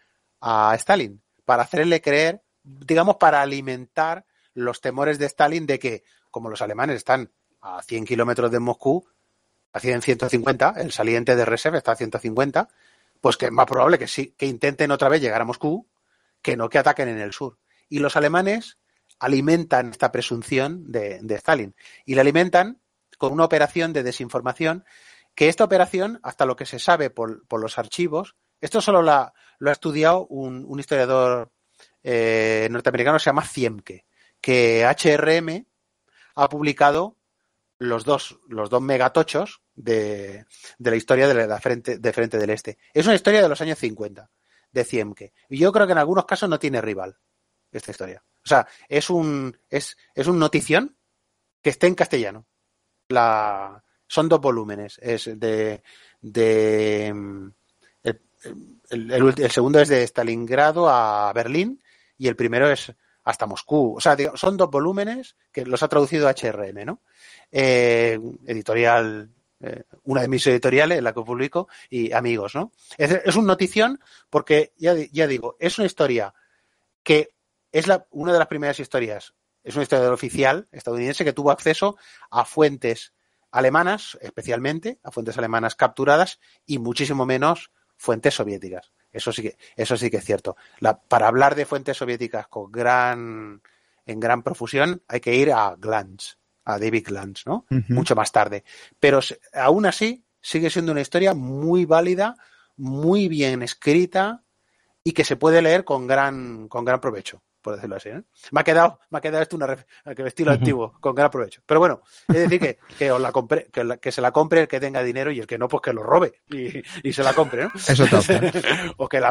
Stalin, para hacerle creer, digamos, para alimentar los temores de Stalin de que, como los alemanes están a 100 kilómetros de Moscú, a 100, 150, el saliente de Reserve está a 150, pues que es más probable que sí, que intenten otra vez llegar a Moscú que no que ataquen en el sur. Y los alemanes alimentan esta presunción de, de Stalin. Y la alimentan con una operación de desinformación, que esta operación, hasta lo que se sabe por, por los archivos, esto solo lo ha estudiado un, un historiador eh, norteamericano, se llama Ciemke, que HRM ha publicado los dos, los dos megatochos de, de la historia de la frente, de Frente del Este. Es una historia de los años 50, de Ciemke. Y yo creo que en algunos casos no tiene rival esta historia. O sea, es un, es, es un notición que esté en castellano son dos volúmenes. Es de, mm, el, segundo es de Stalingrado a Berlín y el primero es hasta Moscú. O sea, son dos volúmenes que los ha traducido HRM, eh, editorial, eh, una de mis editoriales, en la que publico, y amigos, ¿no? Es, es un notición porque, ya, ya digo, es una historia que es la, una de las primeras historias es un historiador oficial estadounidense que tuvo acceso a fuentes alemanas, especialmente, a fuentes alemanas capturadas y muchísimo menos fuentes soviéticas. Eso sí que, eso sí que es cierto. para hablar de fuentes soviéticas con gran, en gran profusión, hay que ir a Glantz, a David Glantz, ¿no? Mucho más tarde. Pero aún así, sigue siendo una historia muy válida, muy bien escrita y que se puede leer con gran, con gran provecho por decirlo así. ¿eh? Me ha quedado, me ha quedado esto una estilo activo, antiguo, con gran provecho. Pero bueno, es decir, que, la que, se la compre el que tenga dinero y el que no, pues que lo robe y, se la compre, ¿no? Eso o que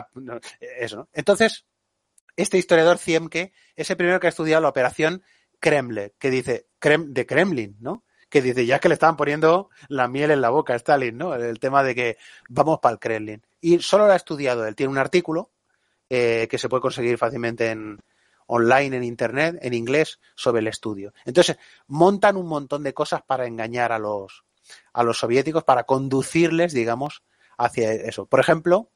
eso, Entonces, este historiador Ciemke es el primero que ha estudiado la operación Kremlin, que dice, de Kremlin, ¿no? que dice, ya que le estaban poniendo la miel en la boca a Stalin, ¿no? El tema de que vamos para el Kremlin. Y solo lo ha estudiado él. Tiene un artículo eh, que se puede conseguir fácilmente en, online en internet, en inglés, sobre el estudio. Entonces, montan un montón de cosas para engañar a los, a los soviéticos, para conducirles, digamos, hacia eso. Por ejemplo,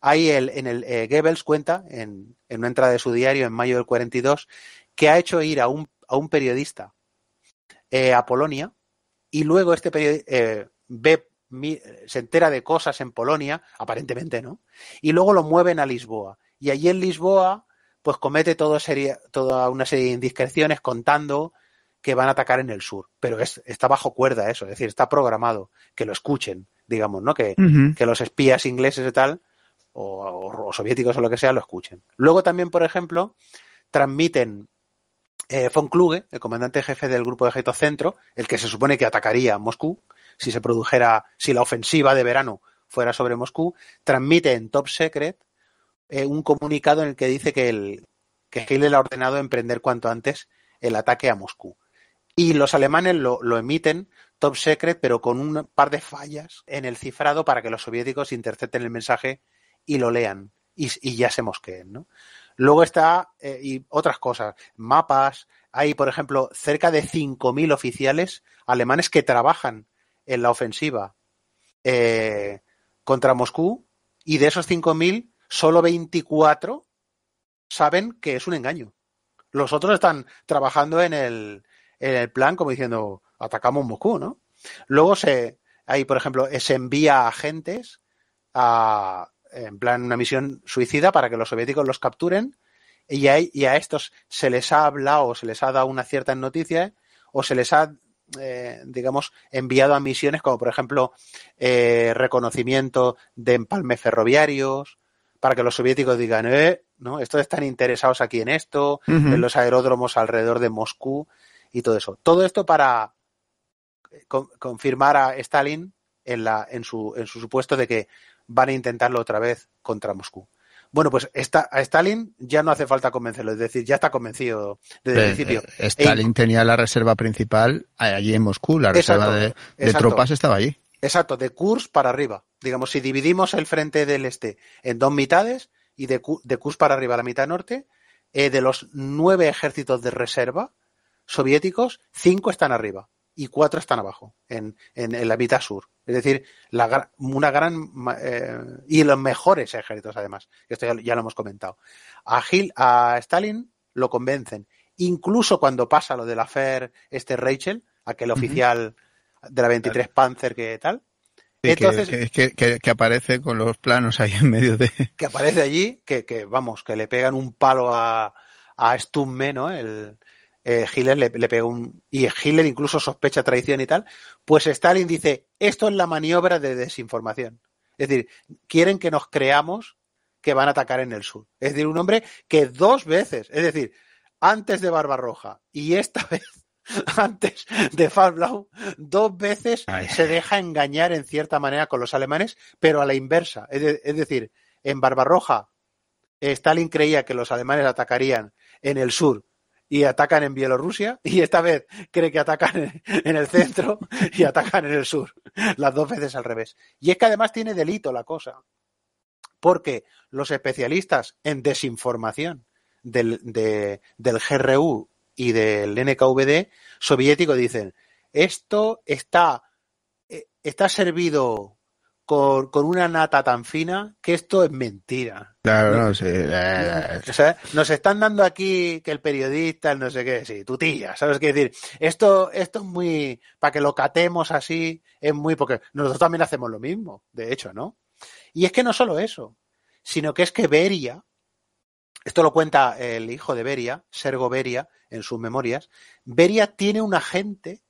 hay el, en el eh, Goebbels cuenta, en, una entrada de su diario en mayo del 42, que ha hecho ir a un, a un periodista eh, a Polonia y luego este periodista eh, se entera de cosas en Polonia, aparentemente no, y luego lo mueven a Lisboa. Y allí en Lisboa pues comete toda una serie de indiscreciones contando que van a atacar en el sur. Pero es, está bajo cuerda eso, es decir, está programado que lo escuchen, digamos, ¿no? Que, los espías ingleses y tal, o, soviéticos o lo que sea, lo escuchen. Luego también, por ejemplo, transmiten eh, von Kluge, el comandante jefe del grupo de ejército centro, el que se supone que atacaría Moscú, si se produjera, si la ofensiva de verano fuera sobre Moscú, transmiten en Top Secret eh, un comunicado en el que dice que, el, que Hitler ha ordenado emprender cuanto antes el ataque a Moscú. Y los alemanes lo, emiten top secret, pero con un par de fallas en el cifrado para que los soviéticos intercepten el mensaje y lo lean y, ya se mosqueen, ¿no? Luego está eh, y otras cosas, mapas. Hay, por ejemplo, cerca de 5.000 oficiales alemanes que trabajan en la ofensiva eh, contra Moscú y de esos 5.000 solo 24 saben que es un engaño. Los otros están trabajando en el, el plan como diciendo, atacamos Moscú, ¿no? Luego se, ahí, por ejemplo, eh, se envía a agentes a, en plan, una misión suicida para que los soviéticos los capturen y a, a estos se les ha hablado se les ha dado una cierta noticia o se les ha, eh, digamos, enviado a misiones como, por ejemplo, eh, reconocimiento de empalmes ferroviarios, para que los soviéticos digan, eh, ¿no? Estos están interesados aquí en esto, en los aeródromos alrededor de Moscú y todo eso. Todo esto para eh, confirmar a Stalin en, la, en, su, en su supuesto de que van a intentarlo otra vez contra Moscú. Bueno, pues a Stalin ya no hace falta convencerlo, es decir, ya está convencido desde el principio. Eh, Stalin e tenía la reserva principal allí en Moscú, la reserva de, tropas estaba allí. Exacto, de Kurs para arriba. Digamos, si dividimos el frente del este en dos mitades y de, Kurs para arriba la mitad norte, eh, de los nueve ejércitos de reserva soviéticos, cinco están arriba y cuatro están abajo, en, la mitad sur. Es decir, la, una gran. Eh, y los mejores ejércitos, además. Esto ya, lo hemos comentado. A, a Stalin lo convencen. Incluso cuando pasa lo de la FER, este Rachel, aquel oficial de la 23 Panzer que tal. Entonces, que, aparece con los planos ahí en medio de. Que aparece allí, que, vamos, que le pegan un palo a, a Stumme, ¿no? El, eh, le, le pegó un. Y Hitler incluso sospecha traición y tal. Pues Stalin dice: Esto es la maniobra de desinformación. Es decir, quieren que nos creamos que van a atacar en el sur. Es decir, un hombre que dos veces, es decir, antes de Barbarroja y esta vez antes de Fallout, dos veces se deja engañar en cierta manera con los alemanes, pero a la inversa. Es, decir, en Barbarroja, Stalin creía que los alemanes atacarían en el sur y atacan en Bielorrusia, y esta vez cree que atacan en, el centro y atacan en el sur. Las dos veces al revés. Y es que además tiene delito la cosa, porque los especialistas en desinformación del, del GRU y del NKVD soviético dicen, esto está, eh, está servido con, una nata tan fina que esto es mentira. Claro, no, sí. Eh, eh, nos están dando aquí que el periodista, el no sé qué, sí, tu ¿sabes qué decir? Esto, esto es muy, para que lo catemos así, es muy, porque nosotros también hacemos lo mismo, de hecho, ¿no? Y es que no solo eso, sino que es que Beria esto lo cuenta el hijo de Beria, Sergo Beria, en sus memorias. Beria tiene un agente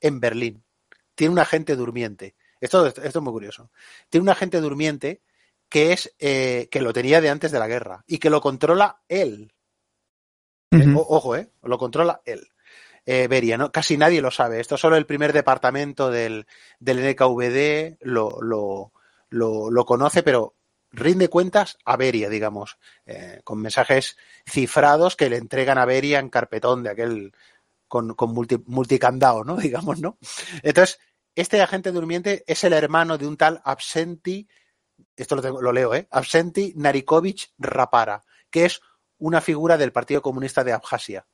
en Berlín. Tiene un agente durmiente. Esto, es muy curioso. Tiene un agente durmiente que es eh, que lo tenía de antes de la guerra y que lo controla él. Eh, ojo, eh, lo controla él. Eh, Beria, ¿no? Casi nadie lo sabe. Esto solo el primer departamento del, NKVD lo conoce, pero rinde cuentas a Beria, digamos, eh, con mensajes cifrados que le entregan a Beria en carpetón de aquel con, multicandao, multicandado, ¿no? Digamos, ¿no? Entonces, este agente durmiente es el hermano de un tal Absenti, esto lo, leo, ¿eh? Absenti Narikovich Rapara, que es una figura del Partido Comunista de Abjasia.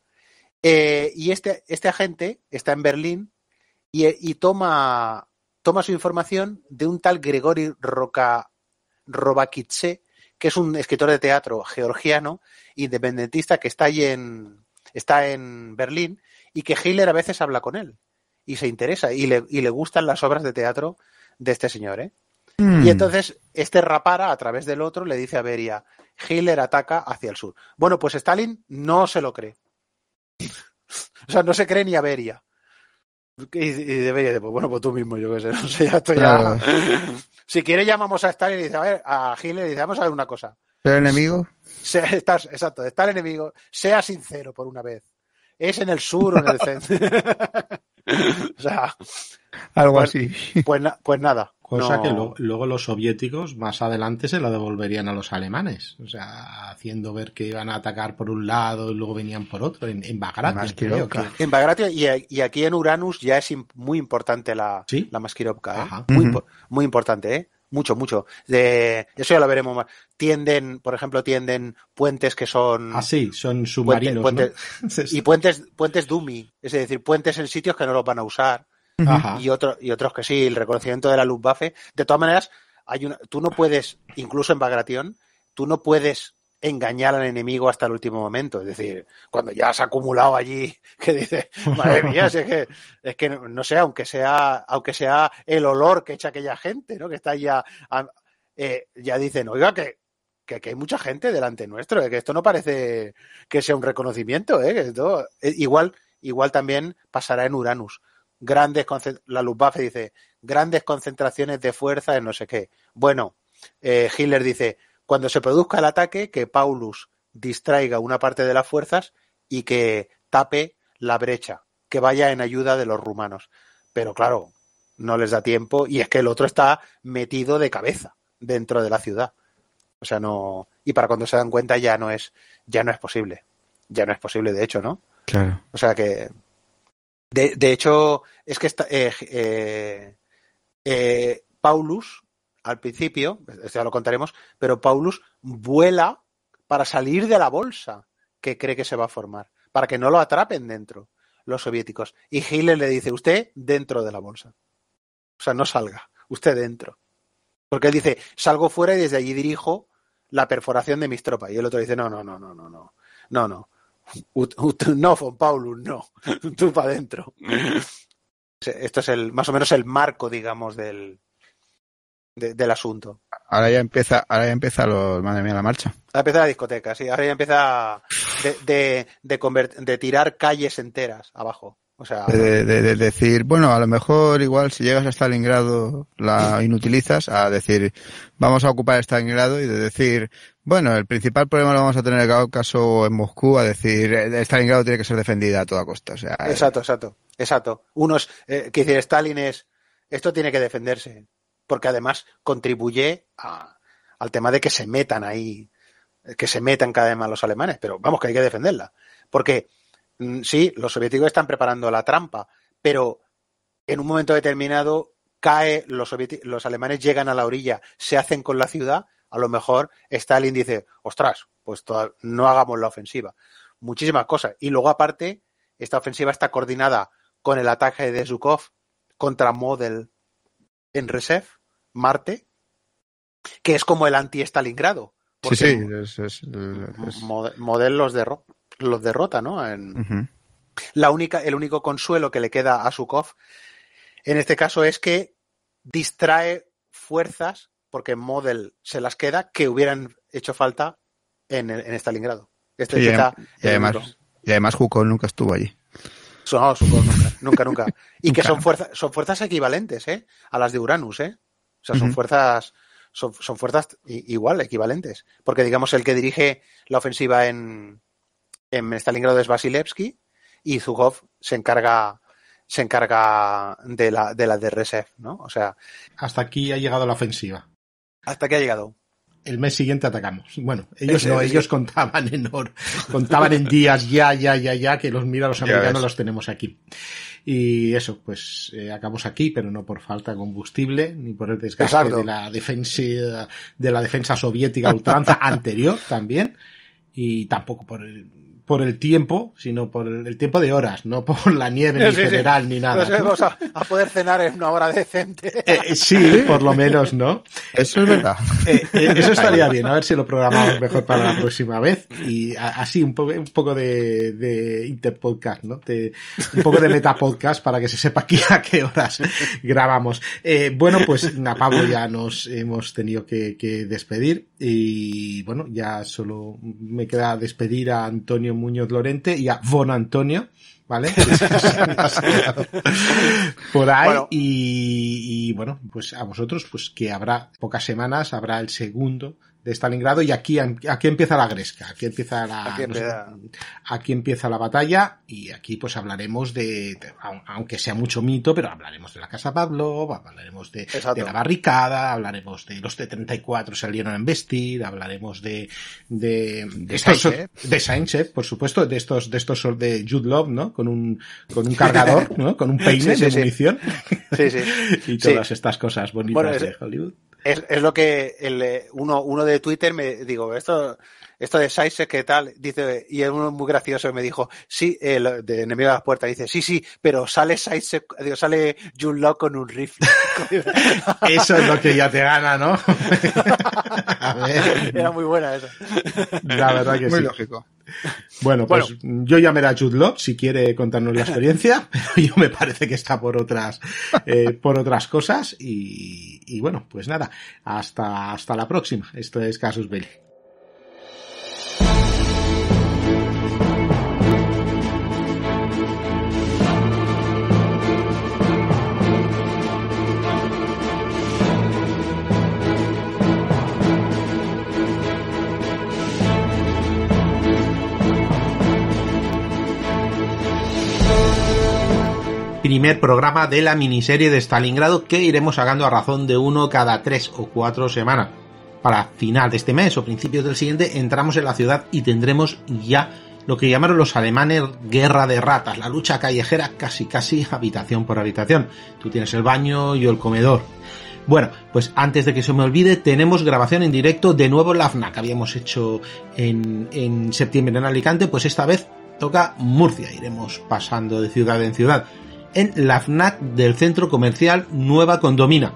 Eh, y este, este agente está en Berlín y, toma, toma su información de un tal Gregory Roca Robakitze, que es un escritor de teatro georgiano independentista que está, allí en, está en Berlín y que Hitler a veces habla con él y se interesa y le, y le gustan las obras de teatro de este señor. ¿eh? Hmm. Y entonces este rapara a través del otro le dice a Beria, Hitler ataca hacia el sur. Bueno, pues Stalin no se lo cree. o sea, no se cree ni a Beria. Y, y pues bueno, pues tú mismo, yo qué sé, no sé, si quiere, llamamos a Stalin y dice, a ver, y dice, vamos a ver una cosa. ¿Ser enemigo? exacto, estar enemigo. Sea sincero por una vez. Es en el sur o en el centro. o sea, algo pues, así. Pues, pues, nada. Cosa que luego los soviéticos más adelante se la devolverían a los alemanes. O sea, haciendo ver que iban a atacar por un lado y luego venían por otro. En, en Bagratia. En Bagratia y, aquí en Uranus ya es muy importante la, la ¿eh? Muy, muy importante, ¿eh? mucho, mucho. eso ya lo veremos más. Tienden, por ejemplo, tienden puentes que son. Ah, sí, son submarinos. y puentes, puentes dummy, es decir, puentes en sitios que no los van a usar. Y, otros y otros que sí, el reconocimiento de la luz Luftwaffe. De todas maneras, hay una, tú no puedes, incluso en Bagration, tú no puedes engañar al enemigo hasta el último momento. Es decir, cuando ya has acumulado allí, que dice, madre mía, es que, no sé, aunque sea, aunque sea el olor que echa aquella gente, ¿no? Que está ya, eh, ya dicen, oiga, que, que, hay mucha gente delante nuestro, eh, que esto no parece que sea un reconocimiento, ¿eh? eh igual, igual también pasará en Uranus. Grandes la Luftwaffe dice, grandes concentraciones de fuerza en no sé qué. Bueno, Hitler dice, cuando se produzca el ataque, que Paulus distraiga una parte de las fuerzas y que tape la brecha, que vaya en ayuda de los rumanos. Pero claro, no les da tiempo y es que el otro está metido de cabeza dentro de la ciudad. O sea, no y para cuando se dan cuenta ya no es ya no es posible. Ya no es posible de hecho, ¿no? Claro. O sea que de, hecho es que está, eh, eh, eh, Paulus al principio, esto ya lo contaremos, pero Paulus vuela para salir de la bolsa que cree que se va a formar, para que no lo atrapen dentro los soviéticos. Y Hitler le dice, usted dentro de la bolsa. O sea, no salga, usted dentro. Porque él dice, salgo fuera y desde allí dirijo la perforación de mis tropas. Y el otro dice, no, no, no, no, no, no, no, no. no, von Paulus, no. Tú para adentro. Esto es el, más o menos el marco, digamos, del, del asunto. Ahora ya empieza, ahora ya empieza los, madre mía, la marcha. Ahora empieza la discoteca, sí, ahora ya empieza de, de, de tirar calles enteras abajo. O sea, de, decir, bueno, a lo mejor igual si llegas a Stalingrado la inutilizas, a decir, vamos a ocupar Stalingrado y de decir, bueno, el principal problema lo vamos a tener en cada caso en Moscú, a decir, eh, Stalingrado tiene que ser defendida a toda costa. O sea, exacto, exacto, exacto. Unos, eh, que decir, Stalin es, esto tiene que defenderse porque además contribuye al tema de que se metan ahí, que se metan cada vez más los alemanes, pero vamos que hay que defenderla, porque mm, sí, los soviéticos están preparando la trampa, pero en un momento determinado cae, los, los alemanes llegan a la orilla, se hacen con la ciudad, a lo mejor Stalin dice, ostras, pues no hagamos la ofensiva. Muchísimas cosas. Y luego aparte, esta ofensiva está coordinada con el ataque de Zhukov contra Model en Resef, Marte, que es como el anti-Stalingrado. Sí, sí, es, Model los, derrota, ¿no? La única, el único consuelo que le queda a Sukov en este caso es que distrae fuerzas, porque Model se las queda, que hubieran hecho falta en, Stalingrado. Este y, además, y además nunca estuvo allí. No, Sukov nunca, nunca, Y que son, fuerzas, son fuerzas equivalentes ¿eh? a las de Uranus, ¿eh? O sea, son fuerzas son, fuerzas igual, equivalentes. Porque digamos el que dirige la ofensiva en, en Stalingrado es Vasilevsky y Zugov se encarga se encarga de la de la de ¿no? O sea, hasta aquí ha llegado la ofensiva. Hasta aquí ha llegado el mes siguiente atacamos. Bueno, ellos no, ellos contaban en oro, contaban en días ya, ya, ya, ya, que los mira los americanos los tenemos aquí. Y eso, pues eh, acabamos aquí, pero no por falta de combustible, ni por el desgaste de la, defensa, de la defensa soviética ultranza anterior también, y tampoco por el por el tiempo, sino por el, tiempo de horas, no por la nieve en general ni nada. Pues, eh, a, poder cenar en una hora decente. Eh, eh, sí, por lo menos, ¿no? Eso es verdad. eso estaría bien, a ver si lo programamos mejor para la próxima vez. Y así, un, un poco de, interpodcast, ¿no? un poco de metapodcast para que se sepa aquí a qué horas grabamos. bueno, pues a Pablo ya nos hemos tenido que despedir y bueno, ya solo me queda despedir a Antonio Muñoz Lorente y a Von Antonio, ¿vale? Por ahí. y, bueno, pues a vosotros, pues que habrá pocas semanas, habrá el segundo de Stalingrado y aquí, aquí empieza la gresca, aquí empieza la, aquí empieza. la batalla y aquí pues hablaremos de, aunque sea mucho mito, pero hablaremos de la Casa Pablo, hablaremos de, la barricada, hablaremos de los T-34 salieron a embestir, hablaremos de, de, de, de por supuesto, de estos, de estos, de Jude Love, ¿no? Con un, con un cargador, ¿no? Con un peine de munición. Sí, sí. y todas estas cosas bonitas de Hollywood es, lo que el, eh, uno, uno de Twitter me digo, esto, esto de Saise ¿qué tal? Dice, y es uno muy gracioso, me dijo, sí, el, de enemigo de las puertas, dice, sí, sí, pero sale Size, eh, dios sale Jun Law con un rifle. Eso es lo que ya te gana, ¿no? Era muy buena esa. La verdad que muy lógico. Bueno, pues yo llamaré a Jude Law si quiere contarnos la experiencia, pero yo me parece que está por otras, eh, por otras cosas y y bueno, pues nada, hasta, hasta la próxima. Esto es Casus Belli. primer programa de la miniserie de Stalingrado que iremos sacando a razón de uno cada tres o cuatro semanas. Para final de este mes o principios del siguiente entramos en la ciudad y tendremos ya lo que llamaron los alemanes guerra de ratas, la lucha callejera casi casi habitación por habitación. Tú tienes el baño, y el comedor. Bueno, pues antes de que se me olvide, tenemos grabación en directo de nuevo en la FNAC. Que habíamos hecho en, en septiembre en Alicante, pues esta vez toca Murcia. Iremos pasando de ciudad en ciudad en la FNAC del centro comercial Nueva Condomina.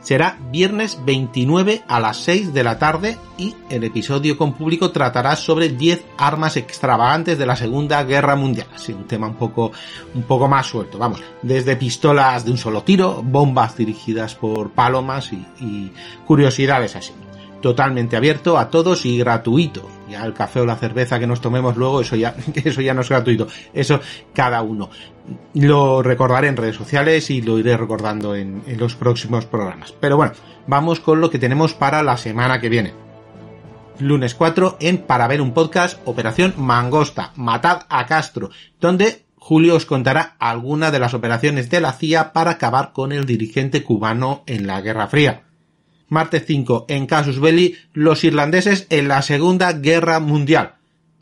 Será viernes 29 a las 6 de la tarde y el episodio con público tratará sobre 10 armas extravagantes de la Segunda Guerra Mundial. Así un tema un poco, un poco más suelto, vamos. Desde pistolas de un solo tiro, bombas dirigidas por palomas y curiosidades así totalmente abierto a todos y gratuito. Ya el café o la cerveza que nos tomemos luego, eso ya, eso ya no es gratuito. Eso cada uno. Lo recordaré en redes sociales y lo iré recordando en, en los próximos programas. Pero bueno, vamos con lo que tenemos para la semana que viene. Lunes 4 en Para ver un podcast Operación Mangosta, Matad a Castro, donde Julio os contará alguna de las operaciones de la CIA para acabar con el dirigente cubano en la Guerra Fría martes 5 en Casus Belli los irlandeses en la Segunda Guerra Mundial.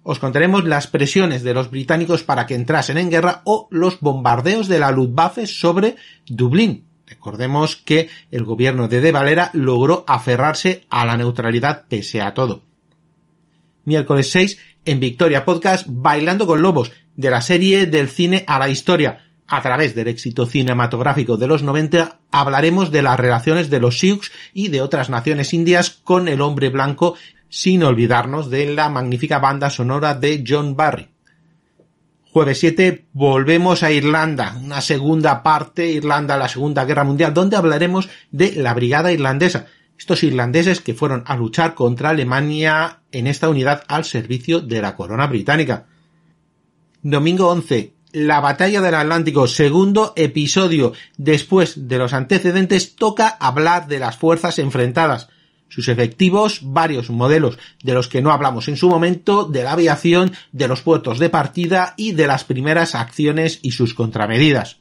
Os contaremos las presiones de los británicos para que entrasen en guerra o los bombardeos de la Luftwaffe sobre Dublín. Recordemos que el gobierno de De Valera logró aferrarse a la neutralidad pese a todo. Miércoles 6 en Victoria Podcast Bailando con Lobos, de la serie del cine a la historia a través del éxito cinematográfico de los 90, hablaremos de las relaciones de los Sioux y de otras naciones indias con el hombre blanco, sin olvidarnos de la magnífica banda sonora de John Barry. Jueves 7 volvemos a Irlanda, una segunda parte, Irlanda, la Segunda Guerra Mundial, donde hablaremos de la Brigada Irlandesa, estos irlandeses que fueron a luchar contra Alemania en esta unidad al servicio de la corona británica. Domingo 11, la batalla del Atlántico, segundo episodio después de los antecedentes, toca hablar de las fuerzas enfrentadas, sus efectivos, varios modelos de los que no hablamos en su momento, de la aviación, de los puertos de partida y de las primeras acciones y sus contramedidas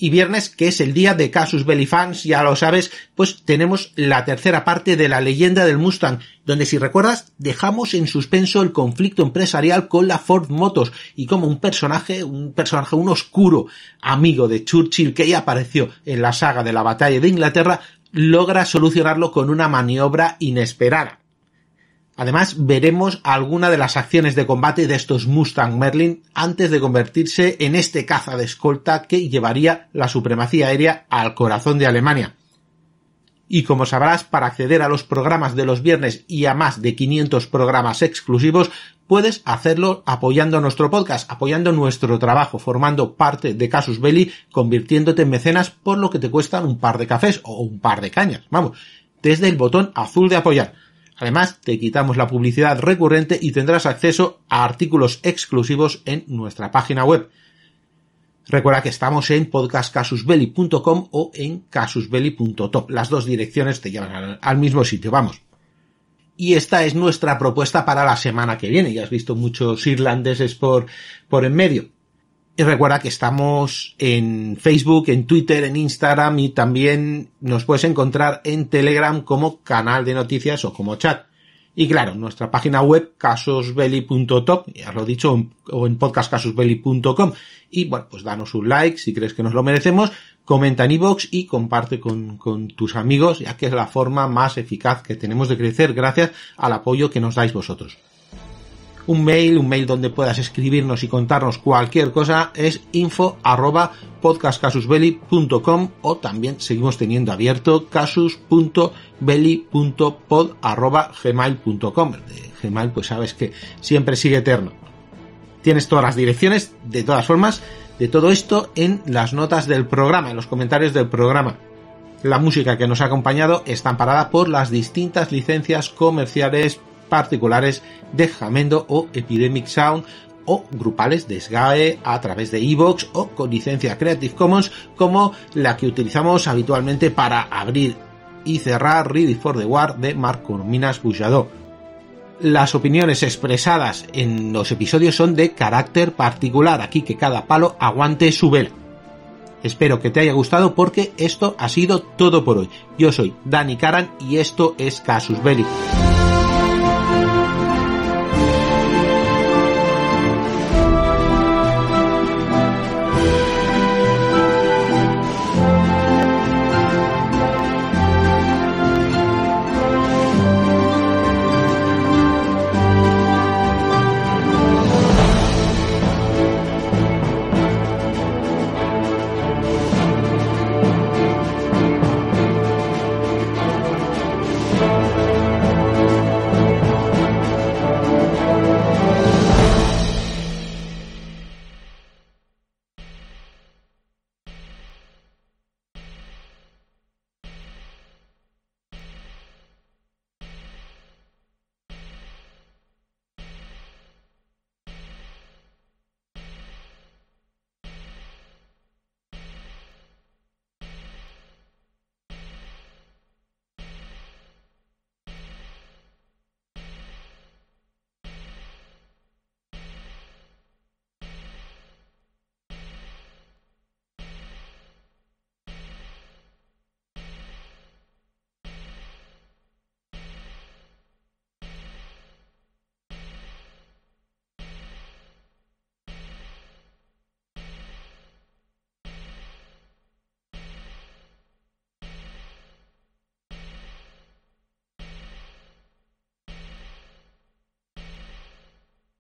y viernes, que es el día de Casus Belli fans, ya lo sabes, pues tenemos la tercera parte de la leyenda del Mustang, donde si recuerdas, dejamos en suspenso el conflicto empresarial con la Ford Motors, y como un personaje, un personaje, un oscuro amigo de Churchill que ya apareció en la saga de la batalla de Inglaterra, logra solucionarlo con una maniobra inesperada. Además, veremos alguna de las acciones de combate de estos Mustang Merlin antes de convertirse en este caza de escolta que llevaría la supremacía aérea al corazón de Alemania. Y como sabrás, para acceder a los programas de los viernes y a más de 500 programas exclusivos, puedes hacerlo apoyando nuestro podcast, apoyando nuestro trabajo, formando parte de Casus Belli, convirtiéndote en mecenas por lo que te cuestan un par de cafés o un par de cañas. Vamos, desde el botón azul de apoyar. Además, te quitamos la publicidad recurrente y tendrás acceso a artículos exclusivos en nuestra página web. Recuerda que estamos en podcastcasusbelli.com o en casusbelli.top. Las dos direcciones te llevan al, mismo sitio, vamos. Y esta es nuestra propuesta para la semana que viene. Ya has visto muchos irlandeses por, por en medio. Y recuerda que estamos en Facebook, en Twitter, en Instagram y también nos puedes encontrar en Telegram como canal de noticias o como chat. Y claro, nuestra página web casosbelly.top, ya lo he dicho, o en podcastcasosbelly.com. Y bueno, pues danos un like si crees que nos lo merecemos, comenta en iBox y comparte con tus amigos, ya que es la forma más eficaz que tenemos de crecer gracias al apoyo que nos dais vosotros un mail, un mail donde puedas escribirnos y contarnos cualquier cosa, es info arroba o también seguimos teniendo abierto casus.belli.pod arroba gmail.com. Gmail pues sabes que siempre sigue eterno. Tienes todas las direcciones, de todas formas, de todo esto en las notas del programa, en los comentarios del programa. La música que nos ha acompañado está amparada por las distintas licencias comerciales particulares de Jamendo o Epidemic Sound o grupales de SGAE a través de Evox o con licencia Creative Commons como la que utilizamos habitualmente para abrir y cerrar Ready for the War de Marco Minas Bujado. Las opiniones expresadas en los episodios son de carácter particular, aquí que cada palo aguante su vela. Espero que te haya gustado porque esto ha sido todo por hoy. Yo soy Dani Karan y esto es Casus Belli.